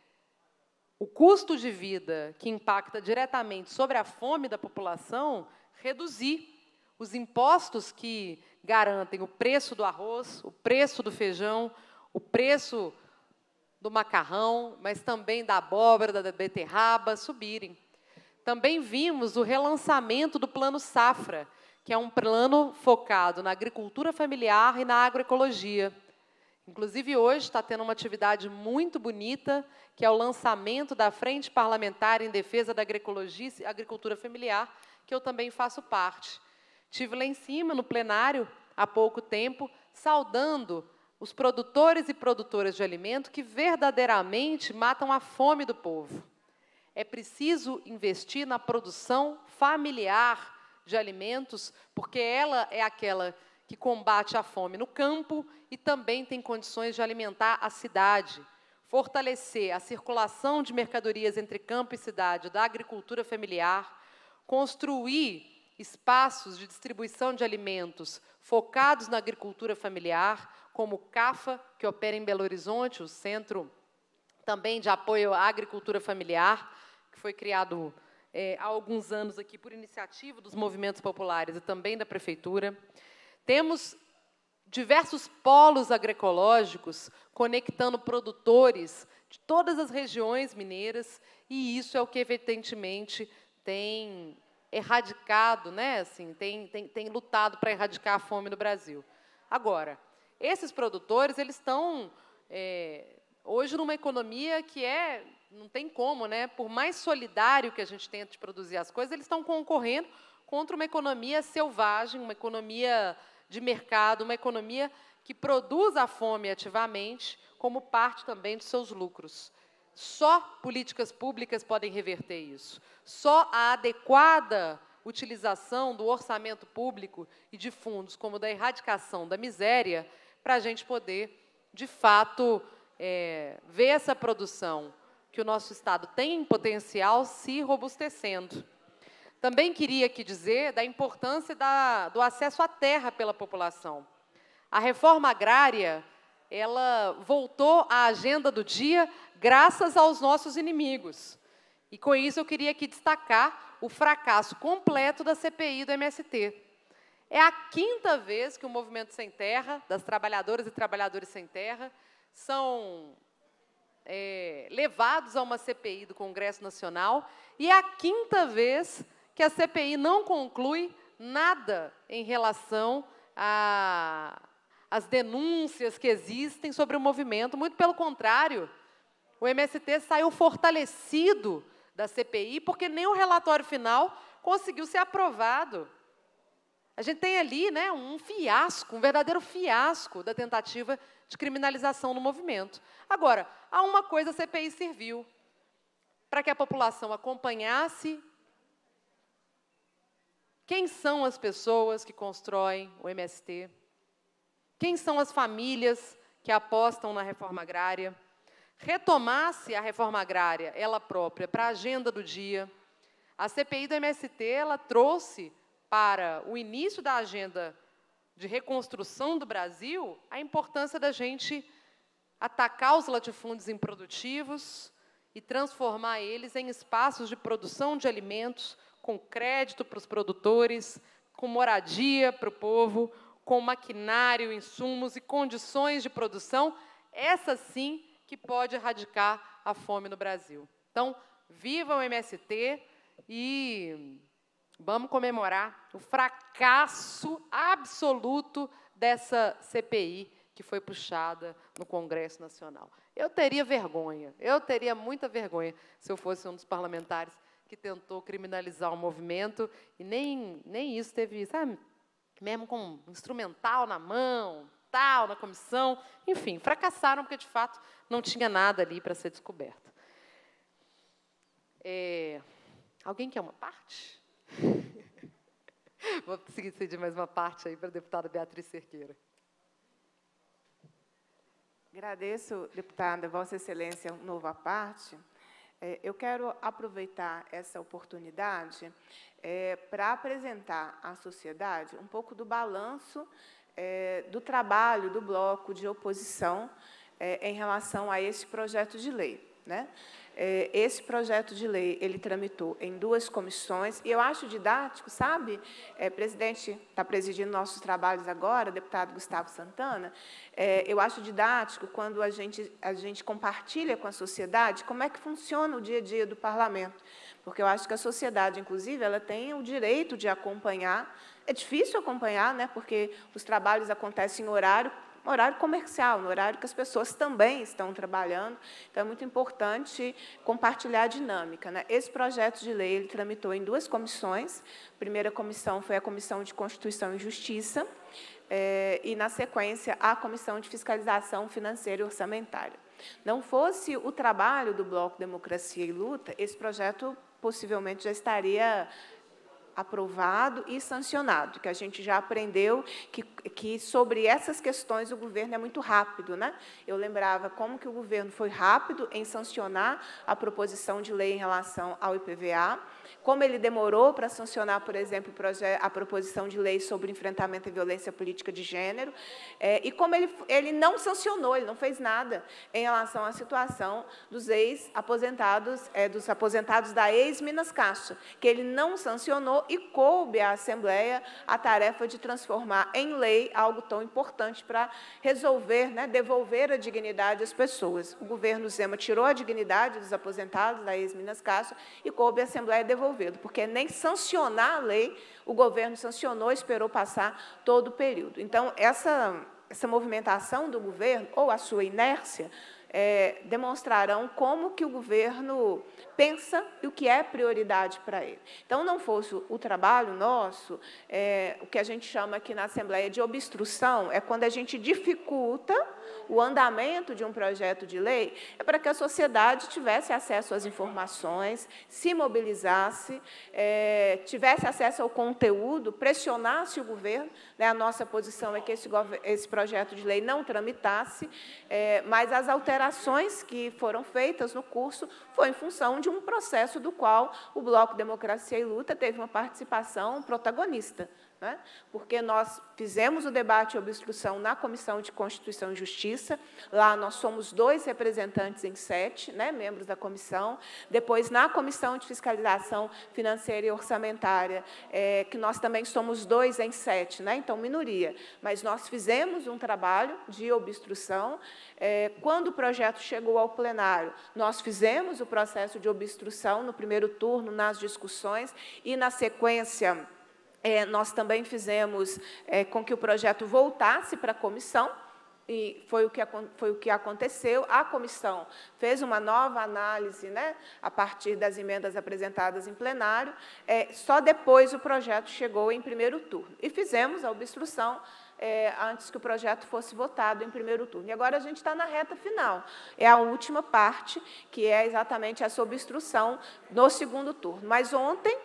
o custo de vida que impacta diretamente sobre a fome da população reduzir os impostos que garantem o preço do arroz, o preço do feijão, o preço do macarrão, mas também da abóbora, da beterraba subirem. Também vimos o relançamento do Plano Safra, que é um plano focado na agricultura familiar e na agroecologia. Inclusive, hoje está tendo uma atividade muito bonita, que é o lançamento da Frente Parlamentar em Defesa da Agroecologia e Agricultura Familiar, que eu também faço parte. Tive lá em cima, no plenário, há pouco tempo, saudando os produtores e produtoras de alimento que verdadeiramente matam a fome do povo. É preciso investir na produção familiar de alimentos, porque ela é aquela que combate a fome no campo e também tem condições de alimentar a cidade. Fortalecer a circulação de mercadorias entre campo e cidade da agricultura familiar, construir espaços de distribuição de alimentos focados na agricultura familiar, como o CAFA, que opera em Belo Horizonte, o Centro também de Apoio à Agricultura Familiar, que foi criado é, há alguns anos aqui por iniciativa dos movimentos populares e também da Prefeitura. Temos diversos polos agroecológicos conectando produtores de todas as regiões mineiras, e isso é o que, evidentemente, tem erradicado, né, assim, tem, tem, tem lutado para erradicar a fome no Brasil. Agora, esses produtores eles estão é, hoje numa economia que é não tem como, né? Por mais solidário que a gente tente produzir as coisas, eles estão concorrendo contra uma economia selvagem, uma economia de mercado, uma economia que produz a fome ativamente como parte também dos seus lucros. Só políticas públicas podem reverter isso. Só a adequada utilização do orçamento público e de fundos como da erradicação da miséria para a gente poder, de fato, é, ver essa produção que o nosso Estado tem em potencial se robustecendo. Também queria aqui dizer da importância da, do acesso à terra pela população. A reforma agrária, ela voltou à agenda do dia graças aos nossos inimigos. E com isso eu queria aqui destacar o fracasso completo da CPI do MST. É a quinta vez que o Movimento Sem Terra, das trabalhadoras e trabalhadores sem terra, são é, levados a uma CPI do Congresso Nacional e é a quinta vez que a CPI não conclui nada em relação às denúncias que existem sobre o movimento, muito pelo contrário, o MST saiu fortalecido da CPI, porque nem o relatório final conseguiu ser aprovado. A gente tem ali né, um fiasco, um verdadeiro fiasco da tentativa de criminalização no movimento. Agora, há uma coisa a CPI serviu para que a população acompanhasse quem são as pessoas que constroem o MST, quem são as famílias que apostam na reforma agrária retomasse a reforma agrária, ela própria, para a agenda do dia. A CPI do MST ela trouxe para o início da agenda de reconstrução do Brasil a importância da gente atacar os latifúndios improdutivos e transformar eles em espaços de produção de alimentos, com crédito para os produtores, com moradia para o povo, com maquinário, insumos e condições de produção, Essa sim que pode erradicar a fome no Brasil. Então, viva o MST e vamos comemorar o fracasso absoluto dessa CPI que foi puxada no Congresso Nacional. Eu teria vergonha, eu teria muita vergonha se eu fosse um dos parlamentares que tentou criminalizar o movimento e nem, nem isso teve, sabe? Mesmo com um instrumental na mão, tal, na comissão. Enfim, fracassaram porque, de fato, não tinha nada ali para ser descoberto. É... Alguém quer uma parte? [laughs] Vou conseguir cedir mais uma parte aí para a deputada Beatriz Cerqueira. Agradeço, deputada, Vossa Excelência, nova parte. É, eu quero aproveitar essa oportunidade é, para apresentar à sociedade um pouco do balanço é, do trabalho do bloco de oposição é, em relação a esse projeto de lei. Né? É, esse projeto de lei ele tramitou em duas comissões e eu acho didático, sabe, é, presidente está presidindo nossos trabalhos agora, deputado Gustavo Santana, é, eu acho didático quando a gente a gente compartilha com a sociedade como é que funciona o dia a dia do parlamento, porque eu acho que a sociedade, inclusive, ela tem o direito de acompanhar é difícil acompanhar, né, porque os trabalhos acontecem em horário horário comercial, no horário que as pessoas também estão trabalhando. Então, é muito importante compartilhar a dinâmica. Né? Esse projeto de lei ele tramitou em duas comissões. A primeira comissão foi a Comissão de Constituição e Justiça, eh, e, na sequência, a Comissão de Fiscalização Financeira e Orçamentária. Não fosse o trabalho do Bloco Democracia e Luta, esse projeto possivelmente já estaria aprovado e sancionado, que a gente já aprendeu que, que sobre essas questões o governo é muito rápido. Né? Eu lembrava como que o governo foi rápido em sancionar a proposição de lei em relação ao IPVA, como ele demorou para sancionar, por exemplo, a proposição de lei sobre enfrentamento à violência política de gênero, é, e como ele, ele não sancionou, ele não fez nada em relação à situação dos ex-aposentados, é, dos aposentados da ex-Minas Caixa, que ele não sancionou e coube à Assembleia a tarefa de transformar em lei algo tão importante para resolver, né, devolver a dignidade às pessoas. O governo Zema tirou a dignidade dos aposentados da ex-Minas Caixa e coube à Assembleia devolver resolvido, porque nem sancionar a lei, o governo sancionou, esperou passar todo o período. Então, essa, essa movimentação do governo, ou a sua inércia, é, demonstrarão como que o governo pensa o que é prioridade para ele. Então, não fosse o trabalho nosso, é, o que a gente chama aqui na Assembleia de obstrução, é quando a gente dificulta o andamento de um projeto de lei, é para que a sociedade tivesse acesso às informações, se mobilizasse, é, tivesse acesso ao conteúdo, pressionasse o governo. Né, a nossa posição é que esse, esse projeto de lei não tramitasse, é, mas as alterações que foram feitas no curso foi em função de de um processo do qual o Bloco Democracia e Luta teve uma participação protagonista né? porque nós fizemos o debate de obstrução na Comissão de Constituição e Justiça, lá nós somos dois representantes em sete, né, membros da comissão, depois na Comissão de Fiscalização Financeira e Orçamentária, é, que nós também somos dois em sete, né, então minoria, mas nós fizemos um trabalho de obstrução, é, quando o projeto chegou ao plenário, nós fizemos o processo de obstrução no primeiro turno, nas discussões, e na sequência é, nós também fizemos é, com que o projeto voltasse para a comissão, e foi o, que, foi o que aconteceu. A comissão fez uma nova análise né, a partir das emendas apresentadas em plenário. É, só depois o projeto chegou em primeiro turno. E fizemos a obstrução é, antes que o projeto fosse votado em primeiro turno. E agora a gente está na reta final. É a última parte, que é exatamente essa obstrução no segundo turno. Mas ontem,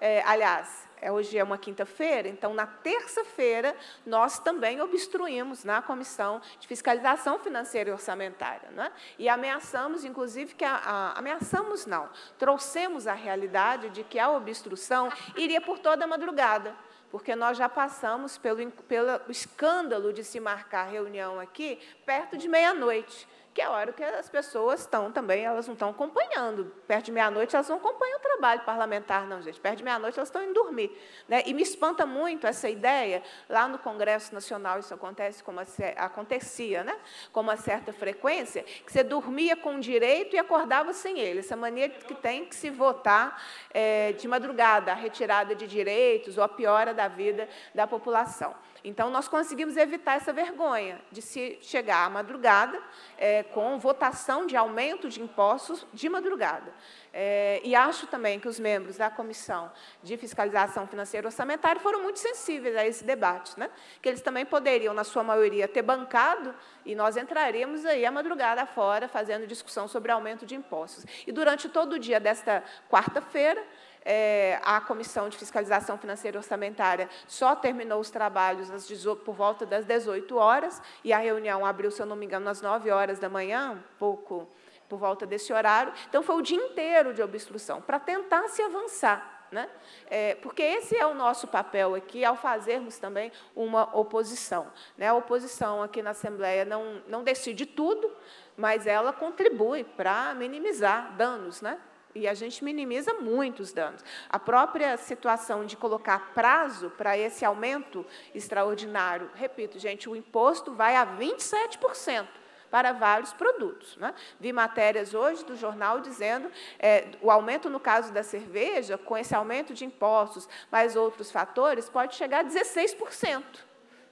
é, aliás, é, hoje é uma quinta-feira, então na terça-feira nós também obstruímos na comissão de fiscalização financeira e orçamentária, né? e ameaçamos, inclusive, que a, a, ameaçamos não, trouxemos a realidade de que a obstrução iria por toda a madrugada porque nós já passamos pelo, pelo escândalo de se marcar reunião aqui perto de meia-noite que é a hora que as pessoas estão também, elas não estão acompanhando. Perto de meia-noite, elas não acompanham o trabalho parlamentar, não, gente. Perto de meia-noite, elas estão indo dormir. Né? E me espanta muito essa ideia, lá no Congresso Nacional, isso acontece como acontecia, né? com uma certa frequência, que você dormia com direito e acordava sem ele. Essa mania que tem que se votar é, de madrugada, a retirada de direitos ou a piora da vida da população. Então, nós conseguimos evitar essa vergonha de se chegar à madrugada é, com votação de aumento de impostos de madrugada. É, e acho também que os membros da Comissão de Fiscalização Financeira e Orçamentária foram muito sensíveis a esse debate, né? que eles também poderiam, na sua maioria, ter bancado e nós entraríamos aí à madrugada fora fazendo discussão sobre aumento de impostos. E durante todo o dia desta quarta-feira, é, a Comissão de Fiscalização Financeira e Orçamentária só terminou os trabalhos às 18, por volta das 18 horas, e a reunião abriu, se eu não me engano, às 9 horas da manhã, pouco por volta desse horário. Então, foi o dia inteiro de obstrução, para tentar se avançar. Né? É, porque esse é o nosso papel aqui, ao fazermos também uma oposição. Né? A oposição aqui na Assembleia não, não decide tudo, mas ela contribui para minimizar danos, né? E a gente minimiza muito os danos. A própria situação de colocar prazo para esse aumento extraordinário, repito, gente, o imposto vai a 27% para vários produtos. Né? Vi matérias hoje do jornal dizendo é, o aumento no caso da cerveja, com esse aumento de impostos, mais outros fatores, pode chegar a 16%.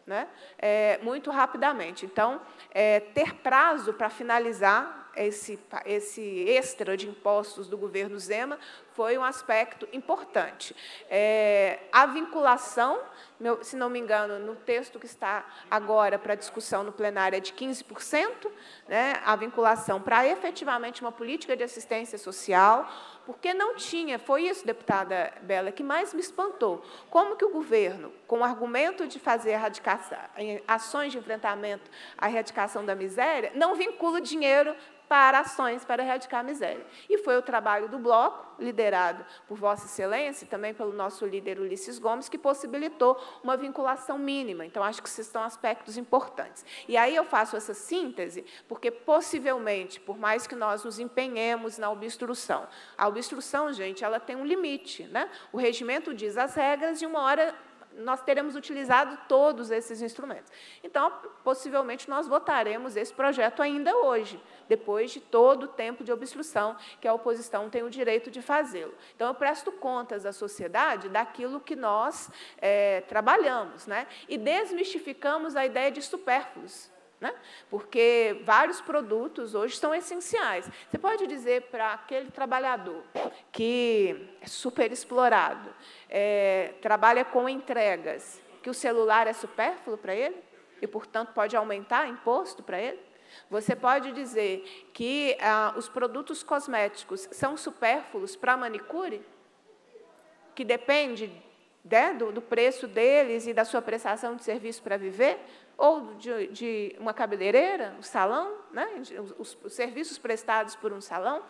Né? É, muito rapidamente. Então, é, ter prazo para finalizar esse, esse extra de impostos do governo Zema foi um aspecto importante. É, a vinculação, meu, se não me engano, no texto que está agora para discussão no plenário é de 15%, né, a vinculação para efetivamente uma política de assistência social, porque não tinha, foi isso, deputada Bela, que mais me espantou. Como que o governo, com o argumento de fazer ações de enfrentamento à erradicação da miséria, não vincula dinheiro para ações para erradicar a miséria? E foi o trabalho do bloco, liderado liderado por Vossa Excelência e também pelo nosso líder Ulisses Gomes, que possibilitou uma vinculação mínima. Então, acho que esses são aspectos importantes. E aí eu faço essa síntese, porque possivelmente, por mais que nós nos empenhemos na obstrução, a obstrução, gente, ela tem um limite. Né? O regimento diz as regras e uma hora nós teremos utilizado todos esses instrumentos. Então, possivelmente, nós votaremos esse projeto ainda hoje depois de todo o tempo de obstrução que a oposição tem o direito de fazê-lo. Então, eu presto contas à sociedade daquilo que nós é, trabalhamos, né? e desmistificamos a ideia de supérfluos. Né? Porque vários produtos hoje são essenciais. Você pode dizer para aquele trabalhador que é super explorado, é, eh, trabalha com entregas, que o celular é supérfluo para ele? E, portanto, pode aumentar imposto para ele? Você pode dizer que ah, os produtos cosméticos são supérfluos para manicure? Que depende né, do, do, preço deles e da sua prestação de serviço para viver? Ou de, de, uma cabeleireira, um salão, né, os, os serviços prestados por um salão?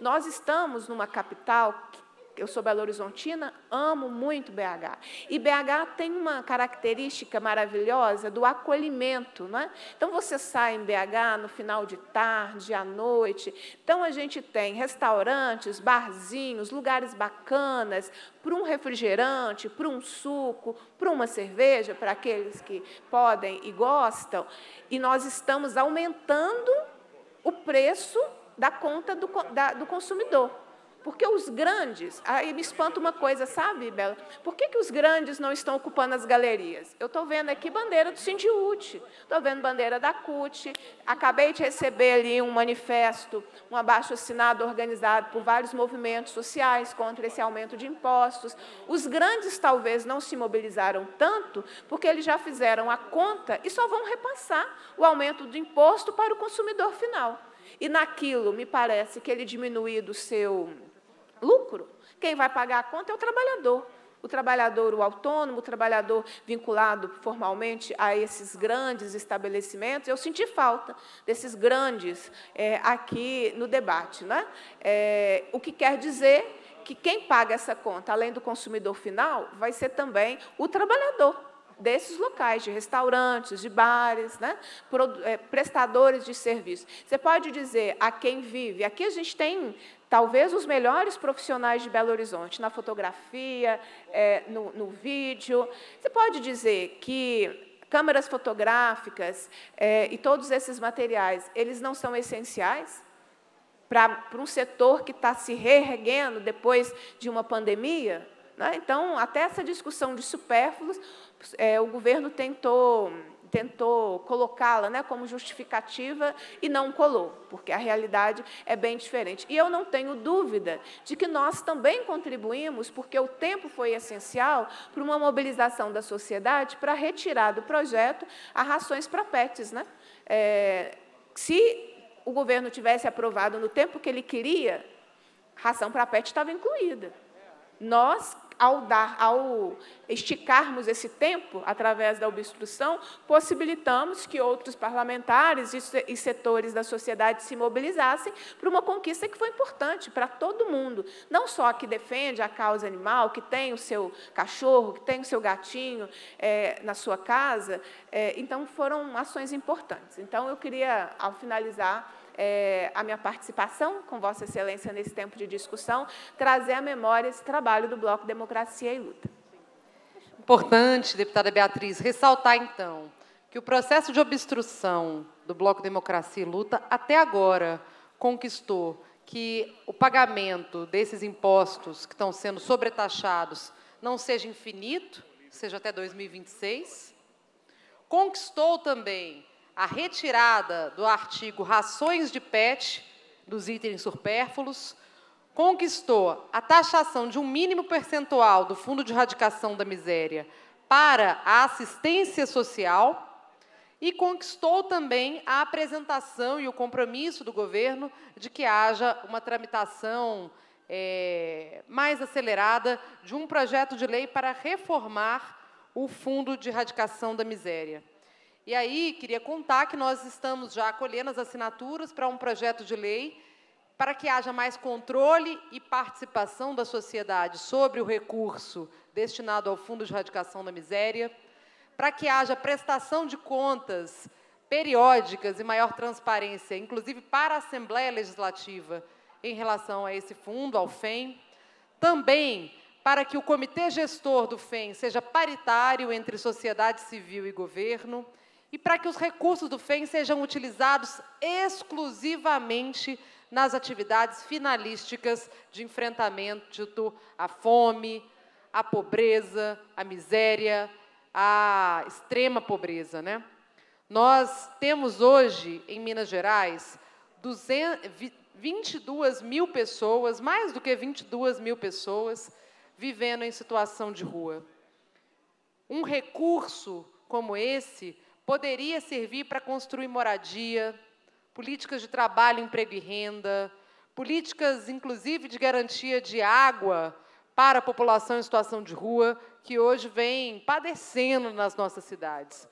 Nós estamos numa capital eu sou Belo Horizontina, amo muito BH. E BH tem uma característica maravilhosa do acolhimento. Não é? Então, você sai em BH no final de tarde, à noite. Então, a gente tem restaurantes, barzinhos, lugares bacanas para um refrigerante, para um suco, para uma cerveja, para aqueles que podem e gostam. E nós estamos aumentando o preço da conta do, da, do consumidor. Porque os grandes, aí me espanta uma coisa, sabe, Bela? Por que, que os grandes não estão ocupando as galerias? Eu estou vendo aqui bandeira do Sindiúte, estou vendo bandeira da CUT, acabei de receber ali um manifesto, um abaixo-assinado organizado por vários movimentos sociais contra esse aumento de impostos. Os grandes talvez não se mobilizaram tanto, porque eles já fizeram a conta e só vão repassar o aumento do imposto para o consumidor final. E naquilo, me parece que ele diminuído o seu lucro. Quem vai pagar a conta é o trabalhador. O trabalhador, o autônomo, o trabalhador vinculado formalmente a esses grandes estabelecimentos, eu senti falta desses grandes é, aqui no debate. Né? É, o que quer dizer que quem paga essa conta, além do consumidor final, vai ser também o trabalhador desses locais, de restaurantes, de bares, né? É, prestadores de serviço. Você pode dizer a quem vive, aqui a gente tem talvez os melhores profissionais de Belo Horizonte, na fotografia, é, no, no vídeo. Você pode dizer que câmeras fotográficas é, e todos esses materiais, eles não são essenciais para um setor que está se reerguendo depois de uma pandemia? Né? Então, até essa discussão de supérfluos, é, o governo tentou tentou colocá-la né, como justificativa e não colou, porque a realidade é bem diferente. E eu não tenho dúvida de que nós também contribuímos, porque o tempo foi essencial para uma mobilização da sociedade para retirar do projeto as rações para pets. Né? É, se o governo tivesse aprovado no tempo que ele queria, ração para pet estava incluída. Nós ao, dar, ao esticarmos esse tempo através da obstrução, possibilitamos que outros parlamentares e setores da sociedade se mobilizassem para uma conquista que foi importante para todo mundo, não só que defende a causa animal, que tem o seu cachorro, que tem o seu gatinho é, na sua casa. É, então, foram ações importantes. Então, eu queria, ao finalizar, é, a minha participação com Vossa Excelência nesse tempo de discussão, trazer à memória esse trabalho do Bloco Democracia e Luta. Importante, deputada Beatriz, ressaltar então que o processo de obstrução do Bloco Democracia e Luta até agora conquistou que o pagamento desses impostos que estão sendo sobretaxados não seja infinito, seja até 2026. Conquistou também a retirada do artigo rações de PET dos itens supérfluos, conquistou a taxação de um mínimo percentual do Fundo de Erradicação da Miséria para a assistência social e conquistou também a apresentação e o compromisso do governo de que haja uma tramitação é, mais acelerada de um projeto de lei para reformar o Fundo de Erradicação da Miséria. E aí, queria contar que nós estamos já colhendo as assinaturas para um projeto de lei para que haja mais controle e participação da sociedade sobre o recurso destinado ao Fundo de Erradicação da Miséria, para que haja prestação de contas periódicas e maior transparência, inclusive para a Assembleia Legislativa, em relação a esse fundo, ao FEM. Também para que o comitê gestor do FEM seja paritário entre sociedade civil e governo e para que os recursos do FEM sejam utilizados exclusivamente nas atividades finalísticas de enfrentamento à fome, à pobreza, à miséria, à extrema pobreza. Né? Nós temos hoje, em Minas Gerais, 22 mil pessoas, mais do que 22 mil pessoas, vivendo em situação de rua. Um recurso como esse poderia servir para construir moradia, políticas de trabalho, emprego e renda, políticas, inclusive, de garantia de água para a população em situação de rua, que hoje vem padecendo nas nossas cidades.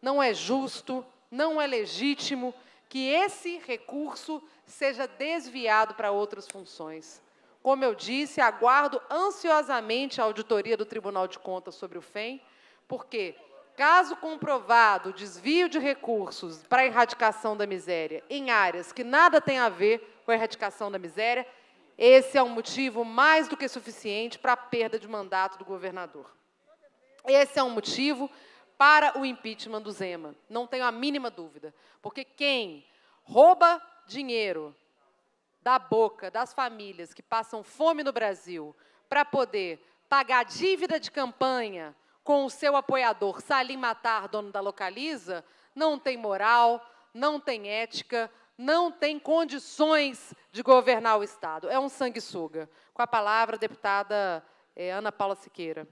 Não é justo, não é legítimo que esse recurso seja desviado para outras funções. Como eu disse, aguardo ansiosamente a auditoria do Tribunal de Contas sobre o FEM, porque Caso comprovado desvio de recursos para a erradicação da miséria em áreas que nada tem a ver com a erradicação da miséria, esse é um motivo mais do que suficiente para a perda de mandato do governador. Esse é um motivo para o impeachment do Zema, não tenho a mínima dúvida. Porque quem rouba dinheiro da boca das famílias que passam fome no Brasil para poder pagar dívida de campanha com o seu apoiador Salim Matar, dono da Localiza, não tem moral, não tem ética, não tem condições de governar o Estado. É um sanguessuga. Com a palavra, deputada é, Ana Paula Siqueira.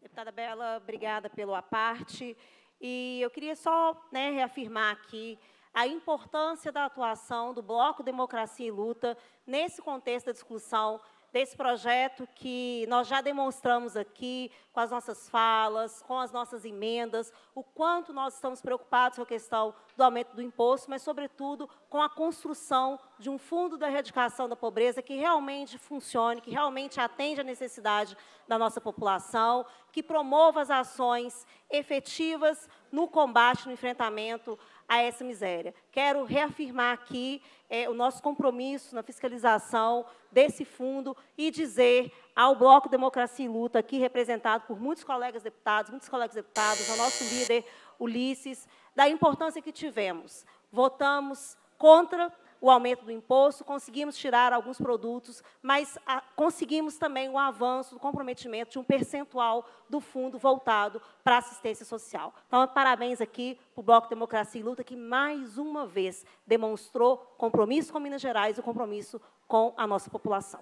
Deputada Bela, obrigada pelo aparte. E eu queria só né, reafirmar aqui a importância da atuação do Bloco Democracia e Luta nesse contexto da discussão desse projeto que nós já demonstramos aqui com as nossas falas, com as nossas emendas, o quanto nós estamos preocupados com a questão do aumento do imposto, mas, sobretudo, com a construção de um fundo da erradicação da pobreza que realmente funcione, que realmente atende à necessidade da nossa população, que promova as ações efetivas no combate, no enfrentamento a essa miséria. Quero reafirmar aqui é, o nosso compromisso na fiscalização desse fundo e dizer ao Bloco Democracia e Luta, aqui representado por muitos colegas deputados, muitos colegas deputados, ao nosso líder Ulisses, da importância que tivemos. Votamos contra o aumento do imposto, conseguimos tirar alguns produtos, mas a, ah, conseguimos também o um avanço do comprometimento de um percentual do fundo voltado para assistência social. Então, parabéns aqui para o Bloco Democracia e Luta, que mais uma vez demonstrou compromisso com Minas Gerais e compromisso com a nossa população.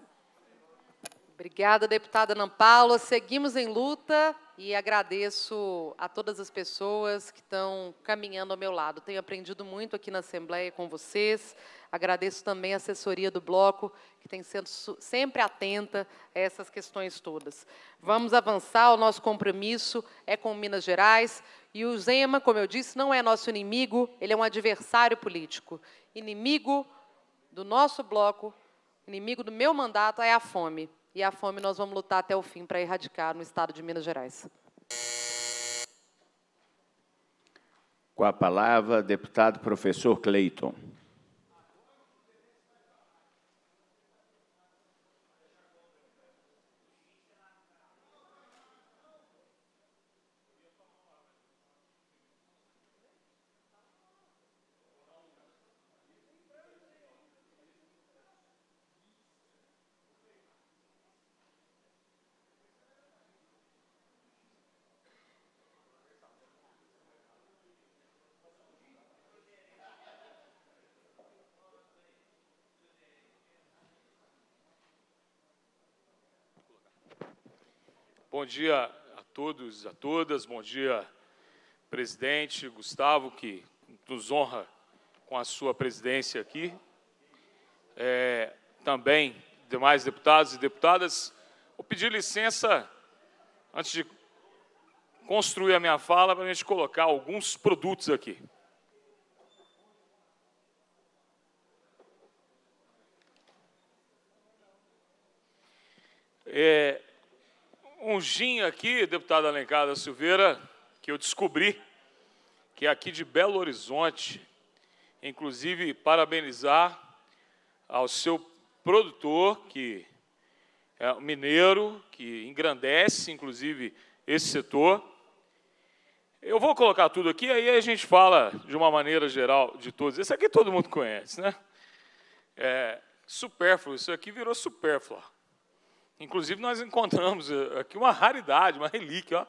Obrigada, deputada Ana Paula. Seguimos em luta e agradeço a todas as pessoas que estão caminhando ao meu lado. Tenho aprendido muito aqui na Assembleia com vocês. Agradeço também a assessoria do bloco, que tem sido sempre atenta a essas questões todas. Vamos avançar, o nosso compromisso é com Minas Gerais. E o Zema, como eu disse, não é nosso inimigo, ele é um adversário político. Inimigo do nosso bloco, inimigo do meu mandato é a fome. E a fome nós vamos lutar até o fim para erradicar no estado de Minas Gerais. Com a palavra, deputado professor Cleiton. Bom dia a todos, a todas. Bom dia, presidente Gustavo, que nos honra com a sua presidência aqui. É, também, demais deputados e deputadas, vou pedir licença, antes de construir a minha fala, para a gente colocar alguns produtos aqui. É, um gin aqui, deputada Alencar da Silveira, que eu descobri, que é aqui de Belo Horizonte. Inclusive, parabenizar ao seu produtor, que é mineiro, que engrandece, inclusive, esse setor. Eu vou colocar tudo aqui, aí a gente fala de uma maneira geral de todos. Esse aqui todo mundo conhece, né? É, supérfluo, isso aqui virou supérfluo. Inclusive, nós encontramos eh, aqui uma raridade, uma relíquia. Ó.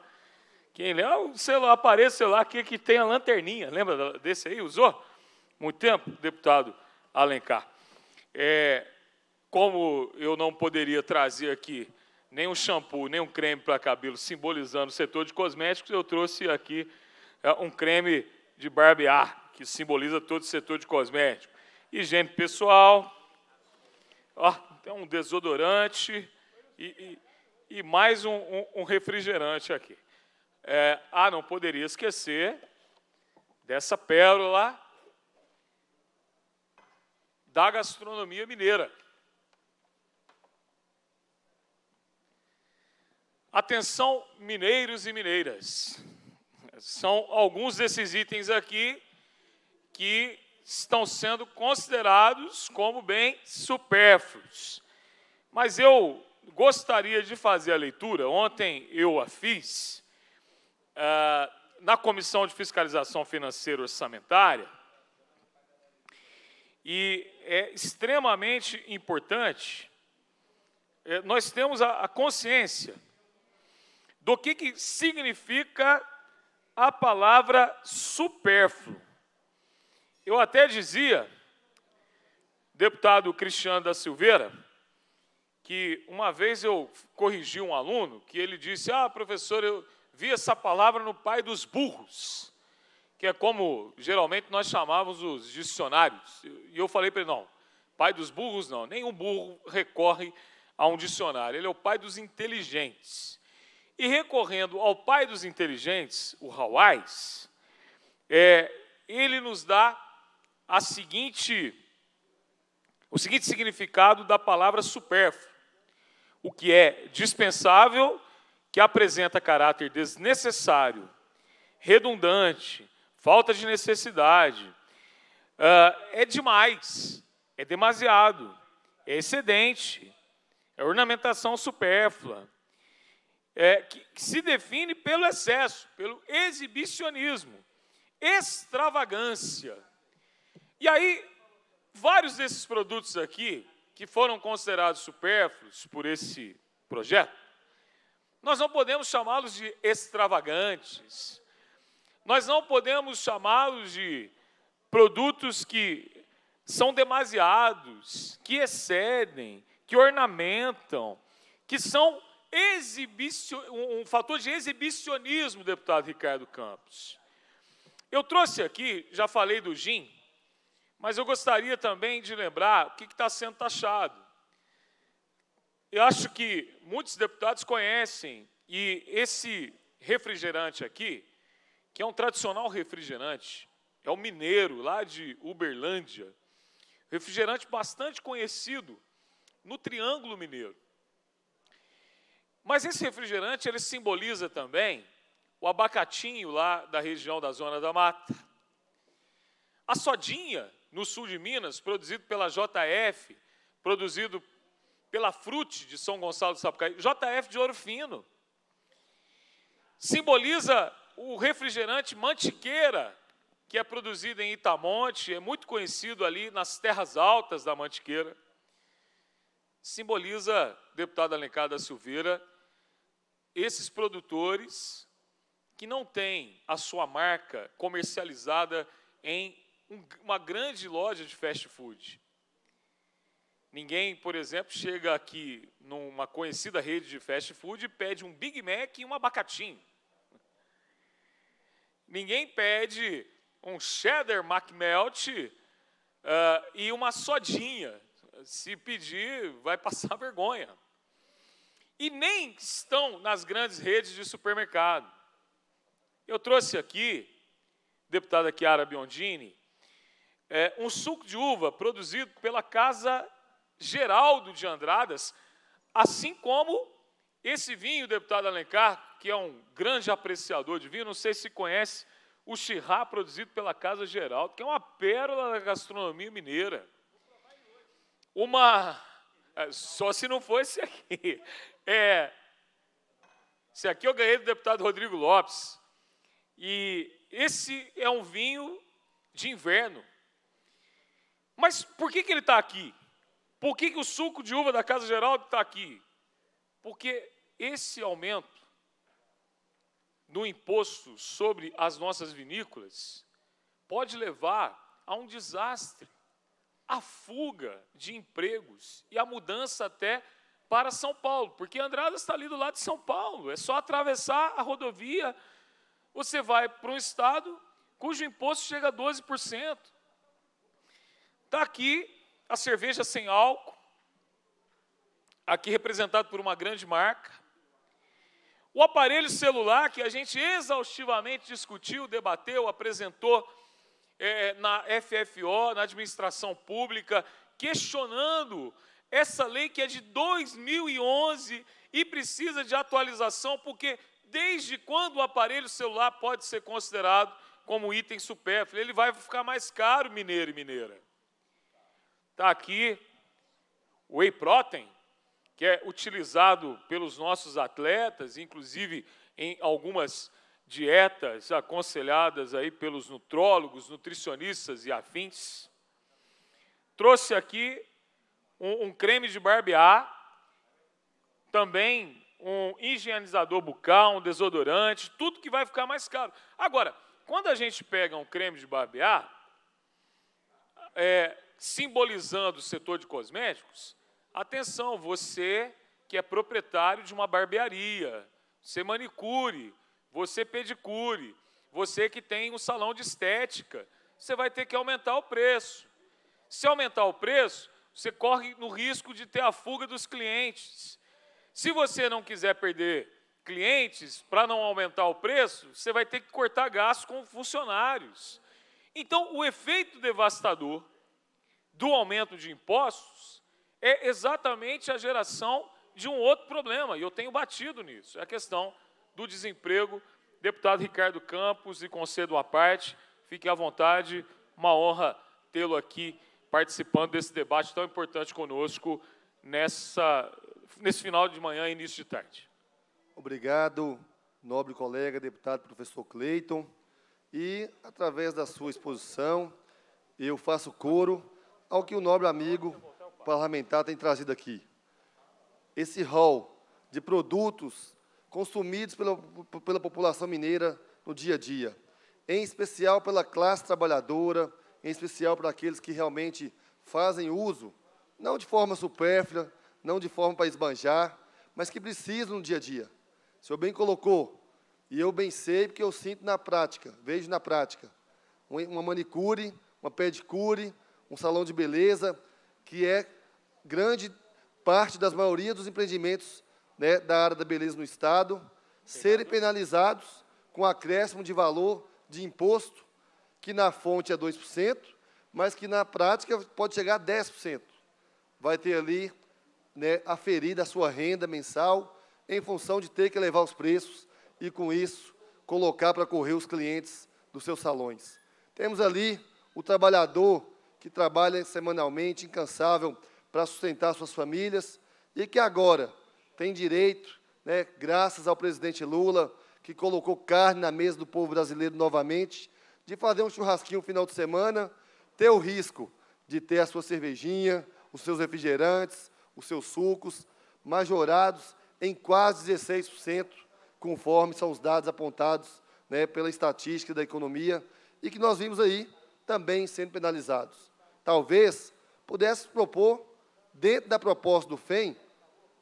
Quem lembra? O celular, aparelho celular aqui que tem a lanterninha. Lembra desse aí? Usou? Muito tempo, deputado Alencar. É, como eu não poderia trazer aqui nem um shampoo, nem um creme para cabelo, simbolizando o setor de cosméticos, eu trouxe aqui é, um creme de barbear, que simboliza todo o setor de cosméticos. Higiene pessoal, ó, tem é um desodorante, e, e, mais um, um, um, refrigerante aqui. É, ah, não poderia esquecer dessa pérola da gastronomia mineira. Atenção, mineiros e mineiras. São alguns desses itens aqui que estão sendo considerados como bem supérfluos. Mas eu gostaria de fazer a leitura, ontem eu a fiz, uh, na Comissão de Fiscalização Financeira Orçamentária, e é extremamente importante é, nós temos a, a consciência do que, que significa a palavra supérfluo. Eu até dizia, deputado Cristiano da Silveira, que uma vez eu corrigi um aluno que ele disse: Ah, professor, eu vi essa palavra no pai dos burros, que é como geralmente nós chamávamos os dicionários. E eu falei para ele: Não, pai dos burros não, nenhum burro recorre a um dicionário, ele é o pai dos inteligentes. E recorrendo ao pai dos inteligentes, o Hawais, é, ele nos dá a seguinte, o seguinte significado da palavra supérfluo o que é dispensável, que apresenta caráter desnecessário, redundante, falta de necessidade. Uh, é demais, é demasiado, é excedente, é ornamentação supérflua, é, que, que se define pelo excesso, pelo exibicionismo, extravagância. E aí, vários desses produtos aqui, que foram considerados supérfluos por esse projeto, nós não podemos chamá-los de extravagantes, nós não podemos chamá-los de produtos que são demasiados, que excedem, que ornamentam, que são um fator de exibicionismo, deputado Ricardo Campos. Eu trouxe aqui, já falei do gin, mas eu gostaria também de lembrar o que está sendo taxado. Eu acho que muitos deputados conhecem, e esse refrigerante aqui, que é um tradicional refrigerante, é o mineiro lá de Uberlândia, refrigerante bastante conhecido no Triângulo Mineiro. Mas esse refrigerante ele simboliza também o abacatinho lá da região da Zona da Mata, a sodinha no sul de Minas, produzido pela JF, produzido pela Frute de São Gonçalo do Sapucaí, JF de ouro fino. Simboliza o refrigerante Mantiqueira, que é produzido em Itamonte, é muito conhecido ali nas terras altas da Mantiqueira. Simboliza, deputado Alencar da Silveira, esses produtores que não têm a sua marca comercializada em um, uma grande loja de fast food. Ninguém, por exemplo, chega aqui numa conhecida rede de fast food e pede um Big Mac e um abacatinho. Ninguém pede um cheddar McMelt uh, e uma sodinha. Se pedir, vai passar [laughs] vergonha. E nem estão nas grandes redes de supermercado. Eu trouxe aqui, deputada Chiara Biondini, é, um suco de uva produzido pela Casa Geraldo de Andradas, assim como esse vinho, deputado Alencar, que é um grande apreciador de vinho, não sei se conhece o chirrá produzido pela Casa Geraldo, que é uma pérola da gastronomia mineira. Uma. É, só se não fosse esse aqui. É, esse aqui eu ganhei do deputado Rodrigo Lopes. E esse é um vinho de inverno. Mas por que, que ele está aqui? Por que, que o suco de uva da Casa Geraldo está aqui? Porque esse aumento no imposto sobre as nossas vinícolas pode levar a um desastre, a fuga de empregos e a mudança até para São Paulo, porque Andradas está ali do lado de São Paulo, é só atravessar a rodovia, você vai para um estado cujo imposto chega a 12%. Está aqui a cerveja sem álcool, aqui representado por uma grande marca. O aparelho celular, que a gente exaustivamente discutiu, debateu, apresentou é, na FFO, na administração pública, questionando essa lei que é de 2011 e precisa de atualização, porque desde quando o aparelho celular pode ser considerado como item supérfluo? Ele vai ficar mais caro, mineiro e mineira. Está aqui o whey protein, que é utilizado pelos nossos atletas, inclusive em algumas dietas aconselhadas aí pelos nutrólogos, nutricionistas e afins. Trouxe aqui um, um creme de barbear, também um higienizador bucal, um desodorante, tudo que vai ficar mais caro. Agora, quando a gente pega um creme de barbear, é, simbolizando o setor de cosméticos, atenção, você que é proprietário de uma barbearia, você manicure, você pedicure, você que tem um salão de estética, você vai ter que aumentar o preço. Se aumentar o preço, você corre no risco de ter a fuga dos clientes. Se você não quiser perder clientes, para não aumentar o preço, você vai ter que cortar gastos com funcionários. Então, o efeito devastador do aumento de impostos é exatamente a geração de um outro problema, e eu tenho batido nisso, é a questão do desemprego. Deputado Ricardo Campos, e concedo uma parte, fique à vontade, uma honra tê-lo aqui participando desse debate tão importante conosco nessa, nesse final de manhã e início de tarde. Obrigado, nobre colega, deputado professor Cleiton. E, através da sua exposição, eu faço coro ao que o nobre amigo parlamentar tem trazido aqui. Esse rol de produtos consumidos pela, pela população mineira no dia a dia, em especial pela classe trabalhadora, em especial para aqueles que realmente fazem uso, não de forma supérflua, não de forma para esbanjar, mas que precisam no dia a dia. O senhor bem colocou, e eu bem sei porque eu sinto na prática, vejo na prática, uma manicure, uma pedicure, um salão de beleza, que é grande parte das maioria dos empreendimentos né, da área da beleza no Estado, Penado. serem penalizados com acréscimo de valor de imposto, que na fonte é 2%, mas que na prática pode chegar a 10%. Vai ter ali né, aferida a sua renda mensal em função de ter que elevar os preços e, com isso, colocar para correr os clientes dos seus salões. Temos ali o trabalhador que trabalha semanalmente, incansável, para sustentar suas famílias e que agora tem direito, né, graças ao presidente Lula, que colocou carne na mesa do povo brasileiro novamente, de fazer um churrasquinho no final de semana, ter o risco de ter a sua cervejinha, os seus refrigerantes, os seus sucos, majorados em quase 16%, conforme são os dados apontados né, pela estatística da economia, e que nós vimos aí também sendo penalizados talvez pudesse propor, dentro da proposta do FEM,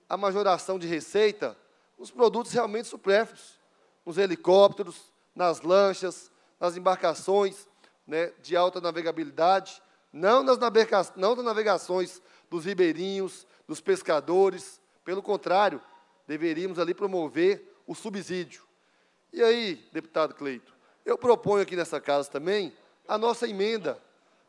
a majoração de receita nos produtos realmente supérfluos, nos helicópteros, nas lanchas, nas embarcações né, de alta navegabilidade, não nas, navega não nas navegações dos ribeirinhos, dos pescadores, pelo contrário, deveríamos ali promover o subsídio. E aí, deputado Cleito, eu proponho aqui nessa casa também a nossa emenda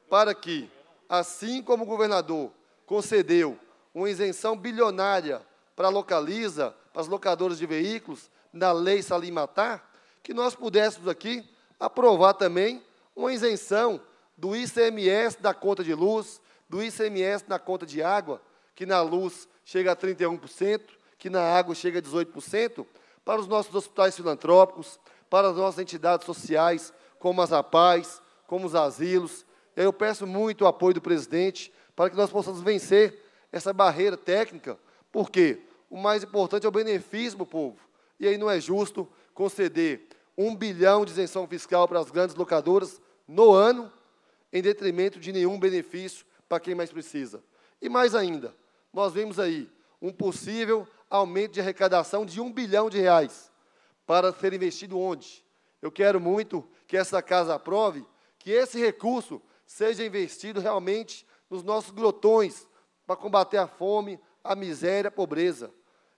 para que assim como o governador concedeu uma isenção bilionária para a Localiza, para as locadoras de veículos, na Lei Salimatar, que nós pudéssemos aqui aprovar também uma isenção do ICMS da conta de luz, do ICMS na conta de água, que na luz chega a 31%, que na água chega a 18%, para os nossos hospitais filantrópicos, para as nossas entidades sociais, como as APAES, como os asilos, e aí eu peço muito o apoio do presidente para que nós possamos vencer essa barreira técnica, porque o mais importante é o benefício para o povo. E aí não é justo conceder um bilhão de isenção fiscal para as grandes locadoras no ano, em detrimento de nenhum benefício para quem mais precisa. E mais ainda, nós vemos aí um possível aumento de arrecadação de um bilhão de reais para ser investido onde? Eu quero muito que essa casa aprove que esse recurso seja investido realmente nos nossos glotões para combater a fome, a miséria, a pobreza.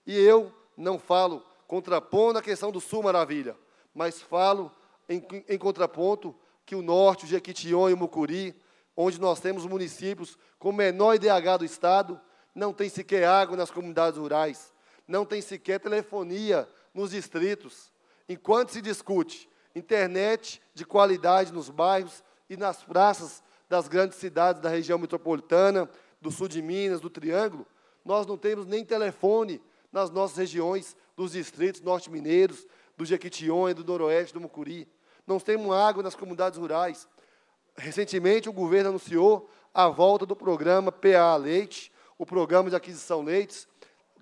E eu não falo contrapondo a questão do Sul Maravilha, mas falo em, em contraponto que o Norte, o Jequitinhonha e o Mucuri, onde nós temos municípios com menor IDH do Estado, não tem sequer água nas comunidades rurais, não tem sequer telefonia nos distritos. Enquanto se discute internet de qualidade nos bairros, e nas praças das grandes cidades da região metropolitana, do sul de Minas, do Triângulo, nós não temos nem telefone nas nossas regiões dos distritos norte-mineiros, do Jequitinhonha, do Noroeste, do Mucuri. Não temos água nas comunidades rurais. Recentemente, o governo anunciou a volta do programa PA Leite, o Programa de Aquisição Leites,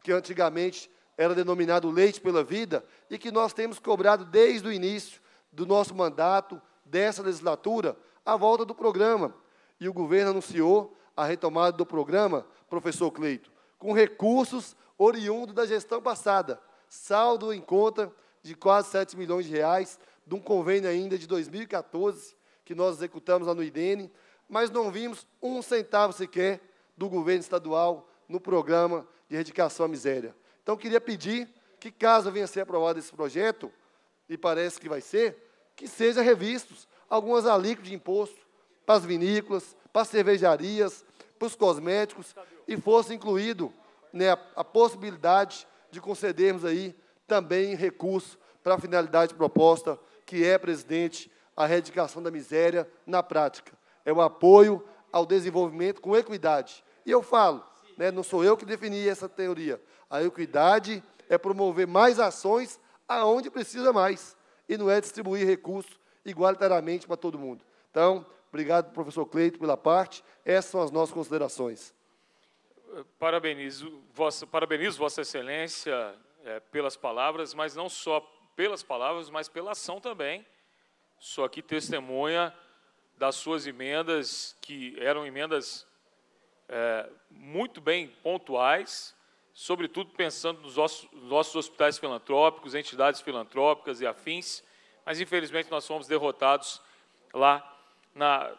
que antigamente era denominado Leite pela Vida, e que nós temos cobrado desde o início do nosso mandato, dessa legislatura, a volta do programa. E o governo anunciou a retomada do programa, professor Cleito, com recursos oriundos da gestão passada, saldo em conta de quase 7 milhões de reais, de um convênio ainda de 2014, que nós executamos lá no IDENE, mas não vimos um centavo sequer do governo estadual no programa de erradicação à miséria. Então, queria pedir que, caso venha a ser aprovado esse projeto, e parece que vai ser, que seja revistos algumas alíquotas de imposto para as vinícolas, para as cervejarias, para os cosméticos, e fosse incluído né, a possibilidade de concedermos aí também recursos para a finalidade proposta, que é, presidente, a erradicação da miséria na prática. É o apoio ao desenvolvimento com equidade. E eu falo, né, não sou eu que defini essa teoria. A equidade é promover mais ações aonde precisa mais, e não é distribuir recursos igualitariamente para todo mundo. Então, obrigado, professor Cleito, pela parte. Essas são as nossas considerações. Parabenizo Vossa, parabenizo vossa Excelência é, pelas palavras, mas não só pelas palavras, mas pela ação também. Só que testemunha das suas emendas, que eram emendas é, muito bem pontuais, sobretudo pensando nos nossos, nos nossos hospitais filantrópicos, entidades filantrópicas e afins, mas infelizmente nós fomos derrotados lá na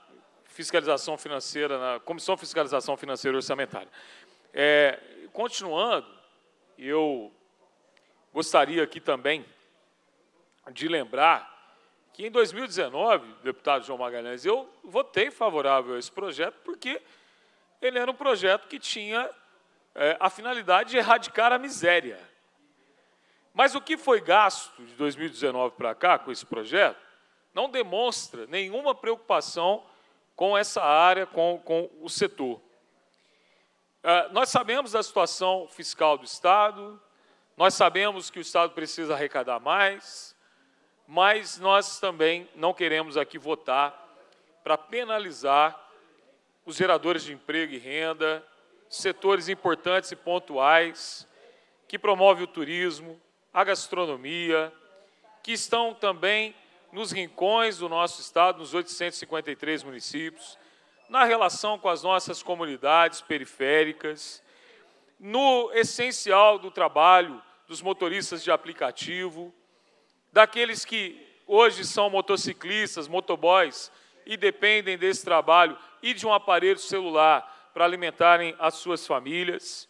fiscalização financeira, na Comissão de Fiscalização Financeira e Orçamentária. É, continuando, eu gostaria aqui também de lembrar que em 2019, deputado João Magalhães, eu votei favorável a esse projeto porque ele era um projeto que tinha é, a finalidade de erradicar a miséria. Mas o que foi gasto de 2019 para cá com esse projeto não demonstra nenhuma preocupação com essa área, com, com o setor. Ah, nós sabemos da situação fiscal do Estado, nós sabemos que o Estado precisa arrecadar mais, mas nós também não queremos aqui votar para penalizar os geradores de emprego e renda, setores importantes e pontuais, que promove o turismo, a gastronomia, que estão também nos rincões do nosso estado, nos 853 municípios, na relação com as nossas comunidades periféricas, no essencial do trabalho dos motoristas de aplicativo, daqueles que hoje são motociclistas, motoboys e dependem desse trabalho e de um aparelho celular para alimentarem as suas famílias.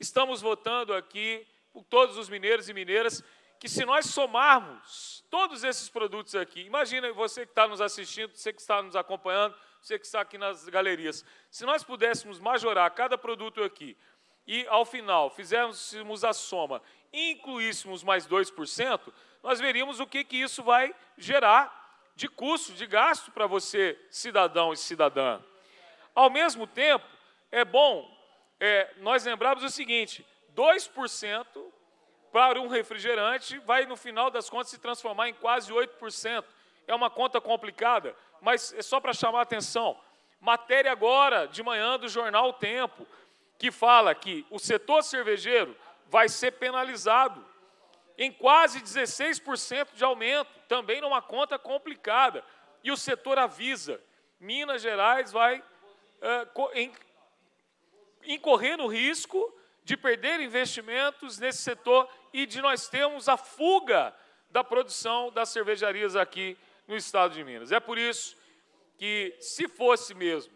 Estamos votando aqui por todos os mineiros e mineiras, que se nós somarmos todos esses produtos aqui, imagina você que está nos assistindo, você que está nos acompanhando, você que está aqui nas galerias, se nós pudéssemos majorar cada produto aqui e, ao final, fizéssemos a soma e incluíssemos mais 2%, nós veríamos o que, que isso vai gerar de custo, de gasto para você, cidadão e cidadã. Ao mesmo tempo, é bom é, nós lembrarmos o seguinte: 2% para um refrigerante vai, no final das contas, se transformar em quase 8%. É uma conta complicada, mas é só para chamar a atenção. Matéria agora, de manhã, do jornal O Tempo, que fala que o setor cervejeiro vai ser penalizado em quase 16% de aumento, também numa conta complicada. E o setor avisa, Minas Gerais vai uh, eh, incorrer no risco de perder investimentos nesse setor e de nós termos a fuga da produção das cervejarias aqui no estado de Minas. É por isso que, se fosse mesmo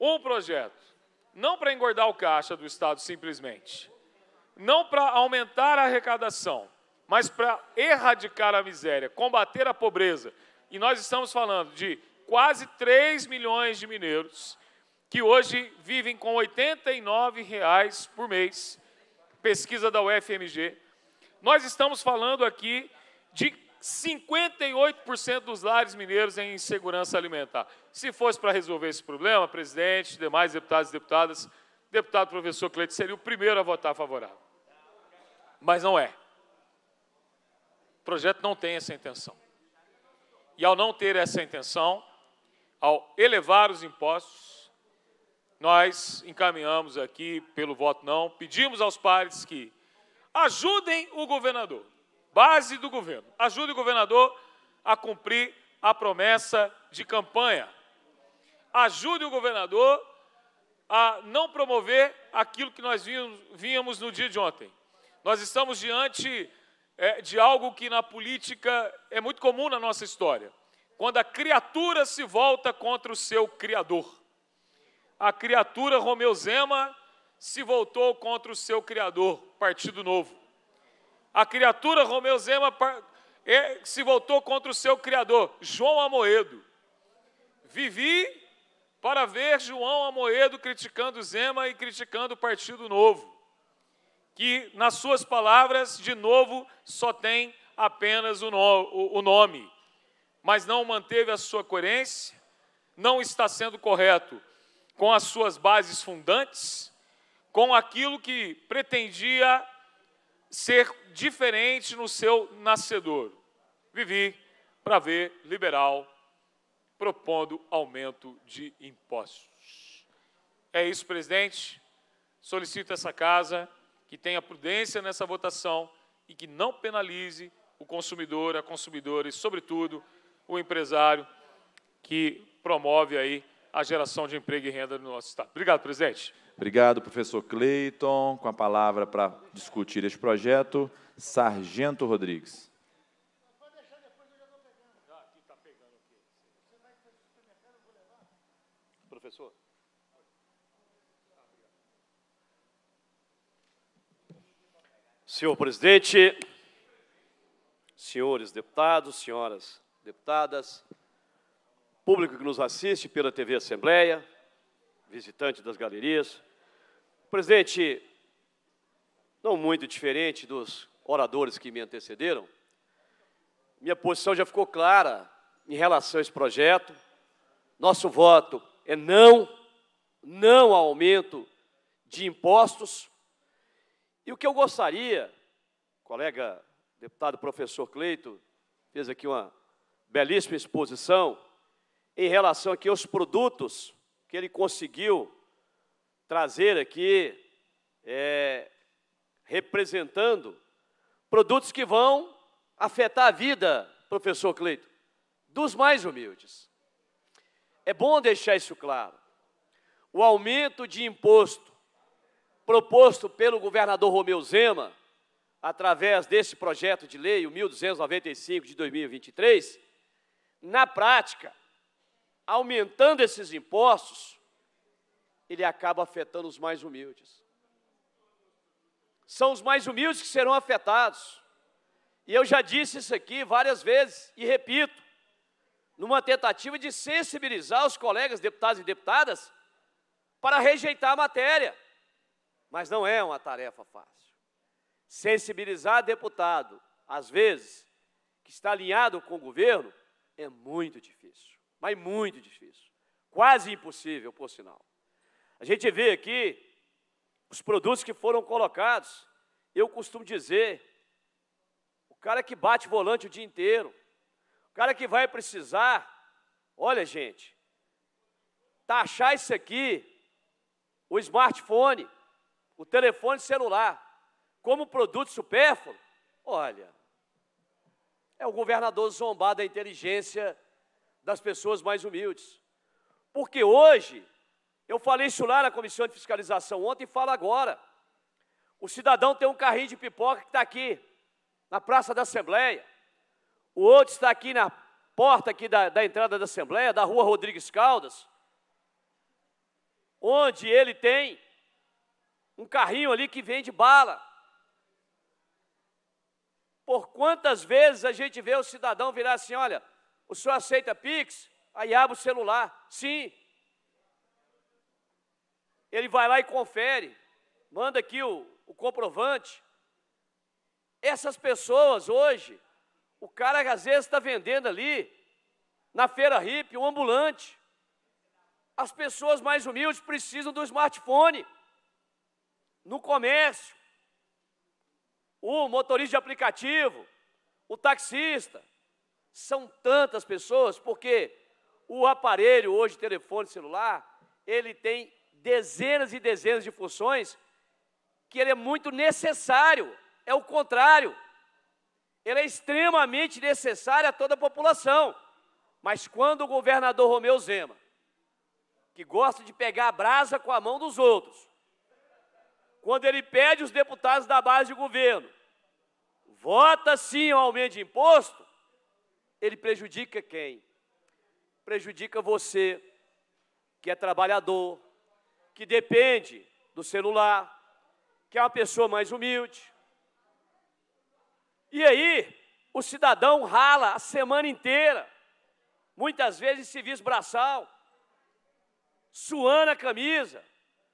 um projeto, não para engordar o caixa do estado simplesmente, não para aumentar a arrecadação, mas para erradicar a miséria, combater a pobreza, e nós estamos falando de quase 3 milhões de mineiros que hoje vivem com R$ 89,00 por mês, pesquisa da UFMG. Nós estamos falando aqui de 58% dos lares mineiros em insegurança alimentar. Se fosse para resolver esse problema, presidente, demais deputados e deputadas, deputado professor Cleite seria o primeiro a votar favorável. Mas não é. O projeto não tem essa intenção. E ao não ter essa intenção, ao elevar os impostos, nós encaminhamos aqui pelo voto não, pedimos aos pares que ajudem o governador, base do governo, ajude o governador a cumprir a promessa de campanha. Ajude o governador a não promover aquilo que nós vínhamos no dia de ontem. Nós estamos diante é, de algo que na política é muito comum na nossa história. Quando a criatura se volta contra o seu criador a criatura Romeu Zema se voltou contra o seu criador, Partido Novo. A criatura Romeu Zema é, se voltou contra o seu criador, João Amoedo. Vivi para ver João Amoedo criticando Zema e criticando o Partido Novo, que, nas suas palavras, de novo, só tem apenas o, no, o, o nome, mas não manteve a sua coerência, não está sendo correto com as suas bases fundantes, com aquilo que pretendia ser diferente no seu nascedor, Vivi para ver liberal propondo aumento de impostos. É isso, presidente. Solicito essa casa que tenha prudência nessa votação e que não penalize o consumidor, a consumidora e, sobretudo, o empresário que promove aí a geração de emprego e renda no nosso Estado. Obrigado, presidente. Obrigado, professor Cleiton. Com a palavra para discutir este projeto, Sargento Rodrigues. Professor? Senhor presidente, senhores deputados, senhoras deputadas, público que nos assiste pela TV Assembleia, visitante das galerias. Presidente, não muito diferente dos oradores que me antecederam, minha posição já ficou clara em relação a esse projeto. Nosso voto é não, não ao aumento de impostos. E o que eu gostaria, colega deputado professor Cleito fez aqui uma belíssima exposição, em relação aqui aos produtos que ele conseguiu trazer aqui, é, representando produtos que vão afetar a vida, professor Cleito, dos mais humildes. É bom deixar isso claro. O aumento de imposto proposto pelo governador Romeu Zema, através desse projeto de lei, o 1295 de 2023, na prática, aumentando esses impostos, ele acaba afetando os mais humildes. São os mais humildes que serão afetados. E eu já disse isso aqui várias vezes e repito, numa tentativa de sensibilizar os colegas deputados e deputadas para rejeitar a matéria. Mas não é uma tarefa fácil. Sensibilizar deputado, às vezes, que está alinhado com o governo, é muito difícil mas muito difícil. Quase impossível, por sinal. A gente vê aqui os produtos que foram colocados. Eu costumo dizer, o cara que bate volante o dia inteiro, o cara que vai precisar, olha gente, taxar isso aqui, o smartphone, o telefone celular, como produto supérfluo, olha, é o governador zombar da inteligência das pessoas mais humildes. Porque hoje, eu falei isso lá na comissão de fiscalização ontem e falo agora. O cidadão tem um carrinho de pipoca que está aqui, na Praça da Assembleia. O outro está aqui na porta aqui da, da entrada da Assembleia, da rua Rodrigues Caldas, onde ele tem um carrinho ali que vende bala. Por quantas vezes a gente vê o cidadão virar assim, olha, o senhor aceita Pix? Aí abre o celular. Sim. Ele vai lá e confere. Manda aqui o, o comprovante. Essas pessoas hoje, o cara às vezes está vendendo ali, na feira hippie, um ambulante. As pessoas mais humildes precisam do smartphone no comércio, o motorista de aplicativo, o taxista, são tantas pessoas porque o aparelho hoje, telefone celular, ele tem dezenas e dezenas de funções que ele é muito necessário, é o contrário. Ele é extremamente necessário a toda a população. Mas quando o governador Romeu Zema, que gosta de pegar a brasa com a mão dos outros, quando ele pede os deputados da base de governo, vota sim ao aumento de imposto, ele prejudica quem? Prejudica você, que é trabalhador, que depende do celular, que é uma pessoa mais humilde. E aí, o cidadão rala a semana inteira, muitas vezes em civis braçal, suando a camisa,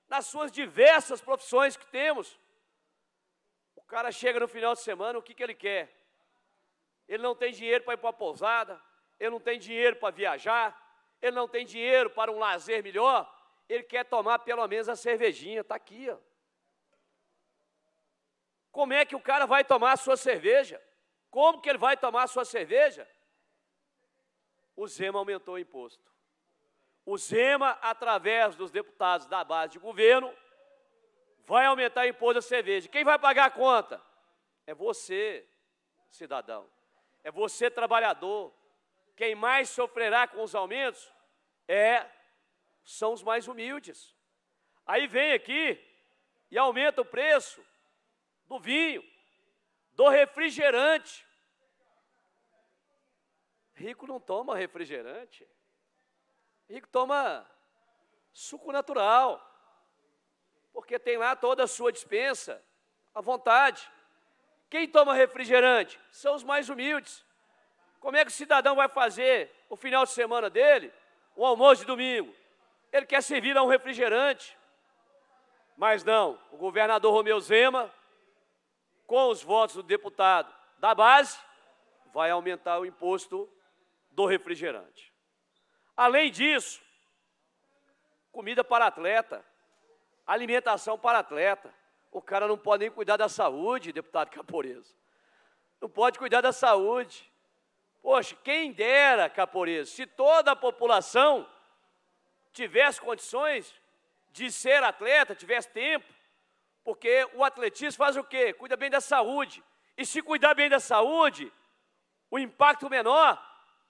nas suas diversas profissões que temos. O cara chega no final de semana, o que, que ele quer? ele não tem dinheiro para ir para a pousada, ele não tem dinheiro para viajar, ele não tem dinheiro para um lazer melhor, ele quer tomar pelo menos a cervejinha, está aqui. Ó. Como é que o cara vai tomar a sua cerveja? Como que ele vai tomar a sua cerveja? O Zema aumentou o imposto. O Zema, através dos deputados da base de governo, vai aumentar o imposto da cerveja. Quem vai pagar a conta? É você, cidadão é você trabalhador. Quem mais sofrerá com os aumentos é são os mais humildes. Aí vem aqui e aumenta o preço do vinho, do refrigerante. Rico não toma refrigerante. Rico toma suco natural. Porque tem lá toda a sua dispensa à vontade. Quem toma refrigerante? São os mais humildes. Como é que o cidadão vai fazer o final de semana dele, o almoço de domingo? Ele quer servir a um refrigerante. Mas não, o governador Romeu Zema, com os votos do deputado da base, vai aumentar o imposto do refrigerante. Além disso, comida para atleta, alimentação para atleta, o cara não pode nem cuidar da saúde, deputado Caporeso. Não pode cuidar da saúde. Poxa, quem dera, Caporeso, se toda a população tivesse condições de ser atleta, tivesse tempo, porque o atletismo faz o quê? Cuida bem da saúde. E se cuidar bem da saúde, o impacto menor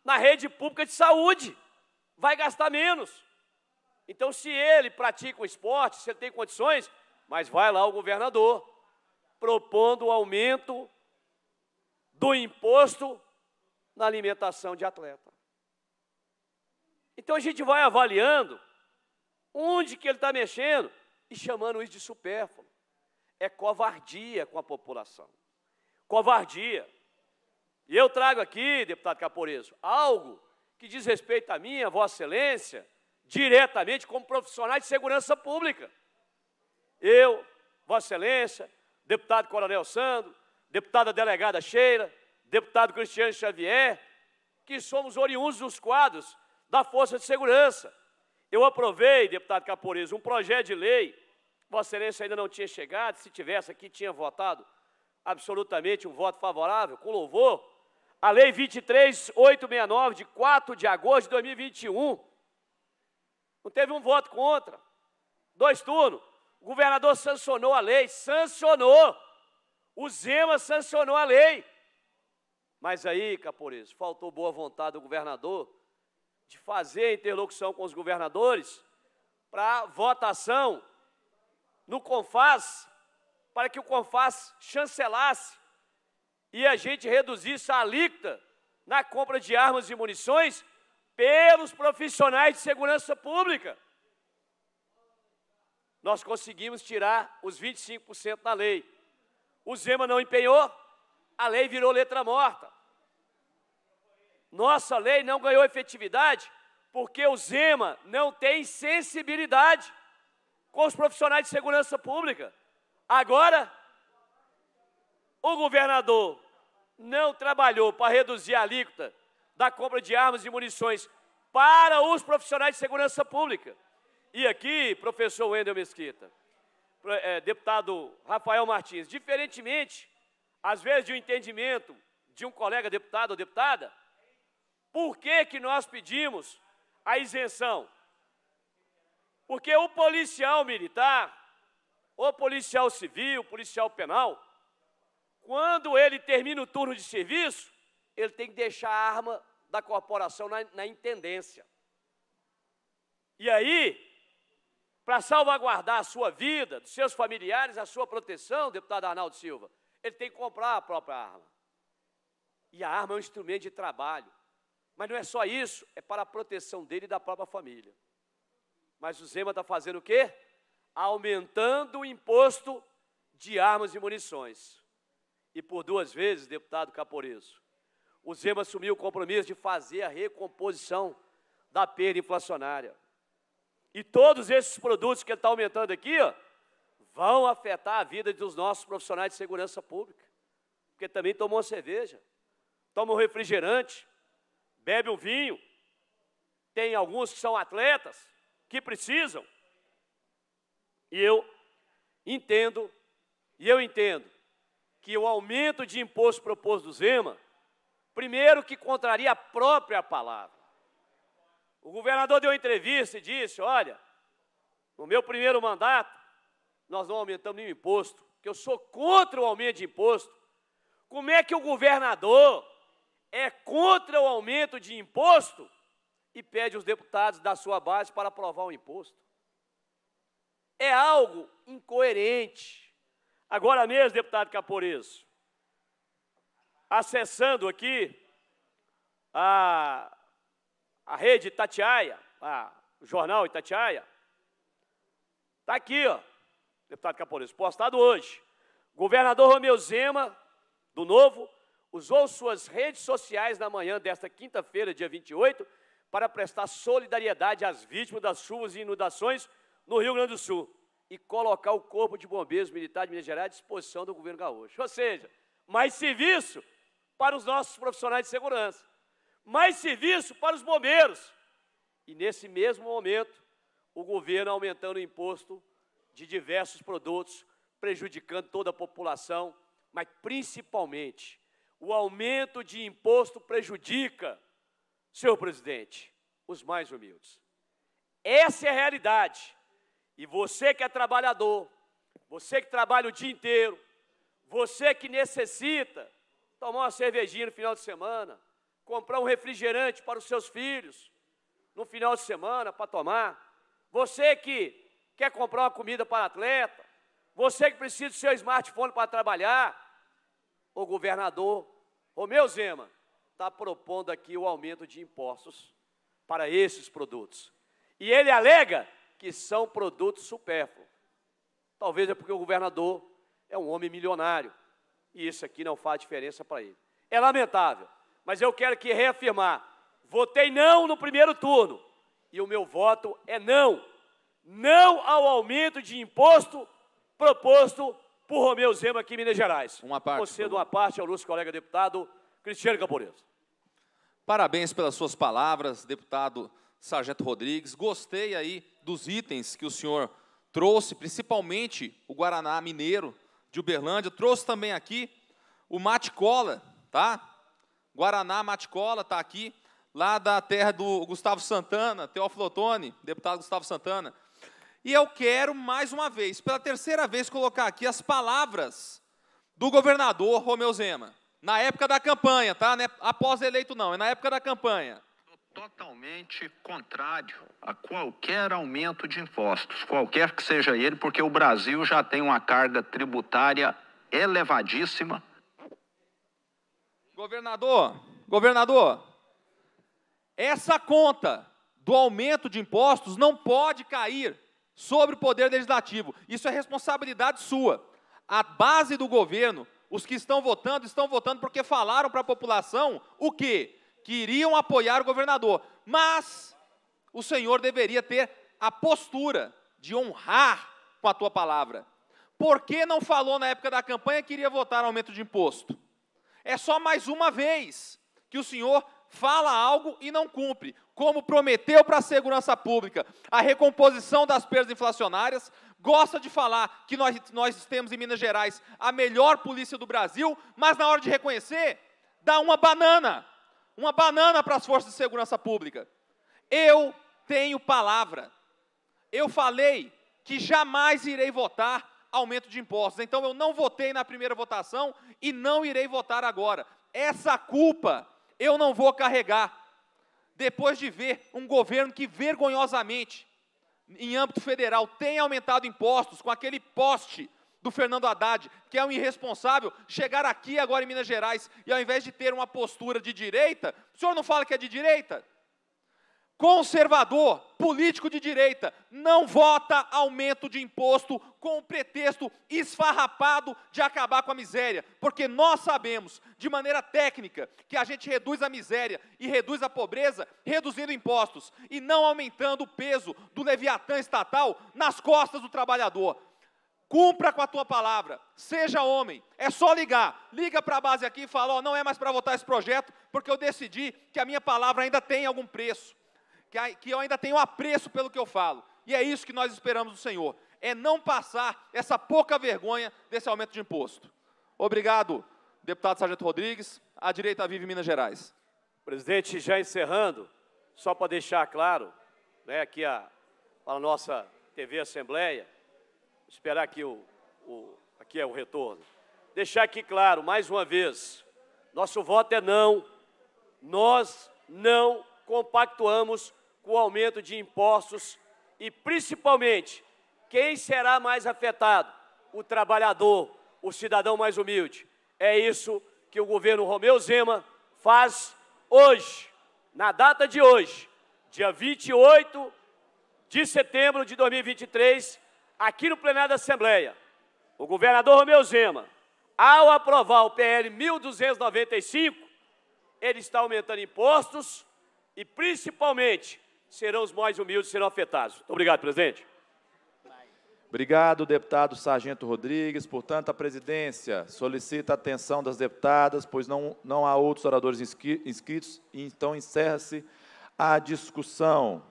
na rede pública de saúde. Vai gastar menos. Então, se ele pratica o esporte, se ele tem condições, mas vai lá o governador propondo o aumento do imposto na alimentação de atleta. Então a gente vai avaliando onde que ele está mexendo e chamando isso de supérfluo. É covardia com a população. Covardia. E eu trago aqui, deputado Caporeso, algo que diz respeito a mim, a Vossa Excelência, diretamente como profissional de segurança pública eu, Vossa Excelência, deputado Coronel Sandro, deputada delegada Sheila, deputado Cristiano Xavier, que somos oriundos dos quadros da Força de Segurança. Eu aprovei, deputado Caporeza, um projeto de lei, Vossa Excelência ainda não tinha chegado, se tivesse aqui, tinha votado absolutamente um voto favorável, com louvor, a Lei 23869, de 4 de agosto de 2021. Não teve um voto contra, dois turnos. O governador sancionou a lei, sancionou. O Zema sancionou a lei. Mas aí, Caporeso, faltou boa vontade do governador de fazer a interlocução com os governadores para votação no CONFAS, para que o CONFAS chancelasse e a gente reduzisse a alíquota na compra de armas e munições pelos profissionais de segurança pública. Nós conseguimos tirar os 25% da lei. O Zema não empenhou, a lei virou letra morta. Nossa lei não ganhou efetividade porque o Zema não tem sensibilidade com os profissionais de segurança pública. Agora, o governador não trabalhou para reduzir a alíquota da compra de armas e munições para os profissionais de segurança pública. E aqui, professor Wendel Mesquita, é, deputado Rafael Martins, diferentemente, às vezes, de um entendimento de um colega deputado ou deputada, por que, que nós pedimos a isenção? Porque o policial militar, o policial civil, o policial penal, quando ele termina o turno de serviço, ele tem que deixar a arma da corporação na, na intendência. E aí, para salvaguardar a sua vida, dos seus familiares, a sua proteção, deputado Arnaldo Silva, ele tem que comprar a própria arma. E a arma é um instrumento de trabalho. Mas não é só isso, é para a proteção dele e da própria família. Mas o Zema está fazendo o quê? Aumentando o imposto de armas e munições. E por duas vezes, deputado Caporeso, o Zema assumiu o compromisso de fazer a recomposição da perda inflacionária. E todos esses produtos que ele está aumentando aqui, ó, vão afetar a vida dos nossos profissionais de segurança pública. Porque também tomam uma cerveja, tomam um refrigerante, bebem um vinho. Tem alguns que são atletas, que precisam. E eu entendo, e eu entendo, que o aumento de imposto proposto do Zema, primeiro que contraria a própria palavra. O governador deu uma entrevista e disse: Olha, no meu primeiro mandato, nós não aumentamos nenhum imposto, que eu sou contra o aumento de imposto. Como é que o governador é contra o aumento de imposto e pede os deputados da sua base para aprovar o imposto? É algo incoerente. Agora mesmo, deputado Caporeso, acessando aqui a a rede Itatiaia, a, o jornal Itatiaia, está aqui, ó, deputado Caponeiro, postado hoje. Governador Romeu Zema, do Novo, usou suas redes sociais na manhã desta quinta-feira, dia 28, para prestar solidariedade às vítimas das chuvas e inundações no Rio Grande do Sul e colocar o Corpo de Bombeiros Militar de Minas Gerais à disposição do governo gaúcho. Ou seja, mais serviço para os nossos profissionais de segurança mais serviço para os bombeiros. E nesse mesmo momento, o governo aumentando o imposto de diversos produtos, prejudicando toda a população, mas principalmente o aumento de imposto prejudica, senhor presidente, os mais humildes. Essa é a realidade. E você que é trabalhador, você que trabalha o dia inteiro, você que necessita tomar uma cervejinha no final de semana, comprar um refrigerante para os seus filhos no final de semana para tomar. Você que quer comprar uma comida para atleta, você que precisa do seu smartphone para trabalhar, o governador Romeu Zema está propondo aqui o aumento de impostos para esses produtos. E ele alega que são produtos supérfluos. Talvez é porque o governador é um homem milionário e isso aqui não faz diferença para ele. É lamentável mas eu quero que reafirmar: votei não no primeiro turno e o meu voto é não. Não ao aumento de imposto proposto por Romeu Zema aqui em Minas Gerais. Uma parte. Concedo uma parte ao é nosso colega deputado Cristiano Camporeso. Parabéns pelas suas palavras, deputado Sargento Rodrigues. Gostei aí dos itens que o senhor trouxe, principalmente o Guaraná Mineiro de Uberlândia. Trouxe também aqui o mate cola, tá? Guaraná Maticola está aqui, lá da terra do Gustavo Santana, Teófilo Otoni, deputado Gustavo Santana. E eu quero, mais uma vez, pela terceira vez, colocar aqui as palavras do governador Romeu Zema. Na época da campanha, tá? É após eleito, não, é na época da campanha. Totalmente contrário a qualquer aumento de impostos, qualquer que seja ele, porque o Brasil já tem uma carga tributária elevadíssima Governador, governador, essa conta do aumento de impostos não pode cair sobre o poder legislativo. Isso é responsabilidade sua. A base do governo, os que estão votando, estão votando porque falaram para a população o quê? Queriam apoiar o governador. Mas o senhor deveria ter a postura de honrar com a tua palavra. Por que não falou na época da campanha que iria votar aumento de imposto? É só mais uma vez que o Senhor fala algo e não cumpre, como prometeu para a segurança pública a recomposição das perdas inflacionárias, gosta de falar que nós, nós temos em Minas Gerais a melhor polícia do Brasil, mas na hora de reconhecer, dá uma banana, uma banana para as forças de segurança pública. Eu tenho palavra. Eu falei que jamais irei votar aumento de impostos. Então eu não votei na primeira votação e não irei votar agora. Essa culpa eu não vou carregar. Depois de ver um governo que vergonhosamente, em âmbito federal, tem aumentado impostos com aquele poste do Fernando Haddad, que é um irresponsável, chegar aqui agora em Minas Gerais e ao invés de ter uma postura de direita, o senhor não fala que é de direita? conservador, político de direita, não vota aumento de imposto com o pretexto esfarrapado de acabar com a miséria, porque nós sabemos, de maneira técnica, que a gente reduz a miséria e reduz a pobreza reduzindo impostos e não aumentando o peso do leviatã estatal nas costas do trabalhador. Cumpra com a tua palavra, seja homem, é só ligar. Liga para a base aqui e fala: oh, não é mais para votar esse projeto, porque eu decidi que a minha palavra ainda tem algum preço que, eu ainda tenho apreço pelo que eu falo. E é isso que nós esperamos do Senhor, é não passar essa pouca vergonha desse aumento de imposto. Obrigado, deputado Sargento Rodrigues, a direita vive Minas Gerais. Presidente, já encerrando, só para deixar claro, né, aqui a, a nossa TV Assembleia, esperar aqui o, o, aqui é o retorno. Deixar aqui claro, mais uma vez, nosso voto é não. Nós não compactuamos com o aumento de impostos e, principalmente, quem será mais afetado? O trabalhador, o cidadão mais humilde. É isso que o governo Romeu Zema faz hoje, na data de hoje, dia 28 de setembro de 2023, aqui no plenário da Assembleia. O governador Romeu Zema, ao aprovar o PL 1295, ele está aumentando impostos e, principalmente, serão os mais humildes serão afetados. Muito obrigado, presidente. Obrigado, deputado Sargento Rodrigues. Portanto, a presidência solicita a atenção das deputadas, pois não, não há outros oradores inscritos, então encerra-se a discussão.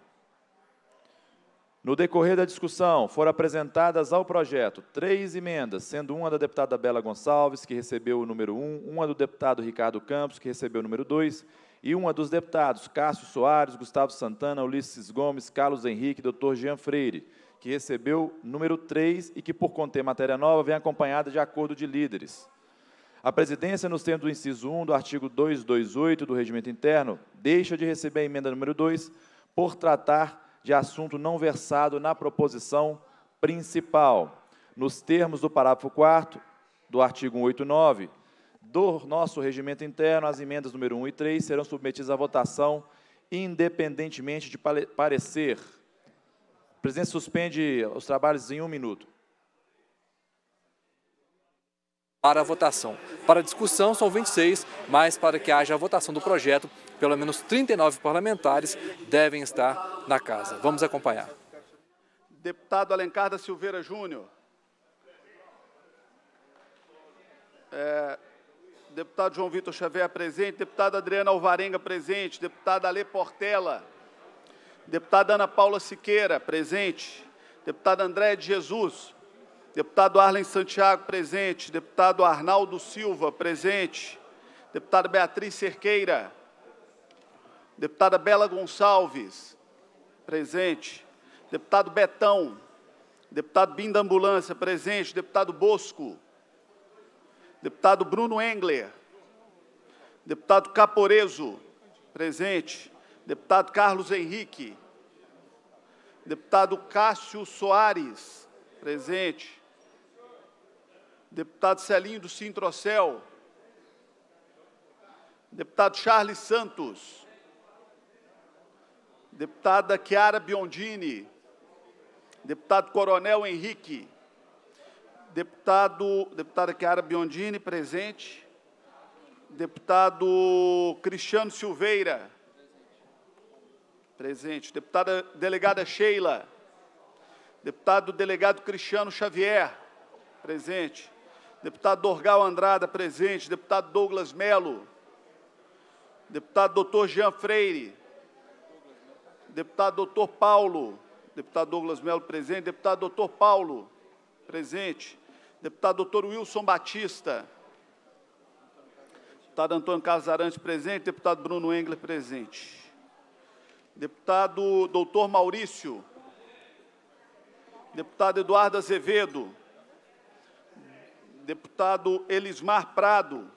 No decorrer da discussão, foram apresentadas ao projeto três emendas, sendo uma da deputada Bela Gonçalves, que recebeu o número 1, um, uma do deputado Ricardo Campos, que recebeu o número 2, e uma dos deputados, Cássio Soares, Gustavo Santana, Ulisses Gomes, Carlos Henrique, Dr. Jean Freire, que recebeu número 3 e que, por conter matéria nova, vem acompanhada de acordo de líderes. A presidência, nos termos do inciso 1 do artigo 228 do Regimento Interno, deixa de receber a emenda número 2 por tratar de assunto não versado na proposição principal. Nos termos do parágrafo 4 do artigo 189, do nosso regimento interno, as emendas número 1 e 3 serão submetidas à votação independentemente de parecer. O presidente suspende os trabalhos em um minuto. Para a votação. Para a discussão são 26, mas para que haja a votação do projeto, pelo menos 39 parlamentares devem estar na casa. Vamos acompanhar. Deputado Alencar da Silveira Júnior. É, deputado João Vitor Xavier presente, deputada Adriana Alvarenga presente, deputada Ale Portela, deputada Ana Paula Siqueira presente, deputada André de Jesus, deputado Arlen Santiago presente, deputado Arnaldo Silva presente, deputada Beatriz Cerqueira, deputada Bela Gonçalves presente, deputado Betão, deputado Bim da Ambulância presente, deputado Bosco Deputado Bruno Engler. Deputado Caporeso, presente. Deputado Carlos Henrique. Deputado Cássio Soares, presente. Deputado Celinho do Sintrocel. Deputado Charles Santos. Deputada Chiara Biondini. Deputado Coronel Henrique. Deputado, deputada Chiara Biondini, presente. Deputado Cristiano Silveira. Presente. Deputada delegada Sheila. Deputado delegado Cristiano Xavier. Presente. Deputado Dorgal Andrada, presente. Deputado Douglas Melo. Deputado doutor Jean Freire. Deputado doutor Paulo. Deputado Douglas Melo, presente. Deputado doutor Paulo, presente. Deputado doutor Wilson Batista. Deputado Antônio Casarante presente. Deputado Bruno Engler presente. Deputado doutor Maurício. Deputado Eduardo Azevedo. Deputado Elismar Prado.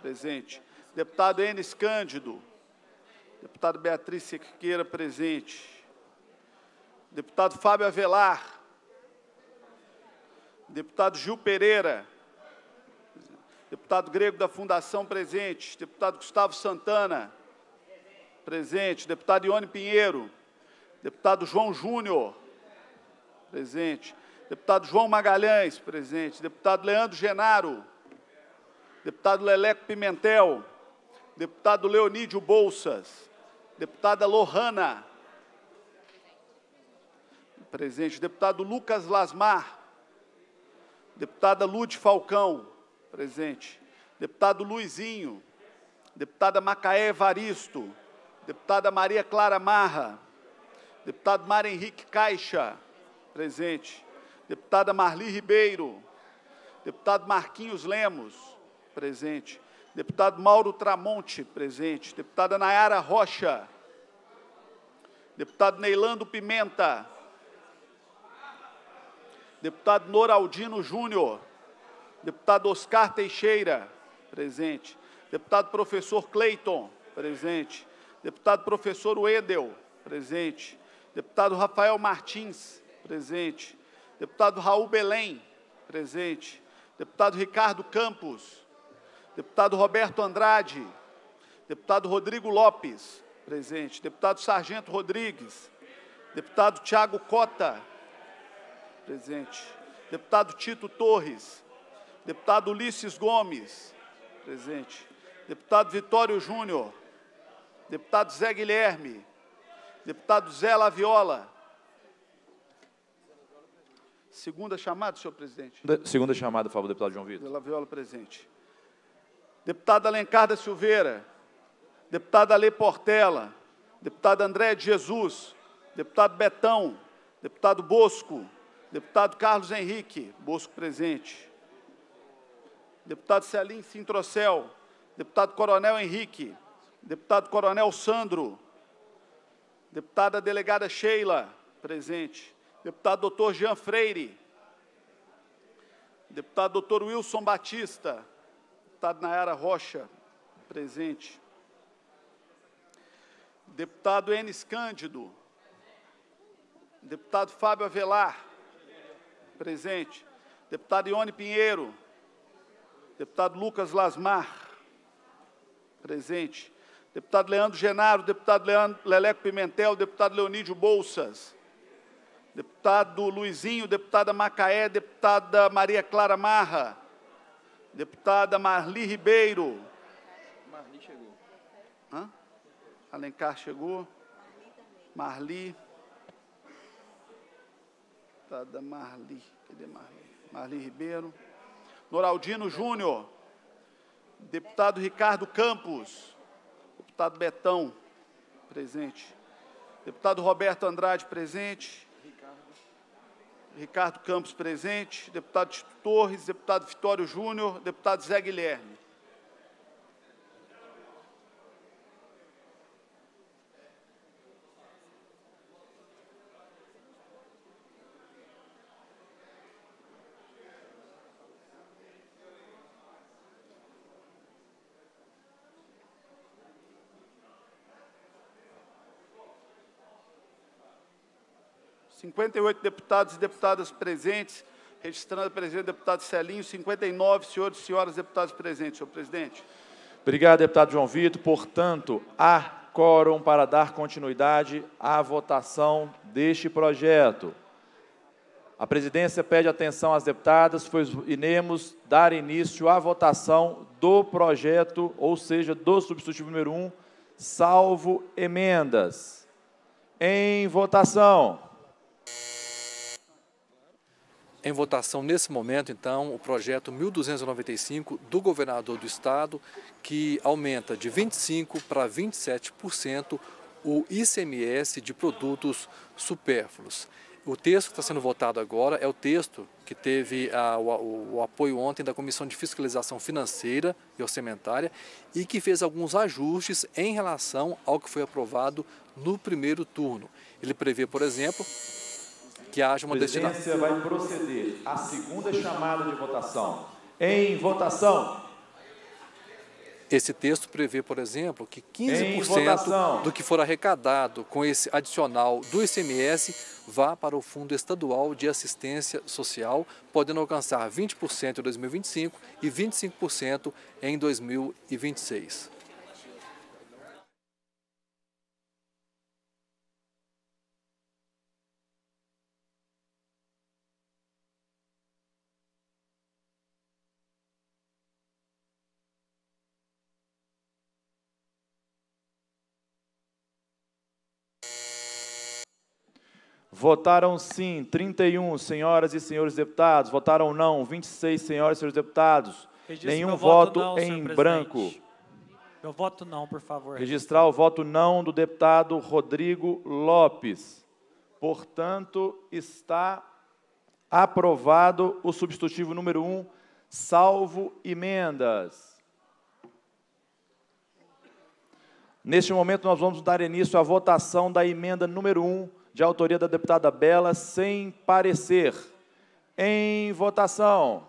Presente. Deputado Enes Cândido. Deputado Beatriz Sequeira, presente. Deputado Fábio Avelar. Deputado Gil Pereira. Deputado Grego da Fundação, presente. Deputado Gustavo Santana. Presente. Deputado Ione Pinheiro. Deputado João Júnior. Presente. Deputado João Magalhães, presente. Deputado Leandro Genaro. Deputado Leleco Pimentel. Deputado Leonídio Bolsas. Deputada Lohana. Presente. Deputado Lucas Lasmar. Deputada Lude Falcão, presente. Deputado Luizinho. Deputada Macaé Evaristo. Deputada Maria Clara Marra. Deputado Mário Henrique Caixa, presente. Deputada Marli Ribeiro. Deputado Marquinhos Lemos, presente. Deputado Mauro Tramonte, presente. Deputada Nayara Rocha. Deputado Neilando Pimenta, Deputado Noraldino Júnior. Deputado Oscar Teixeira. Presente. Deputado Professor Cleiton. Presente. Deputado Professor Wedel. Presente. Deputado Rafael Martins. Presente. Deputado Raul Belém. Presente. Deputado Ricardo Campos. Deputado Roberto Andrade. Deputado Rodrigo Lopes. Presente. Deputado Sargento Rodrigues. Deputado Tiago Cota Presente. Deputado Tito Torres. Deputado Ulisses Gomes. Presente. Deputado Vitório Júnior. Deputado Zé Guilherme. Deputado Zé Laviola. Segunda chamada, senhor presidente. Segunda chamada, por favor, deputado João Vitor. Zé Laviola presente. Deputado Alencar da Silveira. Deputado Ale Portela. Deputado André de Jesus. Deputado Betão. Deputado Bosco. Deputado Carlos Henrique Bosco presente. Deputado Celim Sintrocel. Deputado Coronel Henrique. Deputado Coronel Sandro. Deputada Delegada Sheila presente. Deputado Doutor Jean Freire. Deputado Doutor Wilson Batista. Deputado Nayara Rocha presente. Deputado Enes Cândido. Deputado Fábio Avelar presente. Deputado Ione Pinheiro. Deputado Lucas Lasmar, presente. Deputado Leandro Genaro, deputado Leandro Leleco Pimentel, deputado Leonídio Bolsas. Deputado Luizinho, deputada Macaé, deputada Maria Clara Marra. Deputada Marli Ribeiro. Marli chegou. Hã? Alencar chegou. Marli. Deputada Marli. Cadê Marli? Marli Ribeiro. Noraldino Júnior. Deputado Ricardo Campos. Deputado Betão, presente. Deputado Roberto Andrade, presente. Ricardo Campos presente, deputado Tito Torres, deputado Vitório Júnior, deputado Zé Guilherme. 58 deputados e deputadas presentes, registrando a presença do deputado Celinho, 59 senhores e senhoras deputados presentes, senhor presidente. Obrigado, deputado João Vitor. Portanto, há quórum para dar continuidade à votação deste projeto. A presidência pede atenção às deputadas, pois iremos dar início à votação do projeto, ou seja, do substitutivo número 1, um, salvo emendas. Em votação. Em votação nesse momento, então, o projeto 1295 do governador do estado, que aumenta de 25% para 27% o ICMS de produtos supérfluos. O texto que está sendo votado agora é o texto que teve a, ah, o, o, apoio ontem da Comissão de Fiscalização Financeira e Orçamentária e que fez alguns ajustes em relação ao que foi aprovado no primeiro turno. Ele prevê, por exemplo, que haja uma destinação. A presidência vai proceder à segunda chamada de votação. Em votação. Esse texto prevê, por exemplo, que 15% do que for arrecadado com esse adicional do ICMS vá para o Fundo Estadual de Assistência Social, podendo alcançar 20% em 2025 e 25% em 2026. Votaram sim 31 senhoras e senhores deputados, votaram não 26 senhoras e senhores deputados. Registro Nenhum voto, não, em branco. Meu voto não, por favor. Registrar o voto não do deputado Rodrigo Lopes. Portanto, está aprovado o substitutivo número 1, um, salvo emendas. Neste momento, nós vamos dar início à votação da emenda número 1, um, de autoria da deputada Bela, sem parecer. Em votação.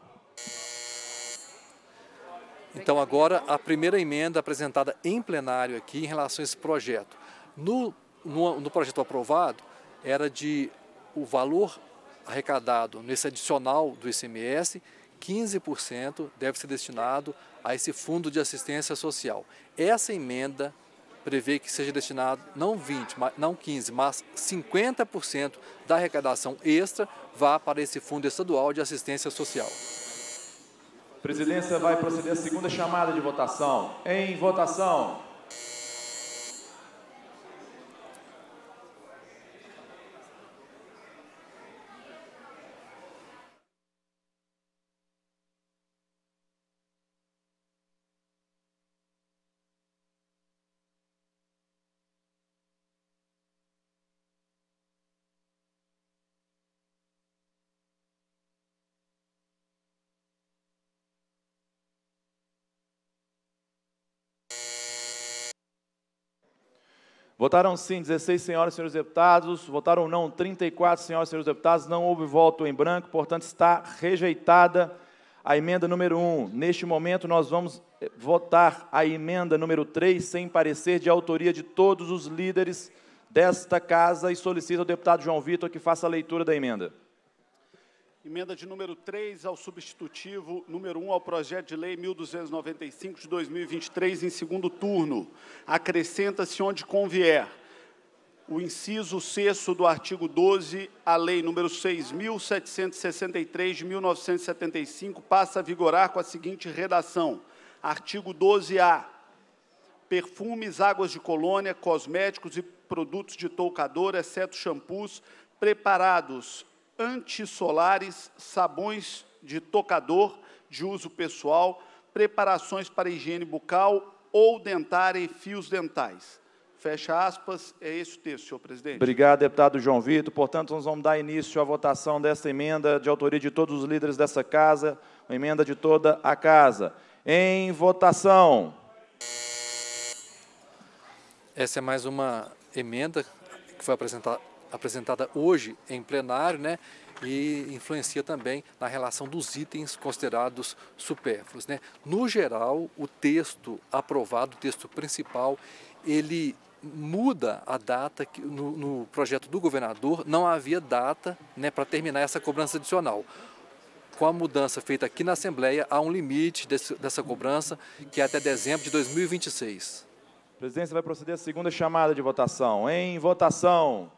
Então, agora, a primeira emenda apresentada em plenário aqui em relação a esse projeto. No, no, no projeto aprovado, era de o valor arrecadado nesse adicional do ICMS, 15% deve ser destinado a esse fundo de assistência social. Essa emenda prevê que seja destinado não 20, não 15, mas 50% da arrecadação extra vá para esse Fundo Estadual de Assistência Social. Presidência vai proceder à segunda chamada de votação. Em votação. Votaram sim 16 senhoras e senhores deputados, votaram não 34 senhoras e senhores deputados, não houve voto em branco, portanto está rejeitada a emenda número 1. Neste momento nós vamos eh, votar a emenda número 3 sem parecer de autoria de todos os líderes desta casa e solicito ao deputado João Vitor que faça a leitura da emenda. Emenda de número 3 ao substitutivo número 1 ao projeto de lei 1295 de 2023, em segundo turno. Acrescenta-se onde convier o inciso 6 do artigo 12, a lei número 6.763 de 1975 passa a vigorar com a seguinte redação. Artigo 12A. Perfumes, águas de colônia, cosméticos e produtos de toucador, exceto shampoos, preparados antissolares, sabões de tocador de uso pessoal, preparações para higiene bucal ou dentária e fios dentais. Fecha aspas, é esse o texto, senhor presidente. Obrigado, deputado João Vitor. Portanto, nós vamos dar início à votação desta emenda de autoria de todos os líderes dessa casa, uma emenda de toda a casa. Em votação. Essa é mais uma emenda que foi apresentada apresentada hoje em plenário, né? E influencia também na relação dos itens considerados supérfluos. Né? No geral, o texto aprovado, o texto principal, ele muda a data que no, no, projeto do governador não havia data né, para terminar essa cobrança adicional. Com a mudança feita aqui na Assembleia, há um limite desse, dessa cobrança, que é até dezembro de 2026. A presidência vai proceder à segunda chamada de votação. Em votação.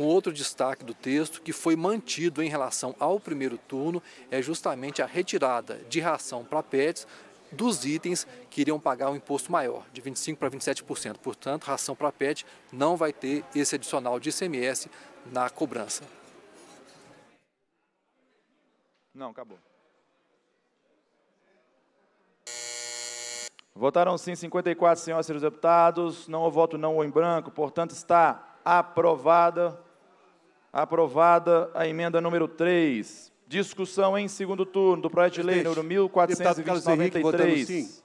Um outro destaque do texto que foi mantido em relação ao primeiro turno é justamente a retirada de ração para pets dos itens que iriam pagar um imposto maior, de 25% para 27%. Portanto, ração para pet não vai ter esse adicional de ICMS na cobrança. Não, acabou. Votaram sim 54 senhoras e senhores deputados, não o voto não ou em branco, portanto está aprovada. Aprovada a emenda número 3. Discussão em segundo turno do projeto de lei número 1493.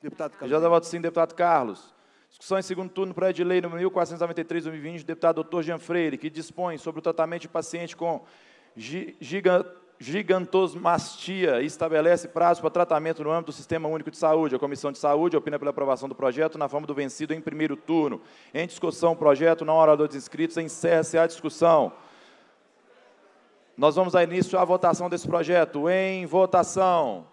Deputado Carlos. Já dá voto sim, deputado Carlos. Discussão em segundo turno, projeto de lei número 1493-2020, deputado doutor Jean Freire, que dispõe sobre o tratamento de paciente com giga gigantosmastia e estabelece prazo para tratamento no âmbito do Sistema Único de Saúde. A Comissão de Saúde opina pela aprovação do projeto na forma do vencido em primeiro turno. Em discussão, o projeto, não dos inscritos, encerra-se a discussão. Nós vamos dar início à votação desse projeto. Em votação.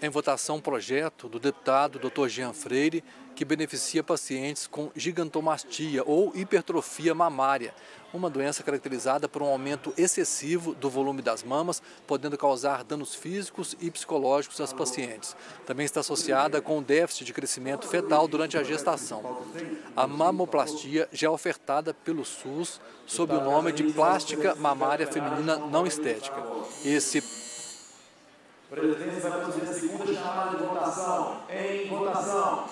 Em votação, o projeto do deputado Dr. Jean Freire, que beneficia pacientes com gigantomastia ou hipertrofia mamária, uma doença caracterizada por um aumento excessivo do volume das mamas, podendo causar danos físicos e psicológicos às pacientes. Também está associada com o déficit de crescimento fetal durante a gestação. A mamoplastia já é ofertada pelo SUS sob o nome de plástica mamária feminina não estética. Esse Presidente vai fazer a segunda chamada de votação. Em votação.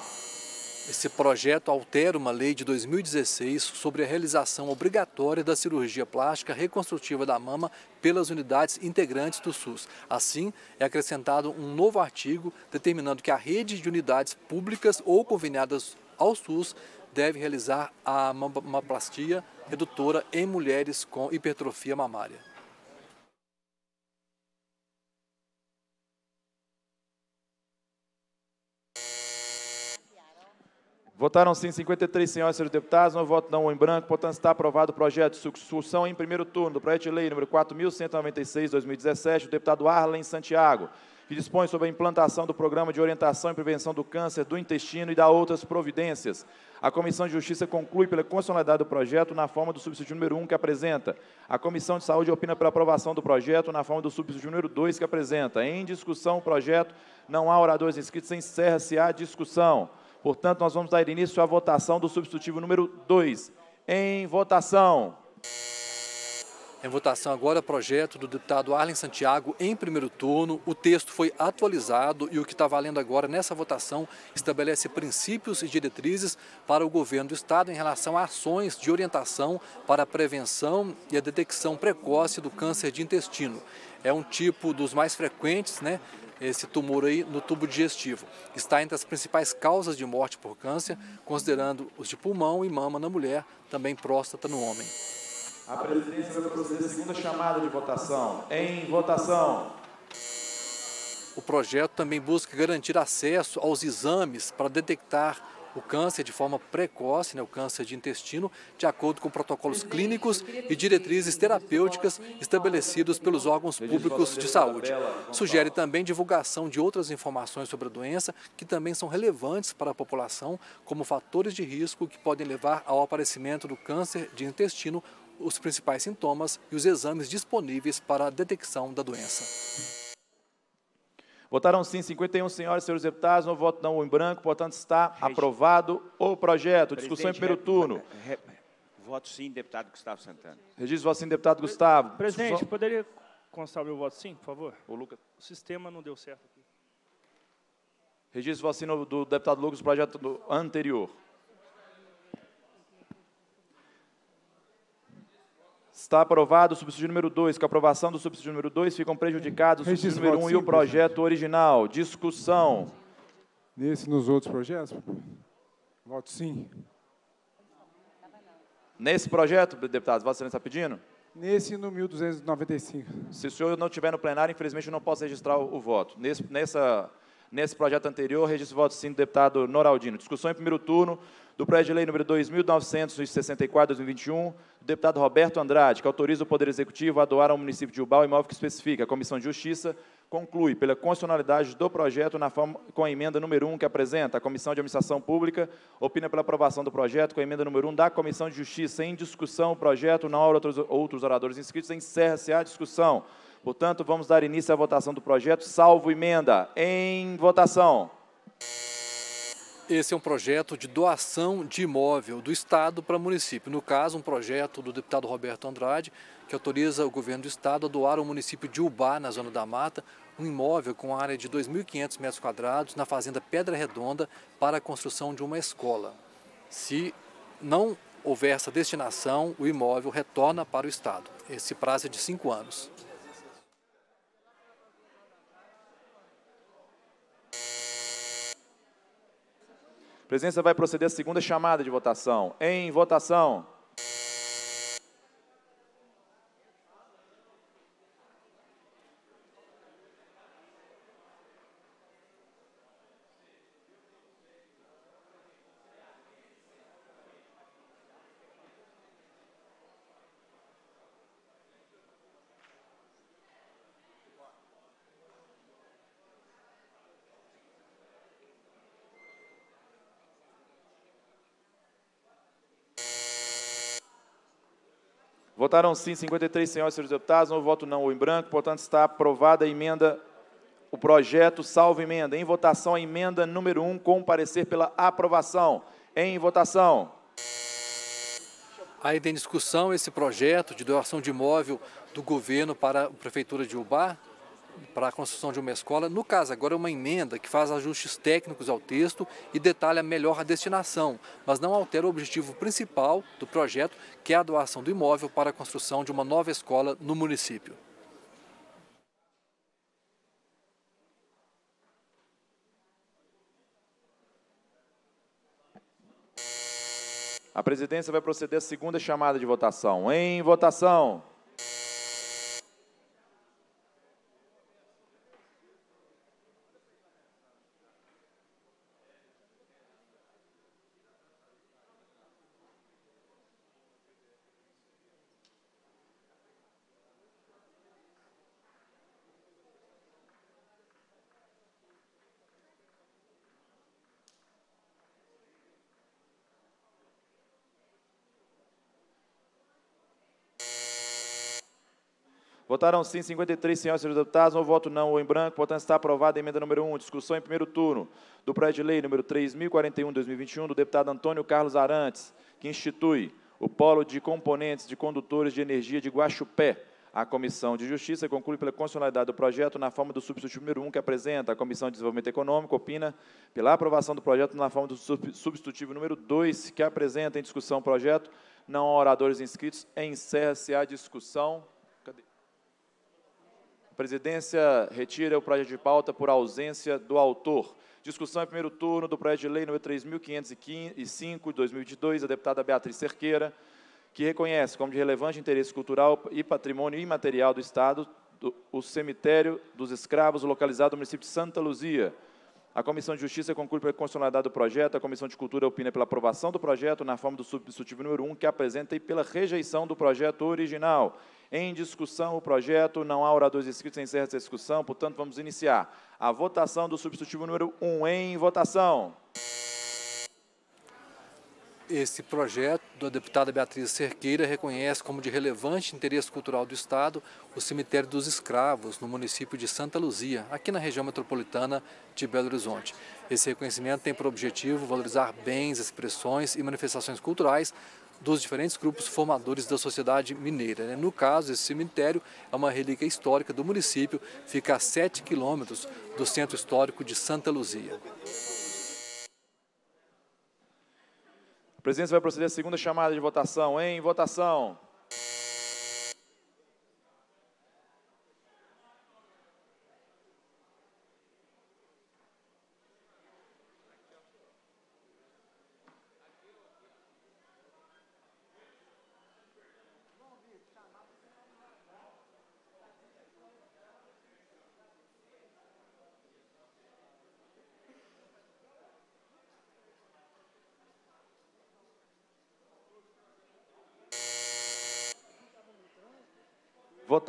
Esse projeto altera uma lei de 2016 sobre a realização obrigatória da cirurgia plástica reconstrutiva da mama pelas unidades integrantes do SUS. Assim, é acrescentado um novo artigo determinando que a rede de unidades públicas ou conveniadas ao SUS deve realizar a mamoplastia redutora em mulheres com hipertrofia mamária. Votaram sim 53 senhoras e senhores deputados, não voto não em branco. Portanto, está aprovado o projeto de discussão em primeiro turno do projeto de lei número 4196/2017 do deputado Arlen Santiago, que dispõe sobre a implantação do programa de orientação e prevenção do câncer do intestino e da outras providências. A Comissão de Justiça conclui pela constitucionalidade do projeto na forma do subsídio número 1 que apresenta. A Comissão de Saúde opina pela aprovação do projeto na forma do subsídio número 2 que apresenta. Em discussão o projeto, não há oradores inscritos, encerra-se a discussão. Portanto, nós vamos dar início à votação do substitutivo número 2. Em votação. Em votação agora, projeto do deputado Arlen Santiago em primeiro turno. O texto foi atualizado e o que está valendo agora nessa votação estabelece princípios e diretrizes para o governo do Estado em relação a ações de orientação para a prevenção e a detecção precoce do câncer de intestino. É um tipo dos mais frequentes, né? esse tumor aí no tubo digestivo. Está entre as principais causas de morte por câncer, considerando os de pulmão e mama na mulher, também próstata no homem. A presidência vai proceder à segunda chamada de votação. Em votação. O projeto também busca garantir acesso aos exames para detectar o câncer de forma precoce, né, o câncer de intestino, de acordo com protocolos clínicos e diretrizes terapêuticas estabelecidos pelos órgãos públicos de saúde. Sugere também divulgação de outras informações sobre a doença que também são relevantes para a população, como fatores de risco que podem levar ao aparecimento do câncer de intestino, os principais sintomas e os exames disponíveis para a detecção da doença. Votaram sim 51 senhoras e senhores deputados, não voto não em branco, portanto está Regi... aprovado o projeto. Presidente, Discussão em primeiro turno. Voto sim, deputado Gustavo Santana. Registro voto sim, deputado Pre... Gustavo. Presidente, poderia constar meu voto sim, por favor? O, Lucas. o sistema não deu certo aqui. Registro voto sim do deputado Lucas, projeto do anterior. Está aprovado o subsídio número 2. Com a aprovação do subsídio número 2, ficam prejudicados o subsídio número 1 um e o projeto original. Discussão. Nesse e nos outros projetos? Voto sim. Nesse projeto, deputados, Vossa Excelência está pedindo? Nesse no 1295. Se o senhor não estiver no plenário, infelizmente eu não posso registrar o, o voto. Nesse, nessa, nesse projeto anterior, registro o voto sim do deputado Noraldino. Discussão em primeiro turno do projeto de lei número 2964/2021, do deputado Roberto Andrade, que autoriza o Poder Executivo a doar ao município de Ubal o imóvel que especifica. A Comissão de Justiça conclui pela constitucionalidade do projeto na forma, com a emenda número 1 que apresenta. A Comissão de Administração Pública opina pela aprovação do projeto com a emenda número 1 da Comissão de Justiça. Em discussão, o projeto, na hora outros, outros oradores inscritos, encerra-se a discussão. Portanto, vamos dar início à votação do projeto, salvo emenda. Em votação. Esse é um projeto de doação de imóvel do Estado para o município. No caso, um projeto do deputado Roberto Andrade, que autoriza o governo do Estado a doar ao município de Ubá, na Zona da Mata, um imóvel com área de 2.500 metros quadrados na fazenda Pedra Redonda para a construção de uma escola. Se não houver essa destinação, o imóvel retorna para o Estado. Esse prazo é de cinco anos. presidência vai proceder à segunda chamada de votação. Em votação. Votaram sim 53 senhores e senhores deputados, não voto não ou em branco. Portanto, está aprovada a emenda, o projeto salvo emenda. Em votação, a emenda número 1, com parecer pela aprovação. Em votação. Ainda em discussão esse projeto de doação de imóvel do governo para a Prefeitura de Ubá, para a construção de uma escola. No caso, agora é uma emenda que faz ajustes técnicos ao texto e detalha melhor a destinação, mas não altera o objetivo principal do projeto, que é a doação do imóvel para a construção de uma nova escola no município. A presidência vai proceder à segunda chamada de votação. Em votação. Votaram sim 53 senhoras e senhores deputados, um voto não ou em branco. Portanto, está aprovada a emenda número 1. Discussão em primeiro turno do projeto de lei número 3041/2021 do deputado Antônio Carlos Arantes, que institui o Polo de Componentes de Condutores de Energia de Guaxupé. A Comissão de Justiça conclui pela constitucionalidade do projeto na forma do substituto número 1 que apresenta. A Comissão de Desenvolvimento Econômico opina pela aprovação do projeto na forma do substitutivo número 2 que apresenta em discussão o projeto. Não há oradores inscritos. Encerra-se a discussão. A presidência retira o projeto de pauta por ausência do autor. Discussão em primeiro turno do projeto de lei número 3.505, de 2022, da deputada Beatriz Cerqueira, que reconhece como de relevante interesse cultural e patrimônio imaterial do Estado do, o cemitério dos escravos localizado no município de Santa Luzia. A Comissão de Justiça conclui pela constitucionalidade do projeto, a Comissão de Cultura opina pela aprovação do projeto na forma do substitutivo número 1, que apresenta e pela rejeição do projeto original. Em discussão o projeto, não há oradores inscritos, encerra essa discussão, portanto, vamos iniciar. A votação do substitutivo número 1 em votação. Esse projeto da deputada Beatriz Cerqueira reconhece como de relevante interesse cultural do Estado o cemitério dos escravos no município de Santa Luzia, aqui na região metropolitana de Belo Horizonte. Esse reconhecimento tem por objetivo valorizar bens, expressões e manifestações culturais dos diferentes grupos formadores da sociedade mineira. Né? No caso, esse cemitério é uma relíquia histórica do município, fica a 7 quilômetros do centro histórico de Santa Luzia. A presidência vai proceder à segunda chamada de votação. Em votação.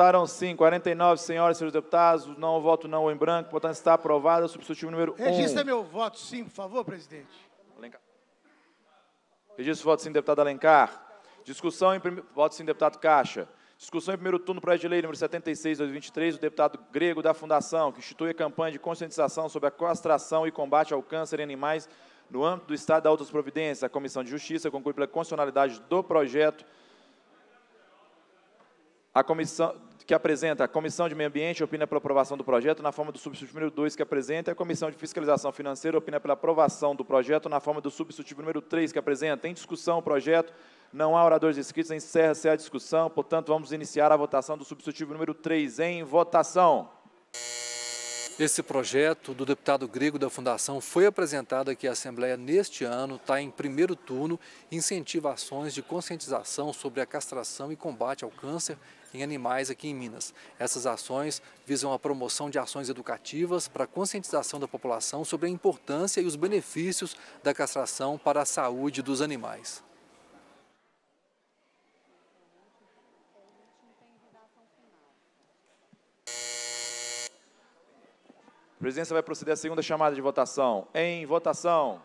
Votaram sim 49 senhoras e senhores deputados, não voto não em branco, portanto está aprovada substitutivo número 1. Registra um. meu voto sim, por favor, presidente. Alencar. Registro voto sim, deputado Alencar. Discussão em primeiro... Voto sim, deputado Caixa. Discussão em primeiro turno do projeto de lei número 76, 2023, do deputado grego da Fundação, que institui a campanha de conscientização sobre a castração e combate ao câncer em animais no âmbito do Estado da Outras Providências. A Comissão de Justiça conclui pela constitucionalidade do projeto. A comissão, que apresenta a Comissão de Meio Ambiente opina pela aprovação do projeto na forma do substitutivo número 2 que apresenta, a Comissão de Fiscalização Financeira opina pela aprovação do projeto na forma do substitutivo número 3 que apresenta. Em discussão o projeto, não há oradores inscritos, encerra-se a discussão, portanto, vamos iniciar a votação do substitutivo número 3 em votação. Esse projeto do deputado grego da Fundação foi apresentado aqui à Assembleia neste ano, está em primeiro turno, incentiva ações de conscientização sobre a castração e combate ao câncer em animais aqui em Minas. Essas ações visam a promoção de ações educativas para a conscientização da população sobre a importância e os benefícios da castração para a saúde dos animais. presidência vai proceder à segunda chamada de votação. Em votação.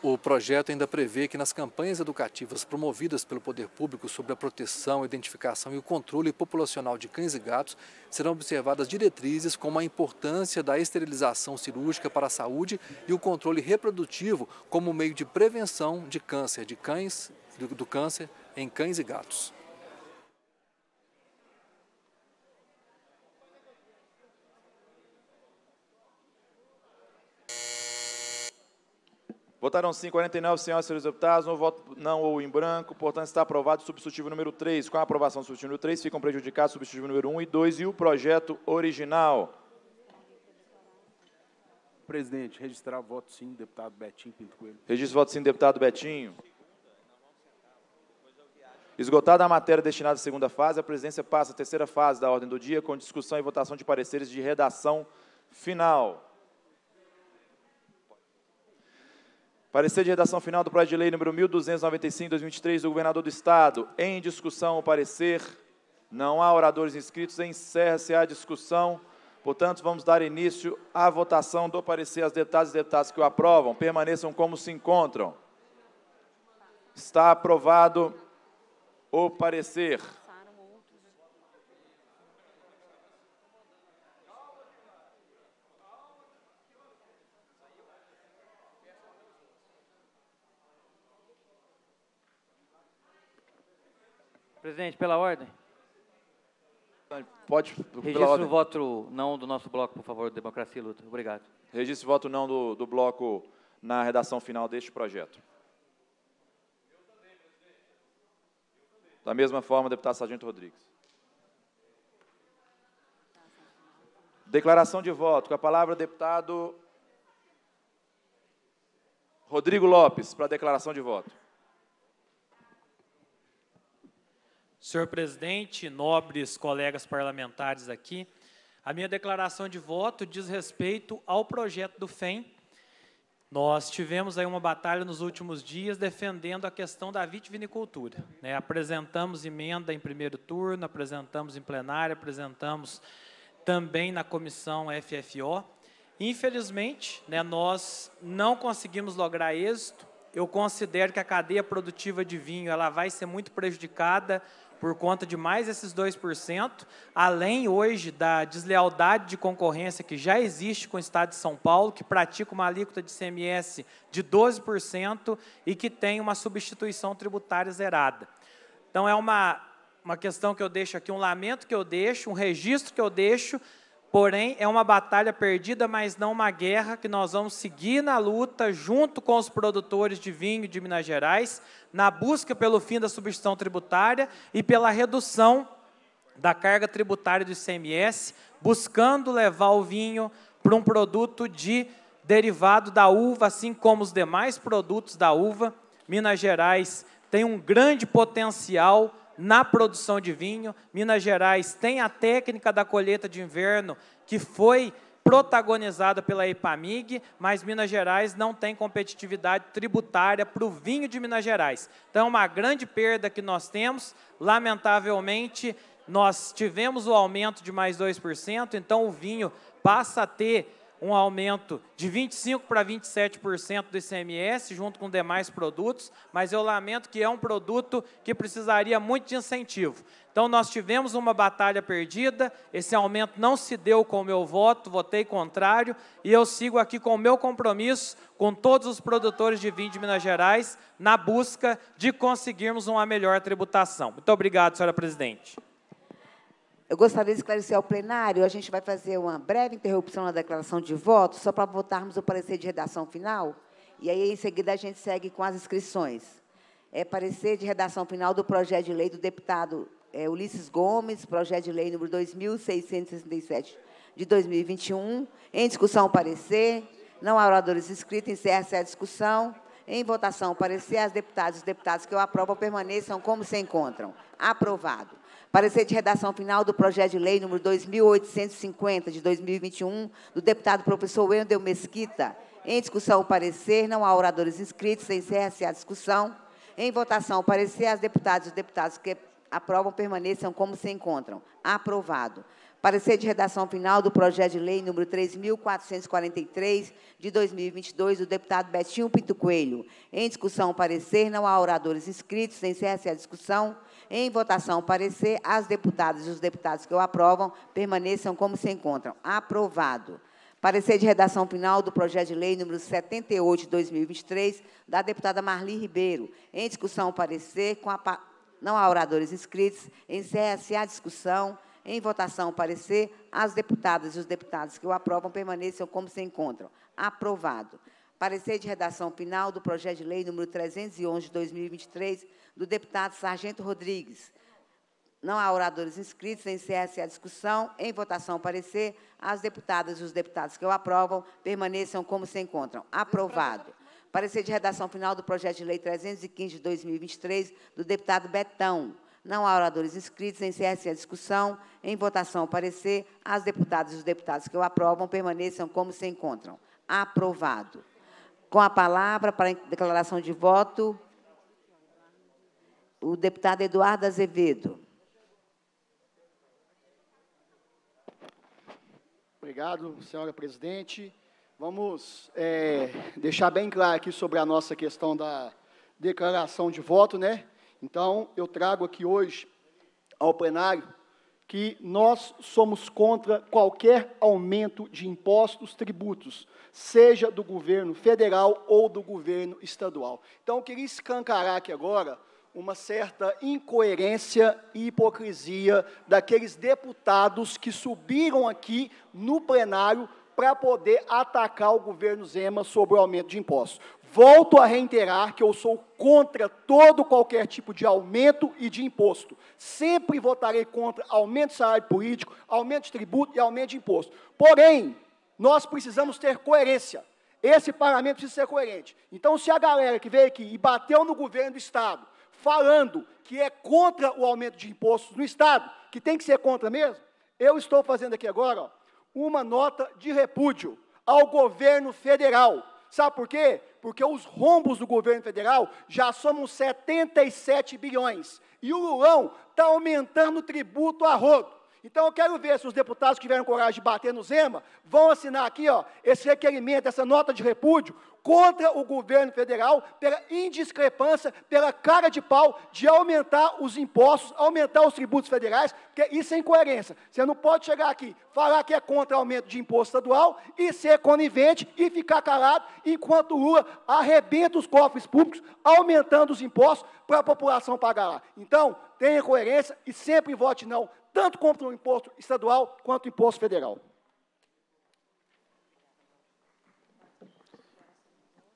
O projeto ainda prevê que nas campanhas educativas promovidas pelo poder público sobre a proteção, identificação e o controle populacional de cães e gatos, serão observadas diretrizes como a importância da esterilização cirúrgica para a saúde e o controle reprodutivo como meio de prevenção de câncer de cães do câncer em cães e gatos. Votaram sim 49 senhoras e senhores deputados, um voto não ou em branco, portanto está aprovado o substitutivo número 3. Com a aprovação do substitutivo número 3, ficam prejudicados o substitutivo número 1 e 2 e o projeto original. Presidente, registrar voto sim, deputado Betinho Pinto Coelho. Registro voto sim, deputado Betinho. Esgotada a matéria destinada à segunda fase, a presidência passa à terceira fase da ordem do dia com discussão e votação de pareceres de redação final. Parecer de redação final do projeto de lei número 1295/2023 do governador do estado. Em discussão o parecer. Não há oradores inscritos, encerra-se a discussão. Portanto, vamos dar início à votação do parecer. As deputadas e deputados que o aprovam permaneçam como se encontram. Está aprovado o parecer. Presidente, pela ordem. Pode, Registro o voto não do nosso bloco, por favor, Democracia e Luta. Obrigado. Registro o voto não do, do bloco na redação final deste projeto. Da mesma forma, deputado Sargento Rodrigues. Declaração de voto. Com a palavra, deputado Rodrigo Lopes, para a declaração de voto. Senhor presidente, nobres colegas parlamentares aqui, a minha declaração de voto diz respeito ao projeto do FEM. Nós tivemos aí uma batalha nos últimos dias defendendo a questão da vitivinicultura. Né? Apresentamos emenda em primeiro turno, apresentamos em plenária, apresentamos também na comissão FFO. Infelizmente, né, nós não conseguimos lograr êxito. Eu considero que a cadeia produtiva de vinho ela vai ser muito prejudicada por conta de mais esses 2%, além hoje da deslealdade de concorrência que já existe com o Estado de São Paulo, que pratica uma alíquota de CMS de 12% e que tem uma substituição tributária zerada. Então, é uma, uma questão que eu deixo aqui, um lamento que eu deixo, um registro que eu deixo Porém, é uma batalha perdida, mas não uma guerra, que nós vamos seguir na luta junto com os produtores de vinho de Minas Gerais, na busca pelo fim da substituição tributária e pela redução da carga tributária do ICMS, buscando levar o vinho para um produto de derivado da uva, assim como os demais produtos da uva. Minas Gerais tem um grande potencial na produção de vinho. Minas Gerais tem a técnica da colheita de inverno que foi protagonizada pela EPAMIG, mas Minas Gerais não tem competitividade tributária para o vinho de Minas Gerais. Então, é uma grande perda que nós temos. Lamentavelmente, nós tivemos o aumento de mais 2%, então o vinho passa a ter um aumento de 25% para 27% do ICMS, junto com demais produtos, mas eu lamento que é um produto que precisaria muito de incentivo. Então, nós tivemos uma batalha perdida, esse aumento não se deu com o meu voto, votei contrário, e eu sigo aqui com o meu compromisso com todos os produtores de vinho de Minas Gerais, na busca de conseguirmos uma melhor tributação. Muito obrigado, senhora presidente. Eu gostaria de esclarecer ao plenário, a gente vai fazer uma breve interrupção na declaração de voto, só para votarmos o parecer de redação final, e aí, em seguida, a gente segue com as inscrições. É parecer de redação final do projeto de lei do deputado é, Ulisses Gomes, projeto de lei número 2667 de 2021. Em discussão, parecer. Não há oradores inscritos, encerra-se a discussão. Em votação, parecer, as deputadas e os deputados que eu aprovo permaneçam como se encontram. Aprovado. Parecer de redação final do projeto de lei número 2850 de 2021 do deputado professor Wendel Mesquita. Em discussão o parecer, não há oradores inscritos, encerra-se a discussão. Em votação o parecer, as deputadas e os deputados que aprovam permaneçam como se encontram. Aprovado. Parecer de redação final do projeto de lei número 3.443, de 2022, do deputado Betinho Pinto Coelho. Em discussão, parecer, não há oradores inscritos, encerra-se a discussão. Em votação, parecer, as deputadas e os deputados que o aprovam permaneçam como se encontram. Aprovado. Parecer de redação final do projeto de lei número 78 de 2023, da deputada Marli Ribeiro. Em discussão, parecer, com a, não há oradores inscritos, encerra-se a discussão. Em votação, parecer, as deputadas e os deputados que o aprovam permaneçam como se encontram. Aprovado. Parecer de redação final do projeto de lei número 311 de 2023, do deputado Sargento Rodrigues. Não há oradores inscritos, encerra-se é a discussão. Em votação, parecer, as deputadas e os deputados que o aprovam permaneçam como se encontram. Aprovado. Parecer de redação final do projeto de lei 315 de 2023 do deputado Betão. Não há oradores inscritos, encerra-se é a discussão. Em votação, parecer, as deputadas e os deputados que o aprovam permaneçam como se encontram. Aprovado. Com a palavra, para a declaração de voto, o deputado Eduardo Azevedo. Obrigado, senhora presidente. Vamos é, deixar bem claro aqui sobre a nossa questão da declaração de voto, né? Então, eu trago aqui hoje ao plenário que nós somos contra qualquer aumento de impostos, tributos, seja do governo federal ou do governo estadual. Então, eu queria escancarar aqui agora uma certa incoerência e hipocrisia daqueles deputados que subiram aqui no plenário para poder atacar o governo Zema sobre o aumento de impostos. Volto a reiterar que eu sou contra todo qualquer tipo de aumento e de imposto. Sempre votarei contra aumento de salário político, aumento de tributo e aumento de imposto. Porém, nós precisamos ter coerência. Esse parlamento precisa ser coerente. Então, se a galera que veio aqui e bateu no governo do Estado, falando que é contra o aumento de impostos no Estado, que tem que ser contra mesmo, eu estou fazendo aqui agora ó, uma nota de repúdio ao governo federal. Sabe por quê? Porque os rombos do governo federal já somam 77 bilhões. E o Lulão está aumentando o tributo a rodo. Então eu quero ver se os deputados que tiveram coragem de bater no Zema vão assinar aqui ó, esse requerimento, essa nota de repúdio contra o governo federal pela indiscrepância, pela cara de pau de aumentar os impostos, aumentar os tributos federais, porque isso é incoerência. Você não pode chegar aqui, falar que é contra o aumento de imposto estadual e ser conivente e ficar calado enquanto o Lula arrebenta os cofres públicos, aumentando os impostos para a população pagar lá. Então, tenha coerência e sempre vote não tanto contra o imposto estadual quanto o imposto federal.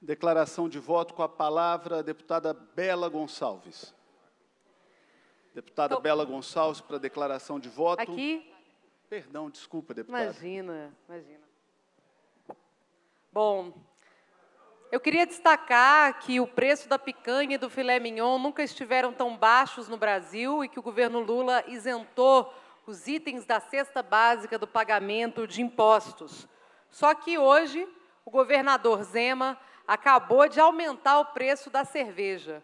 Declaração de voto com a palavra a deputada Bela Gonçalves. Deputada então- Bela Gonçalves para declaração de voto. Aqui. Perdão, desculpa, deputada. Imagina, imagina. Bom, eu queria destacar que o preço da picanha e do filé mignon nunca estiveram tão baixos no Brasil e que o governo Lula isentou os itens da cesta básica do pagamento de impostos. Só que hoje o governador Zema acabou de aumentar o preço da cerveja.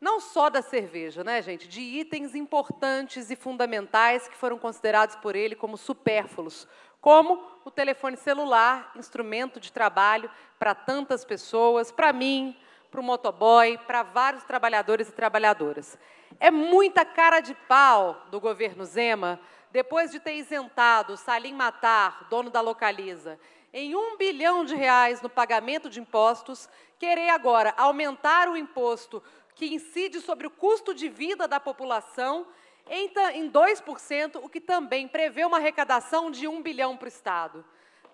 Não só da cerveja, né, gente? De itens importantes e fundamentais que foram considerados por ele como supérfluos, como o telefone celular, instrumento de trabalho para tantas pessoas, para mim, para o motoboy, para vários trabalhadores e trabalhadoras. É muita cara de pau do governo Zema, depois de ter isentado Salim Matar, dono da Localiza, em um bilhão de reais no pagamento de impostos, querer agora aumentar o imposto que incide sobre o custo de vida da população em, em 2%, o que também prevê uma arrecadação de 1 bilhão para o Estado.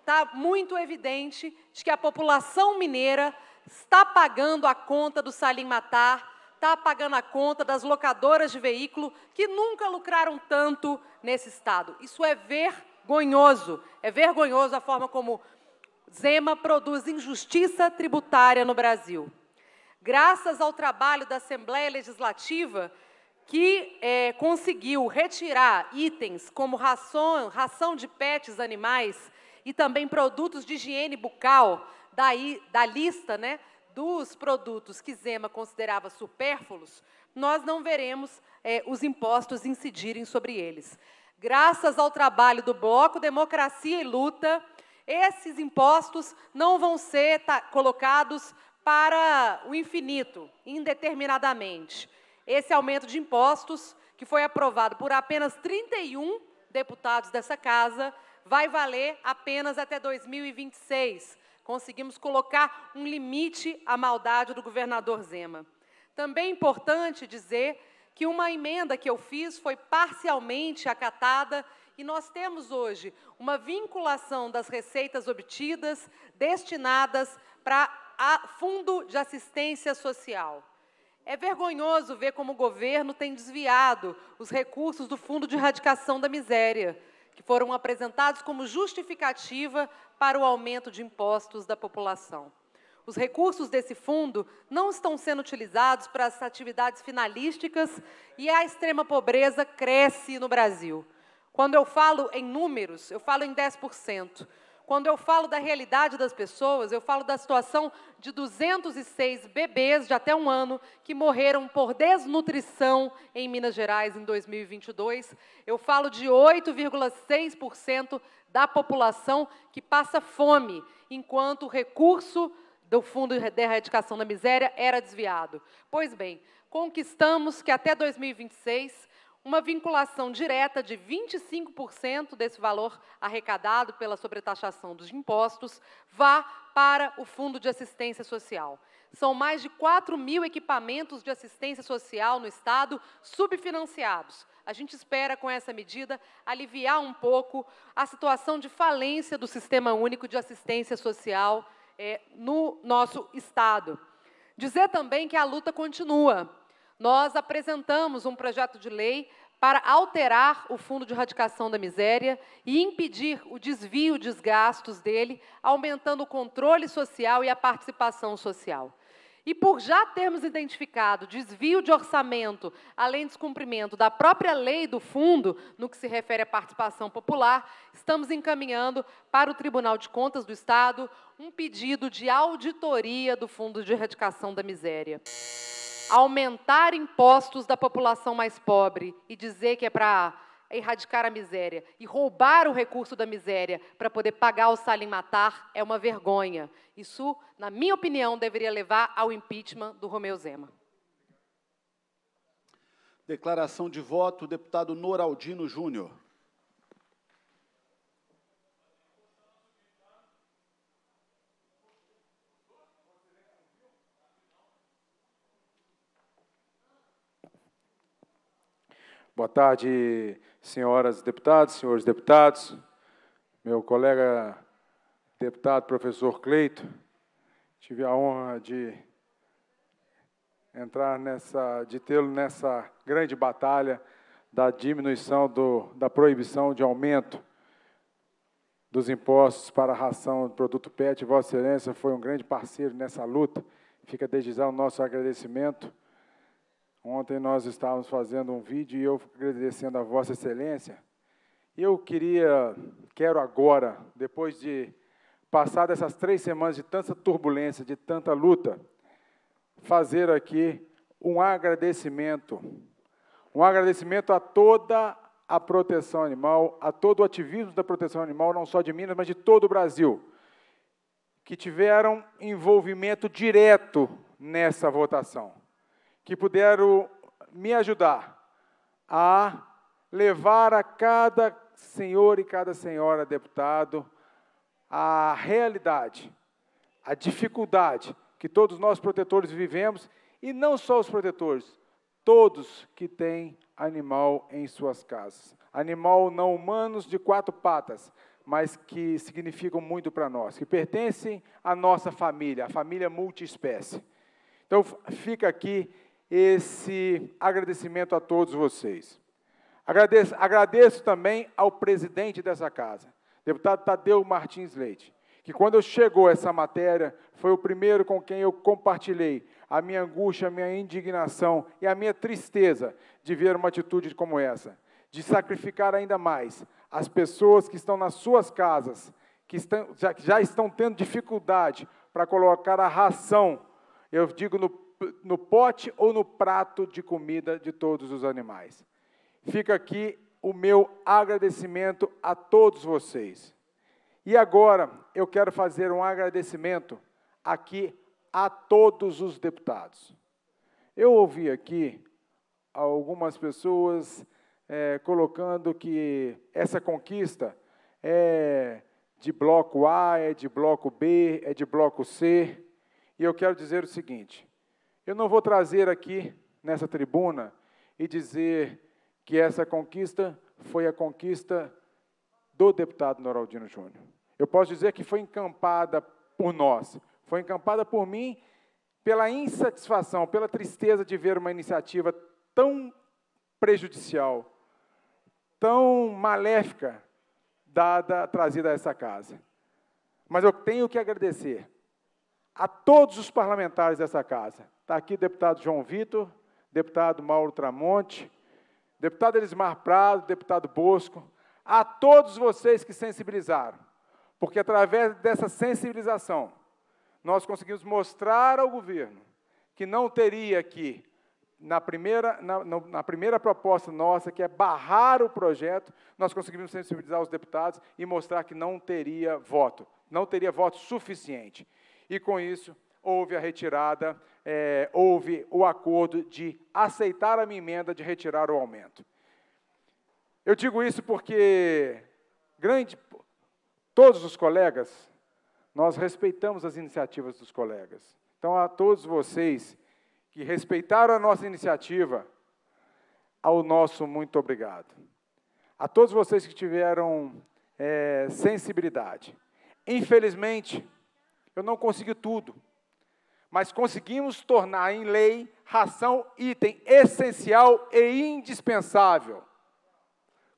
Está muito evidente de que a população mineira está pagando a conta do Salim Matar, está pagando a conta das locadoras de veículo que nunca lucraram tanto nesse Estado. Isso é vergonhoso. É vergonhoso a forma como Zema produz injustiça tributária no Brasil. Graças ao trabalho da Assembleia Legislativa, que é, conseguiu retirar itens como ração, ração de pets animais e também produtos de higiene bucal daí, da lista né, dos produtos que Zema considerava supérfluos, nós não veremos é, os impostos incidirem sobre eles. Graças ao trabalho do Bloco Democracia e Luta, esses impostos não vão ser colocados para o infinito, indeterminadamente esse aumento de impostos, que foi aprovado por apenas 31 deputados dessa casa, vai valer apenas até 2026. Conseguimos colocar um limite à maldade do governador Zema. Também é importante dizer que uma emenda que eu fiz foi parcialmente acatada e nós temos hoje uma vinculação das receitas obtidas destinadas para fundo de assistência social. É vergonhoso ver como o governo tem desviado os recursos do Fundo de Erradicação da Miséria, que foram apresentados como justificativa para o aumento de impostos da população. Os recursos desse fundo não estão sendo utilizados para as atividades finalísticas e a extrema pobreza cresce no Brasil. Quando eu falo em números, eu falo em 10%. Quando eu falo da realidade das pessoas, eu falo da situação de 206 bebês de até um ano que morreram por desnutrição em Minas Gerais em 2022. Eu falo de 8,6% da população que passa fome, enquanto o recurso do Fundo de Erradicação da Miséria era desviado. Pois bem, conquistamos que até 2026 uma vinculação direta de 25% desse valor arrecadado pela sobretaxação dos impostos vá para o Fundo de Assistência Social. São mais de 4 mil equipamentos de assistência social no Estado subfinanciados. A gente espera, com essa medida, aliviar um pouco a situação de falência do Sistema Único de Assistência Social é, no nosso Estado. Dizer também que a luta continua nós apresentamos um projeto de lei para alterar o Fundo de Erradicação da Miséria e impedir o desvio dos gastos dele, aumentando o controle social e a participação social. E por já termos identificado desvio de orçamento, além de descumprimento da própria lei do fundo, no que se refere à participação popular, estamos encaminhando para o Tribunal de Contas do Estado um pedido de auditoria do Fundo de Erradicação da Miséria aumentar impostos da população mais pobre e dizer que é para erradicar a miséria e roubar o recurso da miséria para poder pagar o salimatar é uma vergonha. Isso, na minha opinião, deveria levar ao impeachment do Romeu Zema. Declaração de voto, deputado Noraldino Júnior. Boa tarde, senhoras deputadas, senhores deputados, meu colega deputado professor Cleito. Tive a honra de entrar nessa, de tê-lo nessa grande batalha da diminuição do, da proibição de aumento dos impostos para a ração do produto PET. Vossa Excelência foi um grande parceiro nessa luta. Fica desde já o nosso agradecimento Ontem nós estávamos fazendo um vídeo e eu agradecendo a Vossa Excelência. Eu queria, quero agora, depois de passar dessas três semanas de tanta turbulência, de tanta luta, fazer aqui um agradecimento. Um agradecimento a toda a proteção animal, a todo o ativismo da proteção animal, não só de Minas, mas de todo o Brasil, que tiveram envolvimento direto nessa votação que puderam me ajudar a levar a cada senhor e cada senhora deputado a realidade, a dificuldade que todos nós protetores vivemos, e não só os protetores, todos que têm animal em suas casas. Animal não humanos de quatro patas, mas que significam muito para nós, que pertencem à nossa família, a família multiespécie. Então, fica aqui esse agradecimento a todos vocês. Agradeço, agradeço também ao presidente dessa casa, deputado Tadeu Martins Leite, que quando chegou essa matéria, foi o primeiro com quem eu compartilhei a minha angústia, a minha indignação e a minha tristeza de ver uma atitude como essa, de sacrificar ainda mais as pessoas que estão nas suas casas, que estão, já, já estão tendo dificuldade para colocar a ração, eu digo no no pote ou no prato de comida de todos os animais. Fica aqui o meu agradecimento a todos vocês. E agora eu quero fazer um agradecimento aqui a todos os deputados. Eu ouvi aqui algumas pessoas é, colocando que essa conquista é de bloco A, é de bloco B, é de bloco C. E eu quero dizer o seguinte: eu não vou trazer aqui nessa tribuna e dizer que essa conquista foi a conquista do deputado Noraldino Júnior. Eu posso dizer que foi encampada por nós, foi encampada por mim pela insatisfação, pela tristeza de ver uma iniciativa tão prejudicial, tão maléfica dada trazida a essa casa. Mas eu tenho que agradecer a todos os parlamentares dessa casa. Está aqui deputado João Vitor, deputado Mauro Tramonte, deputado Elismar Prado, deputado Bosco, a todos vocês que sensibilizaram, porque através dessa sensibilização nós conseguimos mostrar ao governo que não teria que, na primeira, na, na primeira proposta nossa, que é barrar o projeto, nós conseguimos sensibilizar os deputados e mostrar que não teria voto, não teria voto suficiente e com isso houve a retirada, é, houve o acordo de aceitar a minha emenda de retirar o aumento. Eu digo isso porque grande, todos os colegas, nós respeitamos as iniciativas dos colegas. Então, a todos vocês que respeitaram a nossa iniciativa, ao nosso muito obrigado. A todos vocês que tiveram é, sensibilidade. Infelizmente, eu não consegui tudo. Mas conseguimos tornar em lei ração item essencial e indispensável.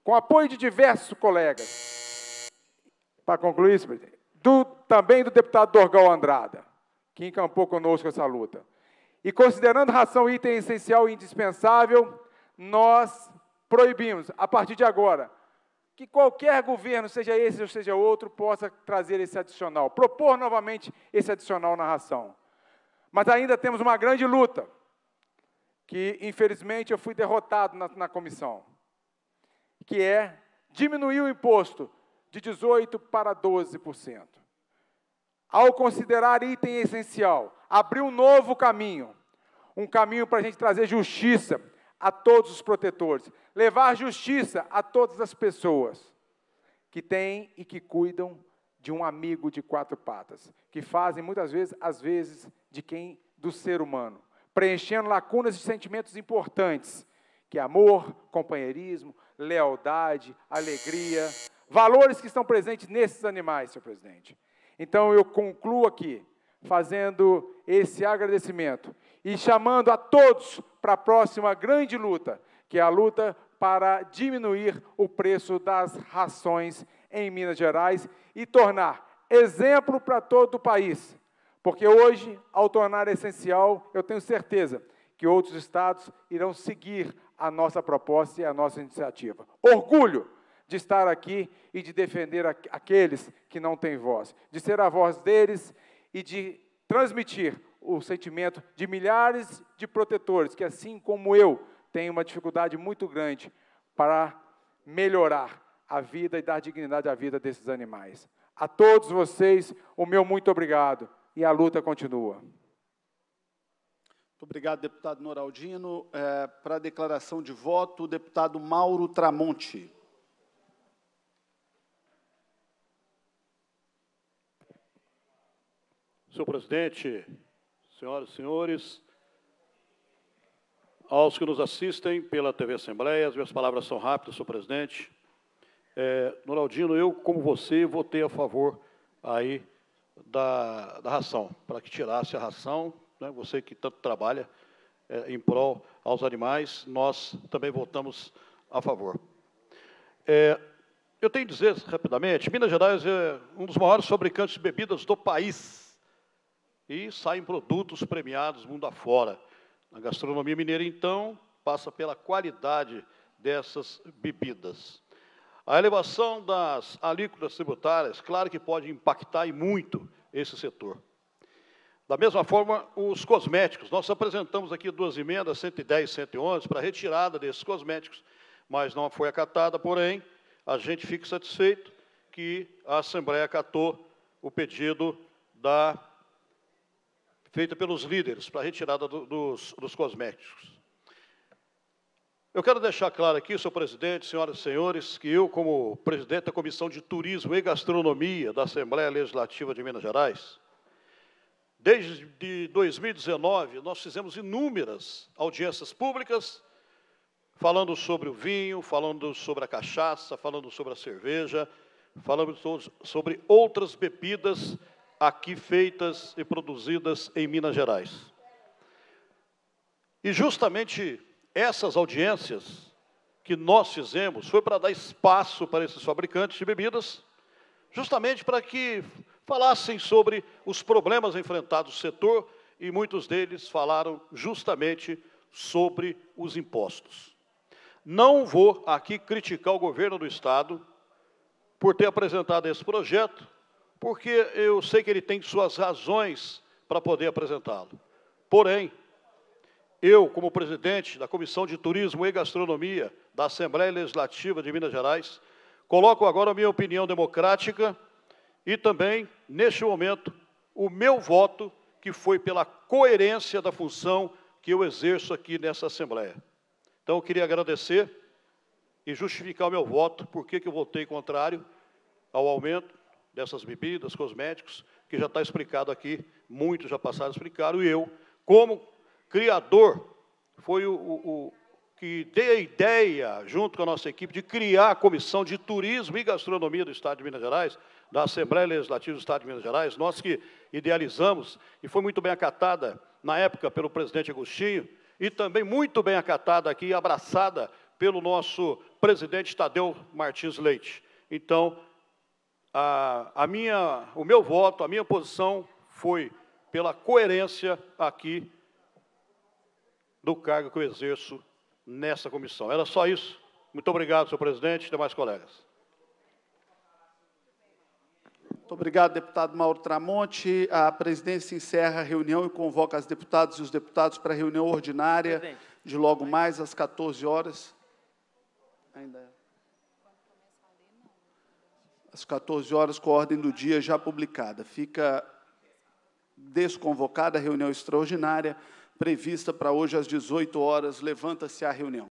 Com apoio de diversos colegas. Para concluir, do, também do deputado Dorgal Andrada, que encampou conosco essa luta. E considerando ração item essencial e indispensável, nós proibimos, a partir de agora, que qualquer governo, seja esse ou seja outro, possa trazer esse adicional, propor novamente esse adicional na ração. Mas ainda temos uma grande luta, que infelizmente eu fui derrotado na, na comissão, que é diminuir o imposto de 18% para 12%. Ao considerar item essencial, abrir um novo caminho, um caminho para a gente trazer justiça, a todos os protetores, levar justiça a todas as pessoas que têm e que cuidam de um amigo de quatro patas, que fazem muitas vezes, às vezes, de quem do ser humano, preenchendo lacunas de sentimentos importantes, que é amor, companheirismo, lealdade, alegria, valores que estão presentes nesses animais, senhor presidente. Então eu concluo aqui fazendo esse agradecimento e chamando a todos para a próxima grande luta, que é a luta para diminuir o preço das rações em Minas Gerais e tornar exemplo para todo o país. Porque hoje, ao tornar essencial, eu tenho certeza que outros estados irão seguir a nossa proposta e a nossa iniciativa. Orgulho de estar aqui e de defender aqueles que não têm voz, de ser a voz deles e de transmitir o sentimento de milhares de protetores que, assim como eu, têm uma dificuldade muito grande para melhorar a vida e dar dignidade à vida desses animais. A todos vocês, o meu muito obrigado. E a luta continua. Muito obrigado, deputado Noraldino. É, para a declaração de voto, o deputado Mauro Tramonte. Senhor presidente, Senhoras e senhores, aos que nos assistem pela TV Assembleia, as minhas palavras são rápidas, senhor presidente. É, Noraldino, eu, como você, votei a favor aí da, da ração, para que tirasse a ração, né, você que tanto trabalha é, em prol aos animais, nós também votamos a favor. É, eu tenho que dizer rapidamente, Minas Gerais é um dos maiores fabricantes de bebidas do país e saem produtos premiados mundo afora. A gastronomia mineira, então, passa pela qualidade dessas bebidas. A elevação das alíquotas tributárias, claro que pode impactar e muito esse setor. Da mesma forma, os cosméticos. Nós apresentamos aqui duas emendas, 110 e 111, para retirada desses cosméticos, mas não foi acatada, porém, a gente fica satisfeito que a Assembleia acatou o pedido da feita pelos líderes para a retirada do, dos, dos cosméticos. Eu quero deixar claro aqui, senhor presidente, senhoras e senhores, que eu, como presidente da Comissão de Turismo e Gastronomia da Assembleia Legislativa de Minas Gerais, desde 2019 nós fizemos inúmeras audiências públicas falando sobre o vinho, falando sobre a cachaça, falando sobre a cerveja, falando sobre outras bebidas aqui feitas e produzidas em Minas Gerais. E justamente essas audiências que nós fizemos foi para dar espaço para esses fabricantes de bebidas, justamente para que falassem sobre os problemas enfrentados no setor e muitos deles falaram justamente sobre os impostos. Não vou aqui criticar o governo do Estado por ter apresentado esse projeto, porque eu sei que ele tem suas razões para poder apresentá-lo. Porém, eu, como presidente da Comissão de Turismo e Gastronomia da Assembleia Legislativa de Minas Gerais, coloco agora a minha opinião democrática e também, neste momento, o meu voto, que foi pela coerência da função que eu exerço aqui nessa Assembleia. Então, eu queria agradecer e justificar o meu voto, porque que eu votei contrário ao aumento, dessas bebidas, cosméticos, que já está explicado aqui, muitos já passaram a explicar, e eu, como criador, foi o, o, o que dei a ideia, junto com a nossa equipe, de criar a Comissão de Turismo e Gastronomia do Estado de Minas Gerais, da Assembleia Legislativa do Estado de Minas Gerais, nós que idealizamos, e foi muito bem acatada na época pelo presidente Agostinho, e também muito bem acatada aqui e abraçada pelo nosso presidente Tadeu Martins Leite. Então, a, a minha, o meu voto, a minha posição foi pela coerência aqui do cargo que eu exerço nessa comissão. Era só isso. Muito obrigado, senhor presidente e demais colegas. Muito obrigado, deputado Mauro Tramonte. A presidência encerra a reunião e convoca as deputadas e os deputados para a reunião ordinária de logo mais às 14 horas. Ainda é às 14 horas, com a ordem do dia já publicada. Fica desconvocada a reunião extraordinária prevista para hoje às 18 horas. Levanta-se a reunião.